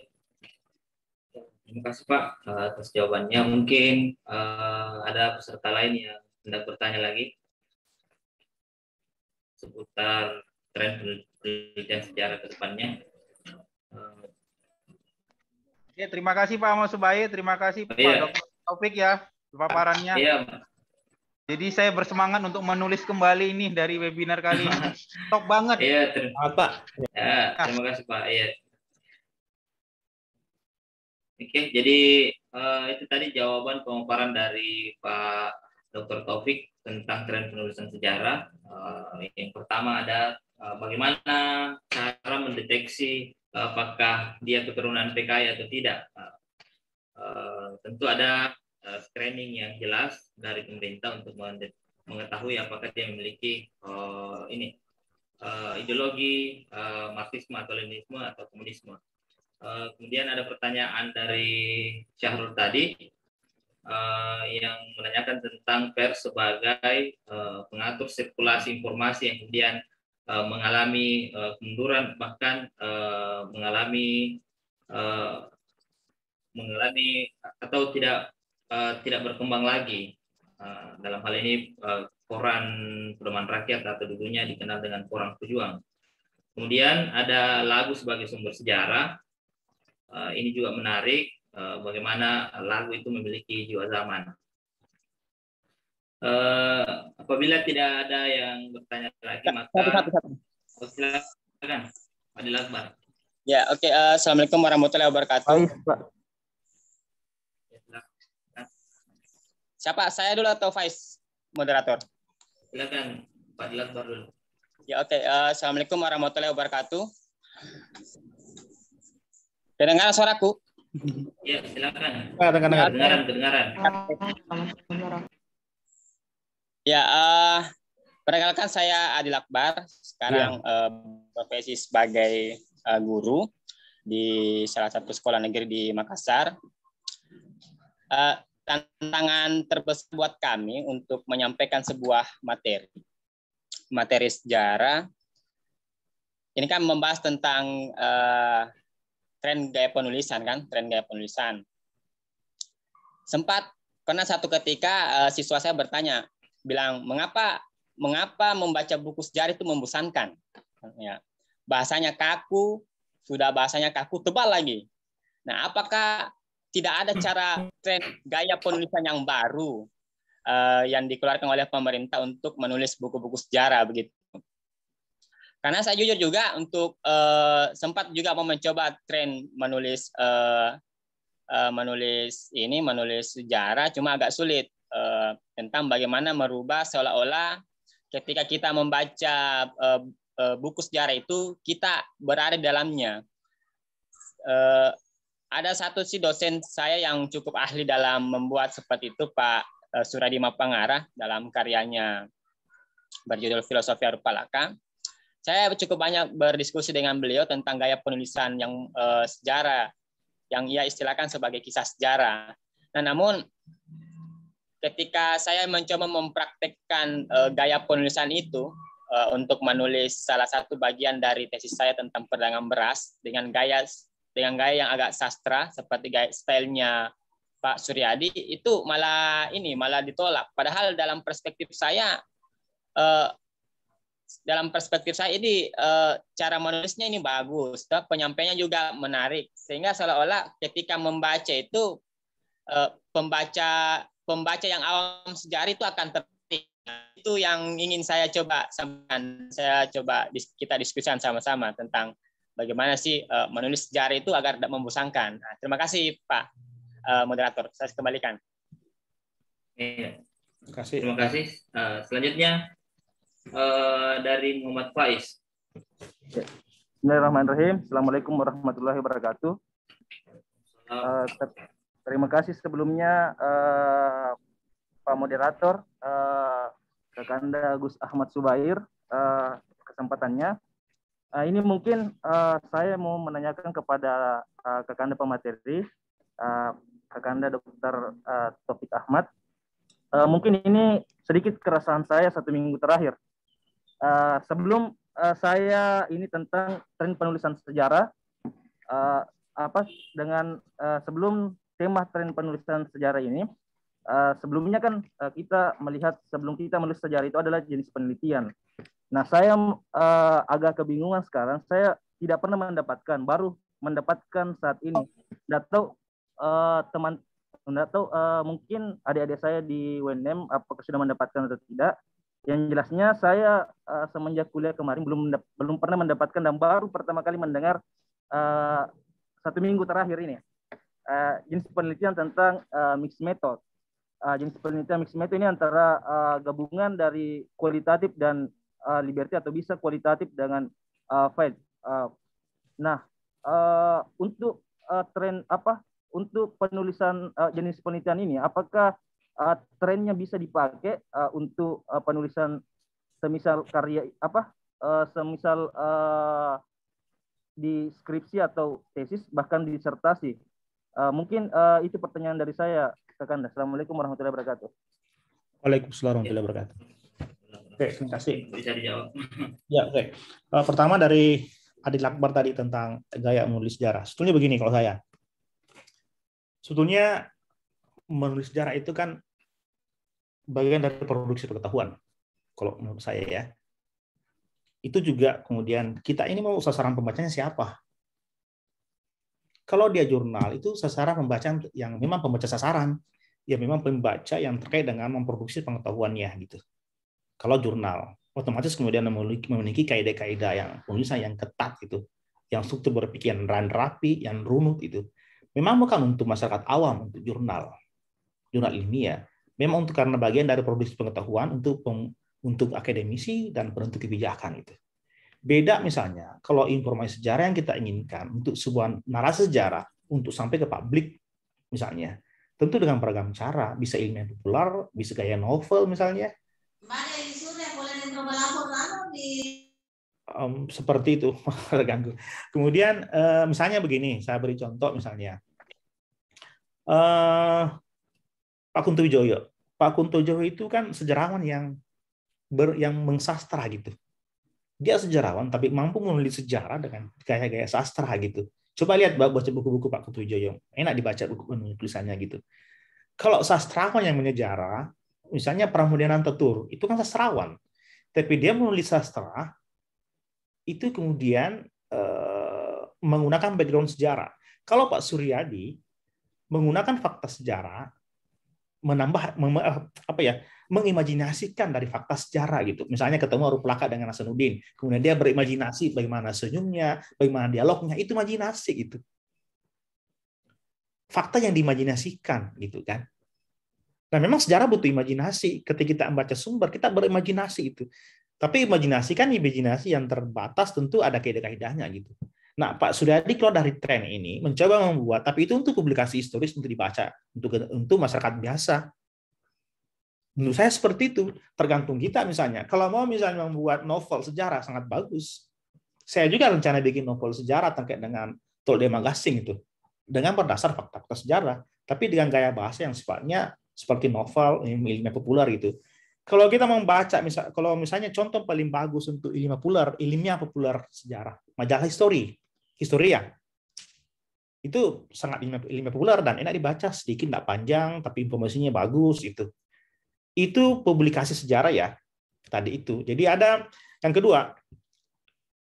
Terima kasih Pak eh, atas jawabannya. Mungkin uh, ada peserta lain yang hendak bertanya lagi seputar tren penelitian secara ke depannya. Uh. Ya, terima kasih Pak Mas Subai. terima kasih oh, Pak iya. Dr. Taufik ya paparannya. Iya. Jadi saya bersemangat untuk menulis kembali ini dari webinar kali ini. Top banget. Iya, terima kasih Pak. Ya, terima kasih Pak. Iya. Oke, jadi uh, itu tadi jawaban pemaparan dari Pak Dr. Taufik tentang tren penulisan sejarah. Uh, yang pertama ada uh, bagaimana cara mendeteksi apakah dia keturunan PKI atau tidak. Uh, uh, tentu ada uh, screening yang jelas dari pemerintah untuk mengetahui apakah dia memiliki uh, ini uh, ideologi uh, marxisme atau leninisme atau komunisme. Eh, kemudian ada pertanyaan dari Syahrul tadi uh, yang menanyakan tentang pers sebagai uh, pengatur sirkulasi informasi yang kemudian uh, mengalami uh, kemunduran bahkan uh, mengalami uh, mengalami atau tidak uh, tidak berkembang lagi uh, dalam hal ini uh, koran pedoman rakyat atau dulunya dikenal dengan koran pejuang. Kemudian ada lagu sebagai sumber sejarah Eh, ini juga menarik uh, bagaimana lagu itu memiliki jiwa zaman. Uh, apabila tidak ada yang bertanya lagi maka satu, satu, oh, silakan Pak Dilakbar. Ya, oke. Okay. Uh, Assalamualaikum warahmatullahi wabarakatuh. Baik, Pak. Ya, Siapa? Saya dulu atau Faiz moderator? Silakan Pak Dilakbar dulu. Ya, oke. Okay. Uh, Assalamualaikum warahmatullahi wabarakatuh. Kedengaran suaraku? Ya, silakan. Nah, dengar, dengar. Dengaran, dengaran. Ah, ya, uh, perkenalkan saya Adil Akbar. Sekarang ya. uh, eh, profesi sebagai uh, guru di salah satu sekolah negeri di Makassar. Uh, tantangan terbesar buat kami untuk menyampaikan sebuah materi, materi sejarah. Ini kan membahas tentang uh, tren gaya penulisan kan, tren gaya penulisan. Sempat karena satu ketika eh, siswa saya bertanya, bilang mengapa mengapa membaca buku sejarah itu membosankan? Ya, bahasanya kaku, sudah bahasanya kaku tebal lagi. Nah, apakah tidak ada cara tren gaya penulisan yang baru uh, yang dikeluarkan oleh pemerintah untuk menulis buku-buku sejarah begitu? Karena saya jujur juga untuk uh, sempat juga mau mencoba tren menulis uh, uh, menulis ini menulis sejarah, cuma agak sulit uh, tentang bagaimana merubah seolah-olah ketika kita membaca uh, uh, buku sejarah itu kita berada di dalamnya. Uh, ada satu si dosen saya yang cukup ahli dalam membuat seperti itu Pak Suradi Mapangarah dalam karyanya berjudul Filosofi Arupalaka saya cukup banyak berdiskusi dengan beliau tentang gaya penulisan yang uh, sejarah yang ia istilahkan sebagai kisah sejarah. Nah, namun ketika saya mencoba mempraktekkan uh, gaya penulisan itu uh, untuk menulis salah satu bagian dari tesis saya tentang perdagangan beras dengan gaya dengan gaya yang agak sastra seperti gaya stylenya Pak Suryadi itu malah ini malah ditolak. Padahal dalam perspektif saya uh, dalam perspektif saya ini uh, cara menulisnya ini bagus, toh penyampaiannya juga menarik sehingga seolah-olah ketika membaca itu uh, pembaca pembaca yang awam sejarah itu akan tertarik. Itu yang ingin saya coba sampaikan. Saya coba kita diskusikan sama-sama tentang bagaimana sih uh, menulis sejarah itu agar tidak membosankan. Nah, terima kasih Pak uh, moderator. Saya kembalikan. Iya. Terima kasih. Terima kasih. Uh, selanjutnya Eh, dari Muhammad Faiz. Bismillahirrahmanirrahim. Assalamualaikum warahmatullahi wabarakatuh. Uh, terima kasih sebelumnya uh, Pak Moderator, uh, Kakanda Gus Ahmad Subair, uh, kesempatannya. Uh, ini mungkin uh, saya mau menanyakan kepada uh, Kakanda pemateri, uh, Kakanda Dr. Uh, Taufik Ahmad. Uh, mungkin ini sedikit keresahan saya satu minggu terakhir. Uh, sebelum uh, saya ini tentang tren penulisan sejarah uh, apa dengan uh, sebelum tema tren penulisan sejarah ini uh, sebelumnya kan uh, kita melihat sebelum kita menulis sejarah itu adalah jenis penelitian. Nah saya uh, agak kebingungan sekarang saya tidak pernah mendapatkan baru mendapatkan saat ini. Tidak tahu uh, teman tidak tahu uh, mungkin adik-adik saya di WNM apakah sudah mendapatkan atau tidak yang jelasnya saya uh, semenjak kuliah kemarin belum belum pernah mendapatkan dan baru pertama kali mendengar uh, satu minggu terakhir ini uh, jenis penelitian tentang uh, mixed method. Uh, jenis penelitian mixed method ini antara uh, gabungan dari kualitatif dan uh, liberty atau bisa kualitatif dengan uh, Uh, nah, uh, untuk uh, tren apa untuk penulisan uh, jenis penelitian ini apakah uh, trennya bisa dipakai uh, untuk uh, penulisan semisal karya apa uh, semisal uh, di skripsi atau tesis bahkan disertasi. Uh, mungkin uh, itu pertanyaan dari saya ke Assalamualaikum warahmatullahi wabarakatuh. Waalaikumsalam warahmatullahi wabarakatuh. Oke, terima kasih. Bisa dijawab. Ya, oke. Uh, pertama dari Adil Akbar tadi tentang gaya menulis sejarah. Sebetulnya begini kalau saya. Sebetulnya menulis sejarah itu kan bagian dari produksi pengetahuan kalau menurut saya ya itu juga kemudian kita ini mau sasaran pembacanya siapa kalau dia jurnal itu sasaran pembacaan yang memang pembaca sasaran ya memang pembaca yang terkait dengan memproduksi pengetahuannya gitu kalau jurnal otomatis kemudian memiliki, memiliki kaidah-kaidah yang penulisan yang ketat itu, yang struktur berpikiran rapi, yang runut itu. Memang bukan untuk masyarakat awam, untuk jurnal, jurnal ilmiah memang untuk karena bagian dari produksi pengetahuan untuk peng, untuk akademisi dan penentu kebijakan itu. Beda misalnya kalau informasi sejarah yang kita inginkan untuk sebuah narasi sejarah untuk sampai ke publik misalnya, tentu dengan beragam cara, bisa ilmiah populer, bisa gaya novel misalnya. Um, seperti itu terganggu. Kemudian uh, misalnya begini, saya beri contoh misalnya. Uh, Pak Kunto Wijoyo. Pak Kunto Wijoyo itu kan sejarawan yang ber, yang mengsastra gitu. Dia sejarawan tapi mampu menulis sejarah dengan gaya-gaya sastra gitu. Coba lihat baca buku-buku Pak Kunto Wijoyo. Enak dibaca buku penulisannya gitu. Kalau sastrawan yang menyejarah, misalnya pramudiana Tetur, itu kan sastrawan. Tapi dia menulis sastra, itu kemudian eh, menggunakan background sejarah. Kalau Pak Suryadi menggunakan fakta sejarah, menambah mem, eh, apa ya mengimajinasikan dari fakta sejarah gitu. Misalnya ketemu Pelaka dengan Hasanuddin, kemudian dia berimajinasi bagaimana senyumnya, bagaimana dialognya, itu imajinasi gitu. Fakta yang diimajinasikan gitu kan. Nah, memang sejarah butuh imajinasi. Ketika kita membaca sumber, kita berimajinasi itu. Tapi imajinasi kan imajinasi yang terbatas tentu ada kaidah-kaidahnya gitu. Nah, Pak Suryadi keluar dari tren ini, mencoba membuat, tapi itu untuk publikasi historis untuk dibaca, untuk untuk masyarakat biasa. Menurut saya seperti itu, tergantung kita misalnya. Kalau mau misalnya membuat novel sejarah sangat bagus. Saya juga rencana bikin novel sejarah terkait dengan Tolde Magasing itu dengan berdasar fakta-fakta sejarah, tapi dengan gaya bahasa yang sifatnya seperti novel eh, ilmiah populer gitu. Kalau kita membaca misal kalau misalnya contoh paling bagus untuk ilmiah populer, ilmiah populer sejarah, majalah histori. Historia. Itu sangat lima populer dan enak dibaca, sedikit tidak panjang, tapi informasinya bagus itu. Itu publikasi sejarah ya tadi itu. Jadi ada yang kedua,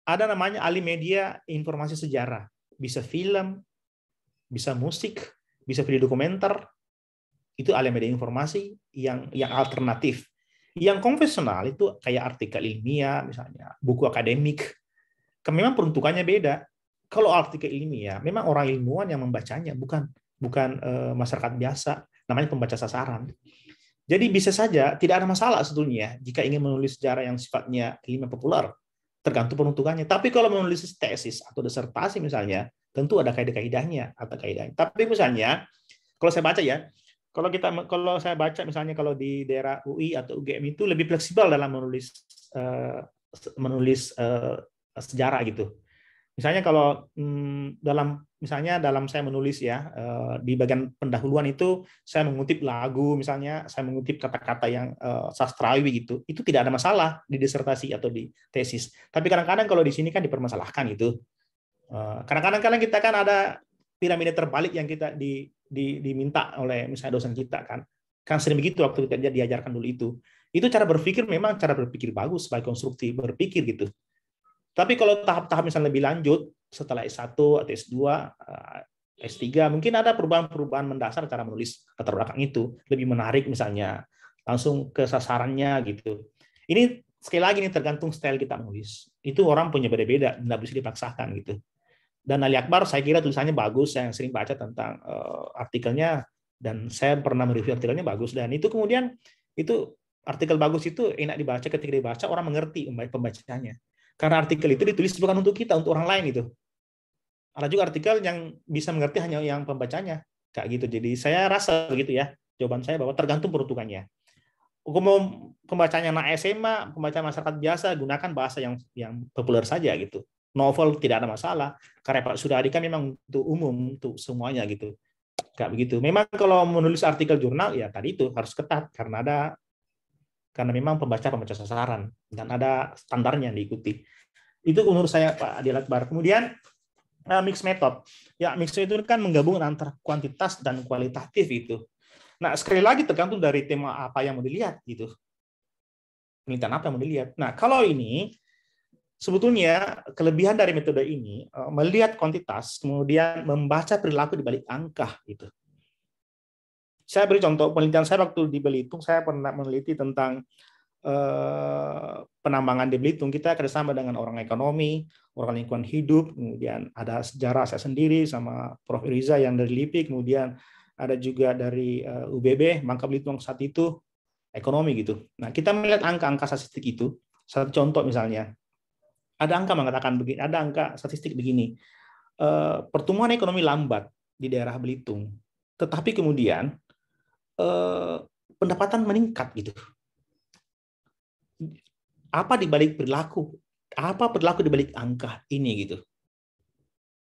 ada namanya ahli media informasi sejarah. Bisa film, bisa musik, bisa video dokumenter. Itu ahli media informasi yang yang alternatif. Yang konvensional itu kayak artikel ilmiah misalnya, buku akademik. Memang peruntukannya beda kalau artikel ilmiah ya, memang orang ilmuwan yang membacanya bukan bukan eh, masyarakat biasa namanya pembaca sasaran. Jadi bisa saja tidak ada masalah sebetulnya ya, jika ingin menulis sejarah yang sifatnya ilmiah populer tergantung peruntukannya. Tapi kalau menulis tesis atau disertasi misalnya tentu ada kaidah-kaidahnya atau kaidahnya. Tapi misalnya kalau saya baca ya kalau kita kalau saya baca misalnya kalau di daerah UI atau UGM itu lebih fleksibel dalam menulis eh, menulis eh, sejarah gitu Misalnya kalau hmm, dalam misalnya dalam saya menulis ya eh, di bagian pendahuluan itu saya mengutip lagu misalnya saya mengutip kata-kata yang eh, sastrawi gitu itu tidak ada masalah di disertasi atau di tesis tapi kadang-kadang kalau di sini kan dipermasalahkan itu eh, kadang-kadang kadang kita kan ada piramida terbalik yang kita di, di, diminta oleh misalnya dosen kita kan kan sering begitu waktu kita diajarkan dulu itu itu cara berpikir memang cara berpikir bagus sebagai konstruktif berpikir gitu tapi kalau tahap-tahap misalnya lebih lanjut, setelah S1 atau S2, eh, S3, mungkin ada perubahan-perubahan mendasar cara menulis latar belakang itu. Lebih menarik misalnya, langsung ke sasarannya gitu. Ini sekali lagi ini tergantung style kita menulis. Itu orang punya beda-beda, tidak bisa dipaksakan gitu. Dan Ali Akbar saya kira tulisannya bagus, yang sering baca tentang uh, artikelnya dan saya pernah mereview artikelnya bagus dan itu kemudian itu artikel bagus itu enak dibaca ketika dibaca orang mengerti pembacanya karena artikel itu ditulis bukan untuk kita, untuk orang lain itu. Ada juga artikel yang bisa mengerti hanya yang pembacanya. Kayak gitu. Jadi saya rasa begitu ya. Jawaban saya bahwa tergantung peruntukannya. Hukum pembacanya anak SMA, pembaca masyarakat biasa, gunakan bahasa yang yang populer saja gitu. Novel tidak ada masalah. karena Pak Sudarika kan memang untuk umum, untuk semuanya gitu. Kayak begitu. Memang kalau menulis artikel jurnal, ya tadi itu harus ketat. Karena ada karena memang pembaca pembaca sasaran dan hmm. ada standarnya yang diikuti. Itu menurut saya Pak Adil Akbar. Kemudian eh, mix method. Ya, mix itu kan menggabungkan antara kuantitas dan kualitatif itu. Nah, sekali lagi tergantung dari tema apa yang mau dilihat gitu. Penelitian apa yang mau dilihat. Nah, kalau ini sebetulnya kelebihan dari metode ini eh, melihat kuantitas kemudian membaca perilaku di balik angka gitu saya beri contoh penelitian saya waktu di Belitung, saya pernah meneliti tentang eh, penambangan di Belitung. Kita kerjasama dengan orang ekonomi, orang lingkungan hidup, kemudian ada sejarah saya sendiri sama Prof. Riza yang dari LIPI, kemudian ada juga dari eh, UBB, Mangka Belitung saat itu ekonomi gitu. Nah, kita melihat angka-angka statistik itu. Satu contoh misalnya, ada angka mengatakan begini, ada angka statistik begini. Eh, pertumbuhan ekonomi lambat di daerah Belitung. Tetapi kemudian Eh, pendapatan meningkat gitu. Apa dibalik perilaku? Apa perilaku dibalik angka ini gitu?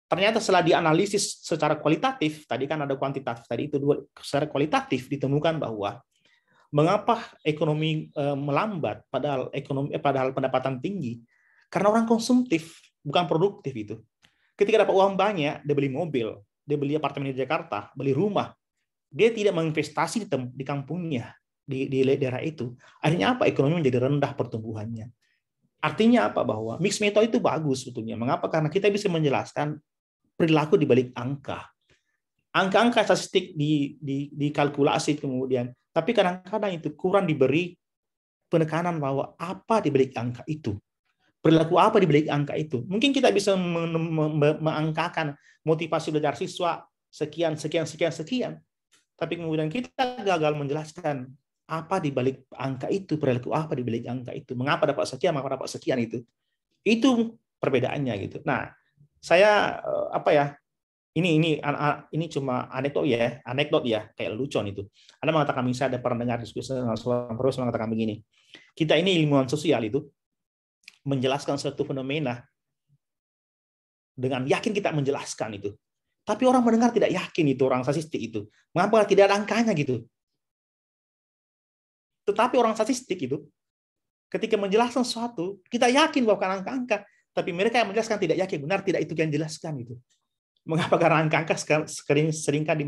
Ternyata setelah dianalisis secara kualitatif, tadi kan ada kuantitatif, tadi itu dua secara kualitatif ditemukan bahwa mengapa ekonomi eh, melambat padahal ekonomi eh, padahal pendapatan tinggi karena orang konsumtif bukan produktif itu. Ketika dapat uang banyak, dia beli mobil, dia beli apartemen di Jakarta, beli rumah, dia tidak menginvestasi di, di kampungnya di, di daerah itu akhirnya apa ekonomi menjadi rendah pertumbuhannya artinya apa bahwa mix metode itu bagus sebetulnya mengapa karena kita bisa menjelaskan perilaku di balik angka angka-angka statistik di, di dikalkulasi kemudian tapi kadang-kadang itu kurang diberi penekanan bahwa apa di balik angka itu perilaku apa di balik angka itu mungkin kita bisa mengangkakan motivasi belajar siswa sekian sekian sekian sekian tapi kemudian kita gagal menjelaskan apa di balik angka itu, perilaku apa di balik angka itu, mengapa dapat sekian, mengapa dapat sekian itu. Itu perbedaannya gitu. Nah, saya eh, apa ya? Ini ini ini cuma anekdot ya, anekdot ya, kayak lelucon itu. Anda mengatakan misalnya ada dengar diskusi dengan seorang profesor mengatakan begini, kita ini ilmuwan sosial itu menjelaskan suatu fenomena dengan yakin kita menjelaskan itu. Tapi orang mendengar tidak yakin itu orang statistik itu. Mengapa tidak ada angkanya gitu? Tetapi orang statistik itu ketika menjelaskan sesuatu, kita yakin bahwa angka-angka, tapi mereka yang menjelaskan tidak yakin benar tidak itu yang jelaskan itu. Mengapa karena angka-angka sering seringkali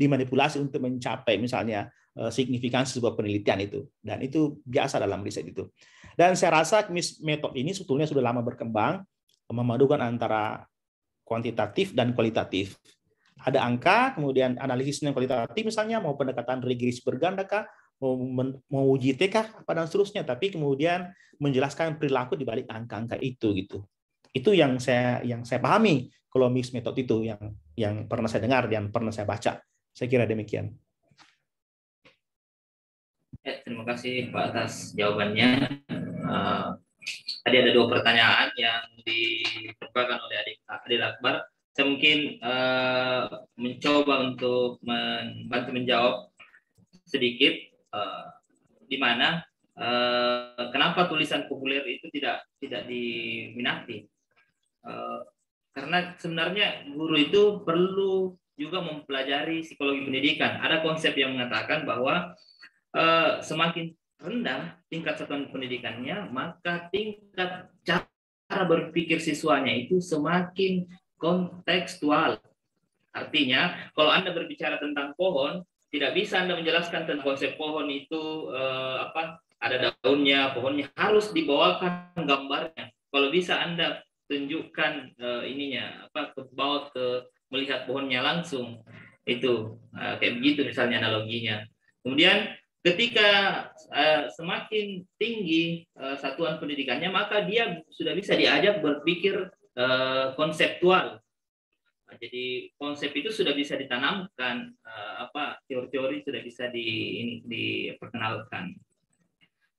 dimanipulasi untuk mencapai misalnya eh, signifikansi sebuah penelitian itu dan itu biasa dalam riset itu. Dan saya rasa metode ini sebetulnya sudah lama berkembang memadukan antara kuantitatif dan kualitatif. Ada angka, kemudian analisis yang kualitatif misalnya, mau pendekatan regres berganda kah, mau, mau uji TK, apa dan seterusnya, tapi kemudian menjelaskan perilaku di balik angka-angka itu gitu. Itu yang saya yang saya pahami kalau mix metode itu yang yang pernah saya dengar dan pernah saya baca. Saya kira demikian. Ya, terima kasih Pak atas jawabannya. Eh, Tadi ada dua pertanyaan yang dikemukakan oleh adik Adil Akbar. Saya mungkin uh, mencoba untuk membantu menjawab sedikit uh, di mana uh, kenapa tulisan populer itu tidak tidak diminati. Uh, karena sebenarnya guru itu perlu juga mempelajari psikologi pendidikan. Ada konsep yang mengatakan bahwa uh, semakin rendah tingkat satuan pendidikannya, maka tingkat cara berpikir siswanya itu semakin kontekstual. Artinya, kalau Anda berbicara tentang pohon, tidak bisa Anda menjelaskan tentang konsep pohon itu eh, apa ada daunnya, pohonnya harus dibawakan gambarnya. Kalau bisa Anda tunjukkan eh, ininya apa ke bawah ke melihat pohonnya langsung itu eh, kayak begitu misalnya analoginya. Kemudian Ketika uh, semakin tinggi uh, satuan pendidikannya, maka dia sudah bisa diajak berpikir uh, konseptual. Nah, jadi konsep itu sudah bisa ditanamkan, uh, apa teori-teori sudah bisa di, ini, diperkenalkan.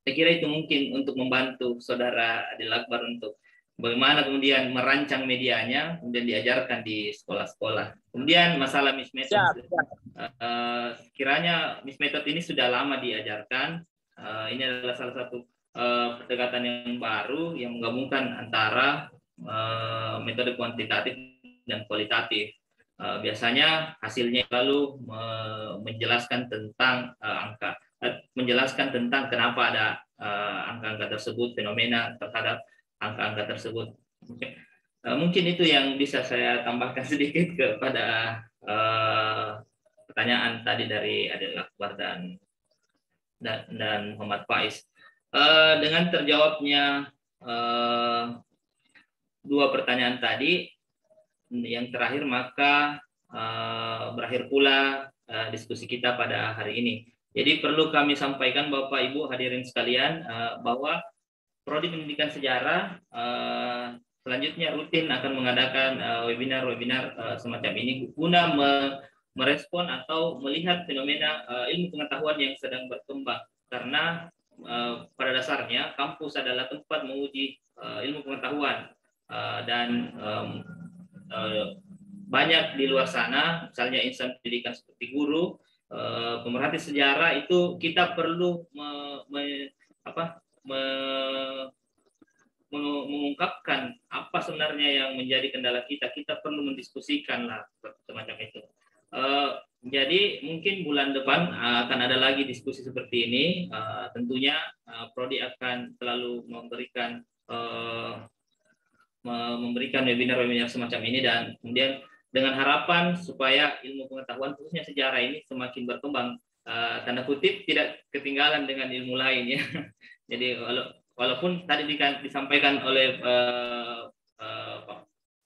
Saya kira itu mungkin untuk membantu saudara Adil Akbar untuk bagaimana kemudian merancang medianya kemudian diajarkan di sekolah-sekolah. Kemudian masalah mismatch. Ya, ya. Uh, kiranya Miss Method ini sudah lama diajarkan. Uh, ini adalah salah satu uh, pendekatan yang baru yang menggabungkan antara uh, metode kuantitatif dan kualitatif. Uh, biasanya hasilnya lalu uh, menjelaskan tentang uh, angka, uh, menjelaskan tentang kenapa ada angka angka-angka tersebut, fenomena terhadap angka-angka tersebut. Okay. Uh, mungkin itu yang bisa saya tambahkan sedikit kepada uh, pertanyaan tadi dari Adil Akbar dan dan, Muhammad Faiz. Uh, dengan terjawabnya uh, dua pertanyaan tadi, yang terakhir maka uh, berakhir pula uh, diskusi kita pada hari ini. Jadi perlu kami sampaikan Bapak Ibu hadirin sekalian uh, bahwa Prodi Pendidikan Sejarah uh, selanjutnya rutin akan mengadakan webinar-webinar uh, uh, semacam ini guna me merespon atau melihat fenomena uh, ilmu pengetahuan yang sedang berkembang karena uh, pada dasarnya kampus adalah tempat menguji uh, ilmu pengetahuan uh, dan um, uh, banyak di luar sana misalnya insan pendidikan seperti guru uh, pemerhati sejarah itu kita perlu me, me, apa me, mengungkapkan apa sebenarnya yang menjadi kendala kita kita perlu mendiskusikan lah semacam itu Uh, jadi mungkin bulan depan eh, akan ada lagi diskusi seperti ini. Uh, tentunya uh, Prodi akan selalu memberikan uh, memberikan webinar-webinar semacam ini dan kemudian dengan harapan supaya ilmu pengetahuan khususnya sejarah ini semakin berkembang uh, tanda kutip tidak ketinggalan dengan ilmu lain ya. Jadi walaupun tadi disampaikan oleh uh,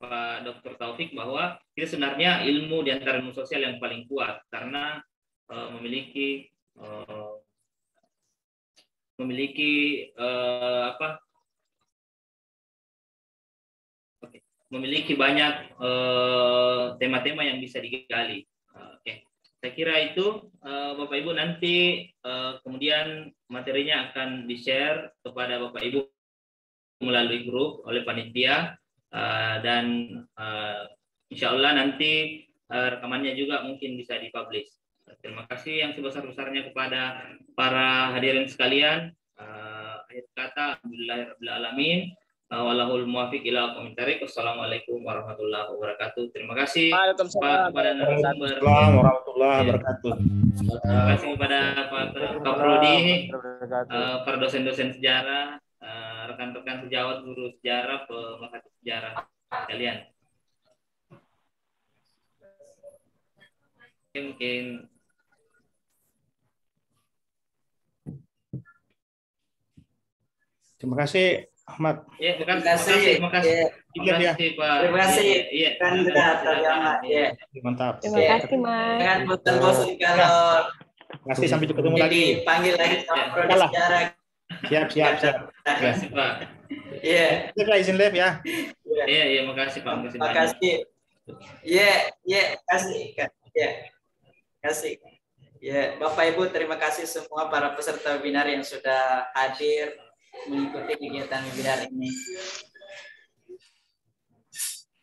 Pak Dr. Taufik bahwa kita sebenarnya ilmu di antara ilmu sosial yang paling kuat karena uh, memiliki uh, memiliki uh, apa okay. memiliki banyak tema-tema uh, yang bisa digali. Oke, okay. saya kira itu uh, Bapak Ibu nanti uh, kemudian materinya akan di-share kepada Bapak Ibu melalui grup oleh panitia uh, dan uh, eh, insya Allah nanti uh, rekamannya juga mungkin bisa dipublish. Terima kasih yang sebesar-besarnya kepada para hadirin sekalian. Uh, akhir kata, Alhamdulillahirrahmanirrahim. Walahul muafiq ila komentari. Wassalamualaikum warahmatullahi wabarakatuh. Terima kasih Waalaikumsalam. kepada narasumber. warahmatullahi wabarakatuh. Terima kasih kepada Pak Prodi, para dosen-dosen sejarah, Eh, rekan-rekan sejawat guru sejarah pemerhati sejarah kalian mungkin terima kasih Ahmad ya terima kasih terima kasih terima kasih ya. iya, iya. Pak terima kasih ya, kan ya. mantap terima kasih Mas jangan bosan-bosan kalau Terima kasih sampai ketemu lagi. Panggil lagi sama sejarah. Siap, siap, siap. Terima kasih, Pak. Iya. Kita izin live ya. Iya, iya, makasih Pak. Makasih. Makasih. Iya, iya, kasih. Iya. Kasih. Ya, Bapak Ibu terima kasih semua para peserta webinar yang sudah hadir mengikuti kegiatan webinar ini.